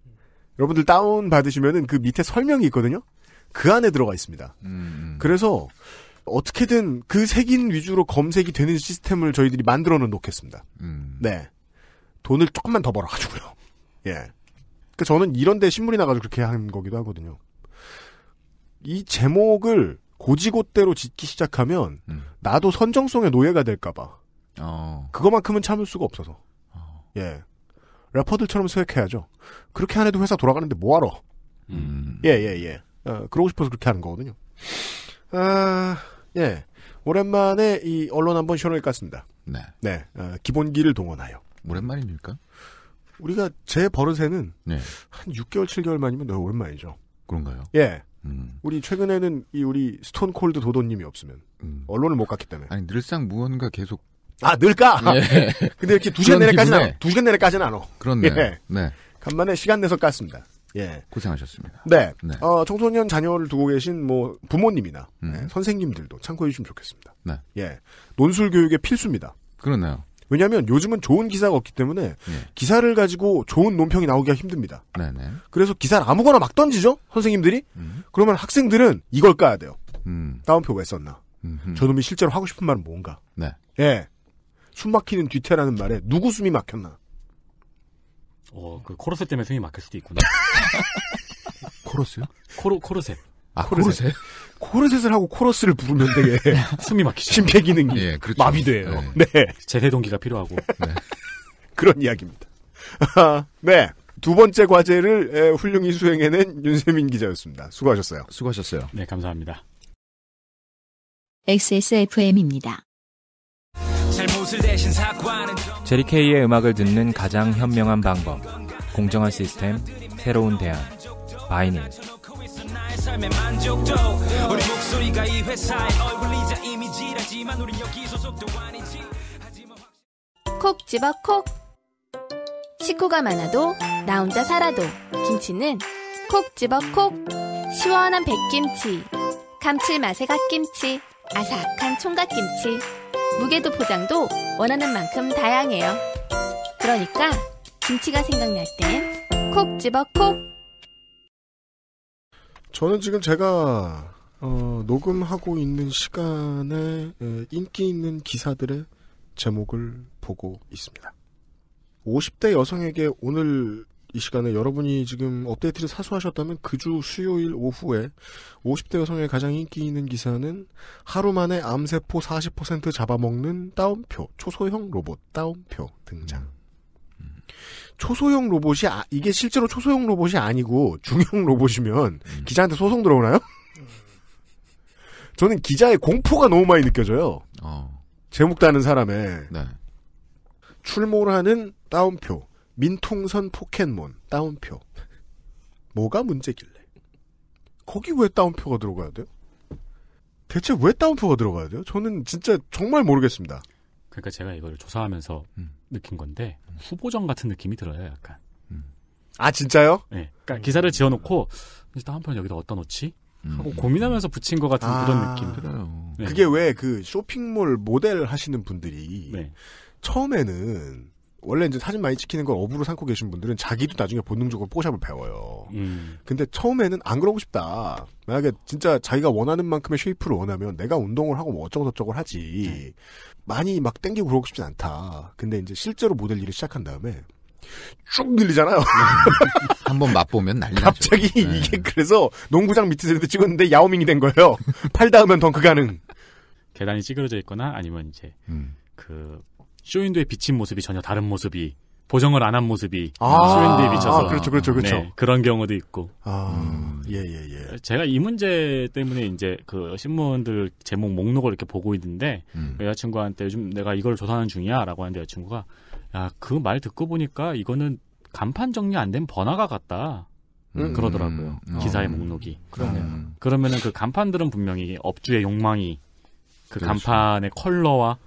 Speaker 3: 여러분들 다운 받으시면은 그 밑에 설명이 있거든요. 그 안에 들어가 있습니다. 음. 음. 그래서 어떻게든 그 색인 위주로 검색이 되는 시스템을 저희들이 만들어 놓겠습니다. 음. 네. 돈을 조금만 더 벌어가지고요. 예. 그 저는 이런데 신문이 나가지고 그렇게 한 거기도 하거든요. 이 제목을 고지고대로 짓기 시작하면 음. 나도 선정성의 노예가 될까봐. 어. 그거만큼은 참을 수가 없어서. 어. 예. 래퍼들처럼 소액해야죠. 그렇게 안 해도 회사 돌아가는데 뭐하러? 음. 예, 예, 예. 어, 그러고 싶어서 그렇게 하는 거거든요. 아, 예. 오랜만에 이 언론 한번 쇼를 깠습니다.
Speaker 5: 네. 네. 어,
Speaker 3: 기본기를 동원하여. 오랜만입니까? 우리가 제 버릇에는 네. 한 6개월, 7개월 만이면 너무 오랜만이죠. 그런가요? 예. 음. 우리 최근에는 이 우리 스톤콜드 도도님이 없으면 음. 언론을 못 갔기 때문에.
Speaker 5: 아니 늘상 무언가 계속
Speaker 3: 아, 늘까? 예. 근데 이렇게 두 시간 내내 까지는 두 시간
Speaker 5: 내내 까지는 않어. 그렇네. 예. 네.
Speaker 3: 간만에 시간 내서 깠습니다.
Speaker 5: 예. 고생하셨습니다. 네. 네.
Speaker 3: 어, 청소년 자녀를 두고 계신 뭐 부모님이나 음. 네, 선생님들도 참고해 주시면 좋겠습니다. 네. 예. 논술 교육의 필수입니다. 그렇네요. 왜냐하면 요즘은 좋은 기사가 없기 때문에 예. 기사를 가지고 좋은 논평이 나오기가 힘듭니다. 네네. 그래서 기사를 아무거나 막 던지죠 선생님들이. 음. 그러면 학생들은 이걸 까야 돼요. 음. 다운표 왜 썼나? 음흠. 저놈이 실제로 하고 싶은 말은 뭔가? 네. 예. 숨막히는 뒤태라는 말에 누구 숨이
Speaker 4: 막혔나? 어, 그 코르셋 때문에 숨이 막힐 수도 있구나. 코러스요? 코로 코르셋. 아, 코르셋? 코르셋? 을 하고 코러스를 부르면 되게 숨이 막히죠. 심폐 기능이 예, 그렇죠. 마비돼요. 예. 네. 네. 제세동기가 필요하고. 네.
Speaker 3: 그런 이야기입니다. 네. 두 번째 과제를 에, 훌륭히 수행해낸 윤세민 기자였습니다. 수고하셨어요.
Speaker 4: 수고하셨어요. 네, 감사합니다.
Speaker 2: XSFM입니다.
Speaker 4: 제리케이의 음악을 듣는 가장 현명한 방법 공정한 시스템, 새로운 대안,
Speaker 2: 바이닐 콕 집어 콕 식구가 많아도 나 혼자 살아도 김치는 콕 집어 콕 시원한 백김치 감칠맛의 갓김치 아삭한 총각김치 무게도 포장도 원하는 만큼 다양해요. 그러니까 김치가 생각날 땐콕 집어 콕!
Speaker 3: 저는 지금 제가 어, 녹음하고 있는 시간에 예, 인기 있는 기사들의 제목을 보고 있습니다. 50대 여성에게 오늘 이 시간에 여러분이 지금 업데이트를 사수하셨다면 그 주 수요일 오후에 50대 여성의 가장 인기 있는 기사는 하루 만에 암세포 40% 잡아먹는 따옴표, 초소형 로봇 따옴표 등장. 초소형 로봇이 아, 이게 실제로 초소형 로봇이 아니고 중형 로봇이면 음. 기자한테 소송 들어오나요? 저는 기자의 공포가 너무 많이 느껴져요. 어. 제목 따는 사람의 네. 출몰하는 따옴표. 민통선 포켓몬 따옴표 뭐가 문제길래 거기 왜 따옴표가 들어가야 돼요? 대체 왜 따옴표가 들어가야 돼요? 저는 진짜 정말 모르겠습니다.
Speaker 4: 그러니까 제가 이걸 조사하면서 음. 느낀 건데 후보정 같은 느낌이 들어요, 약간. 음. 아 진짜요? 네. 그러니까 기사를 지어놓고 따옴표는 여기다 어디다 놓지? 음. 하고 음. 고민하면서 붙인 것 같은 아, 그런 느낌. 그래요. 음. 네. 그게
Speaker 3: 왜 그 쇼핑몰 모델 하시는 분들이 네. 처음에는 원래 이제 사진 많이 찍히는 걸 업으로 삼고 계신 분들은 자기도 나중에 본능적으로 포샵을 배워요. 음. 근데 처음에는 안 그러고 싶다. 만약에 진짜 자기가 원하는 만큼의 쉐이프를 원하면 내가 운동을 하고 뭐 어쩌고저쩌고 하지. 네. 많이 막 땡기고 그러고 싶진 않다. 근데 이제 실제로 모델 일을 시작한 다음에 쭉 늘리잖아요.
Speaker 5: 한번 맛보면 난리 나 갑자기
Speaker 3: 네. 이게 그래서 농구장 밑에서 찍었는데 야오밍이 된 거예요. 팔 닿으면 덩크 가능.
Speaker 4: 계단이 찌그러져 있거나 아니면 이제 음. 그 쇼윈도에 비친 모습이 전혀 다른 모습이 보정을 안 한 모습이 아~ 쇼윈드에 비쳐서 아, 그렇죠, 그렇죠, 그렇죠. 네, 그런 경우도 있고. 아, 예, 예, 예. 제가 이 문제 때문에 이제 그 신문들 제목 목록을 이렇게 보고 있는데 음. 여자친구한테 요즘 내가 이걸 조사하는 중이야라고 하는데 여자친구가 야그 말 듣고 보니까 이거는 간판 정리 안 된 번화가 같다. 음, 그러더라고요 음, 음. 기사의 어. 목록이. 그러네요. 네. 그러면은 그 간판들은 분명히 업주의 욕망이 그 그렇죠. 간판의 컬러와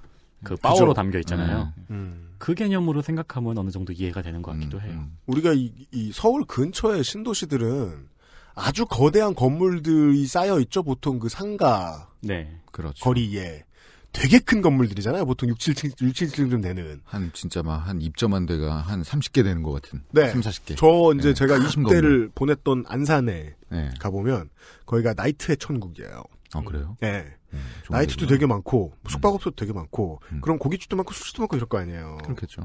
Speaker 4: 그 바오로 담겨 있잖아요. 음. 음. 그 개념으로 생각하면 어느 정도 이해가 되는 것 같기도 음, 해요. 음. 우리가 이, 이 서울 근처의 신도시들은
Speaker 3: 아주 거대한 건물들이 쌓여 있죠. 보통 그 상가 네. 그렇죠.
Speaker 5: 거리에 되게 큰 건물들이잖아요. 보통 6, 7층, 6, 7층 좀 되는. 한, 진짜 막, 한 입점한 데가 한 30개 되는 것 같은. 네. 3 40개. 저 이제 네. 제가 20대를 건물.
Speaker 3: 보냈던 안산에 네. 가보면, 거기가 나이트의 천국이에요. 아, 그래요? 네. 네, 나이트도 되게 많고 음. 숙박업소도 되게 많고 음. 그럼 고깃집도 많고 술집도 많고 이럴 거 아니에요. 그렇겠죠.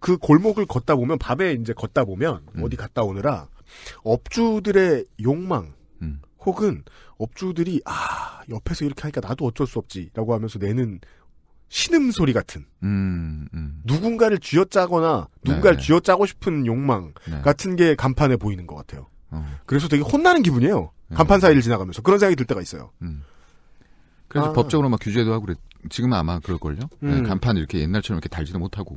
Speaker 3: 그 골목을 걷다 보면 밤에 이제 걷다 보면 음. 어디 갔다 오느라 업주들의 욕망 혹은 업주들이 아 옆에서 이렇게 하니까 나도 어쩔 수 없지라고 하면서 내는 신음 소리 같은 음, 음. 누군가를 쥐어짜거나 누군가를 네. 쥐어짜고 싶은 욕망 네. 같은 게 간판에 보이는 것 같아요. 어. 그래서 되게 혼나는 기분이에요. 간판 사이를 지나가면서 그런 생각이 들 때가 있어요.
Speaker 5: 음. 그래서 아. 법적으로 막 규제도 하고 그래. 지금은 아마 그럴걸요. 예, 음. 네, 간판 이렇게 옛날처럼 이렇게 달지도 못하고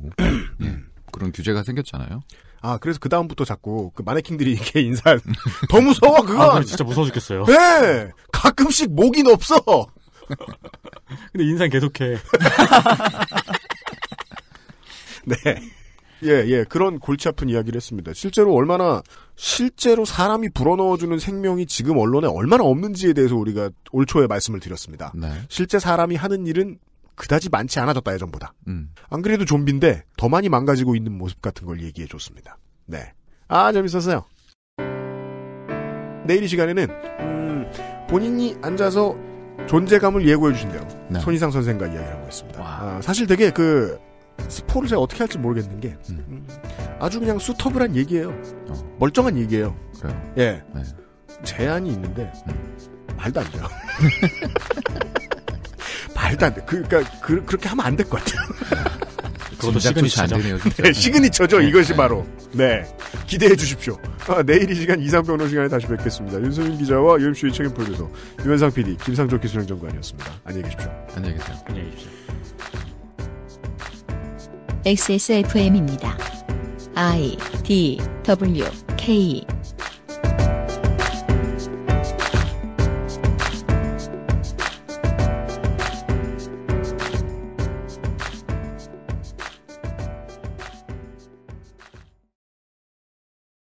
Speaker 5: 네, 그런 규제가 생겼잖아요.
Speaker 3: 아 그래서 그 다음부터 자꾸 그 마네킹들이 이렇게 인사 더 무서워 그거. 아, 진짜 무서워 죽겠어요. 네, 가끔씩 목인 없어.
Speaker 4: 근데 인사 계속해.
Speaker 3: 네. 예, 예. 그런 골치 아픈 이야기를 했습니다. 실제로 얼마나 실제로 사람이 불어넣어주는 생명이 지금 언론에 얼마나 없는지에 대해서 우리가 올 초에 말씀을 드렸습니다. 네. 실제 사람이 하는 일은 그다지 많지 않아졌다 예전보다. 음. 안 그래도 좀비인데 더 많이 망가지고 있는 모습 같은 걸 얘기해 줬습니다. 네. 아 재밌었어요. 내일 이 시간에는 음, 본인이 앉아서 존재감을 예고해 주신대요. 네. 손희상 선생과 이야기를 하고 있습니다. 아, 사실 되게 그 스포를 제가 어떻게 할지 모르겠는 게 음. 음. 아주 그냥 수터블한 얘기예요. 어. 멀쩡한 얘기예요. 그래요. 예. 네. 제안이 있는데 음. 말도 안 돼요. 말도 안 돼. 그, 그러니까 그, 렇게 하면 안 될 것 같아요.
Speaker 4: 그것도 시그니처 안 되네요. 네,
Speaker 3: 시그니처죠. 네. 이것이 네. 바로. 네. 기대해 주십시오. 아, 내일 이 시간 이상 변호 시간에 다시 뵙겠습니다. 윤소민 기자와 UMC의 책임 프로듀서 유현상 PD, 김상조 기술행정관이었습니다. 안녕히 계십시오.
Speaker 5: 안녕히 계세요. 안녕히 계십시오.
Speaker 2: XSFM입니다. I D W K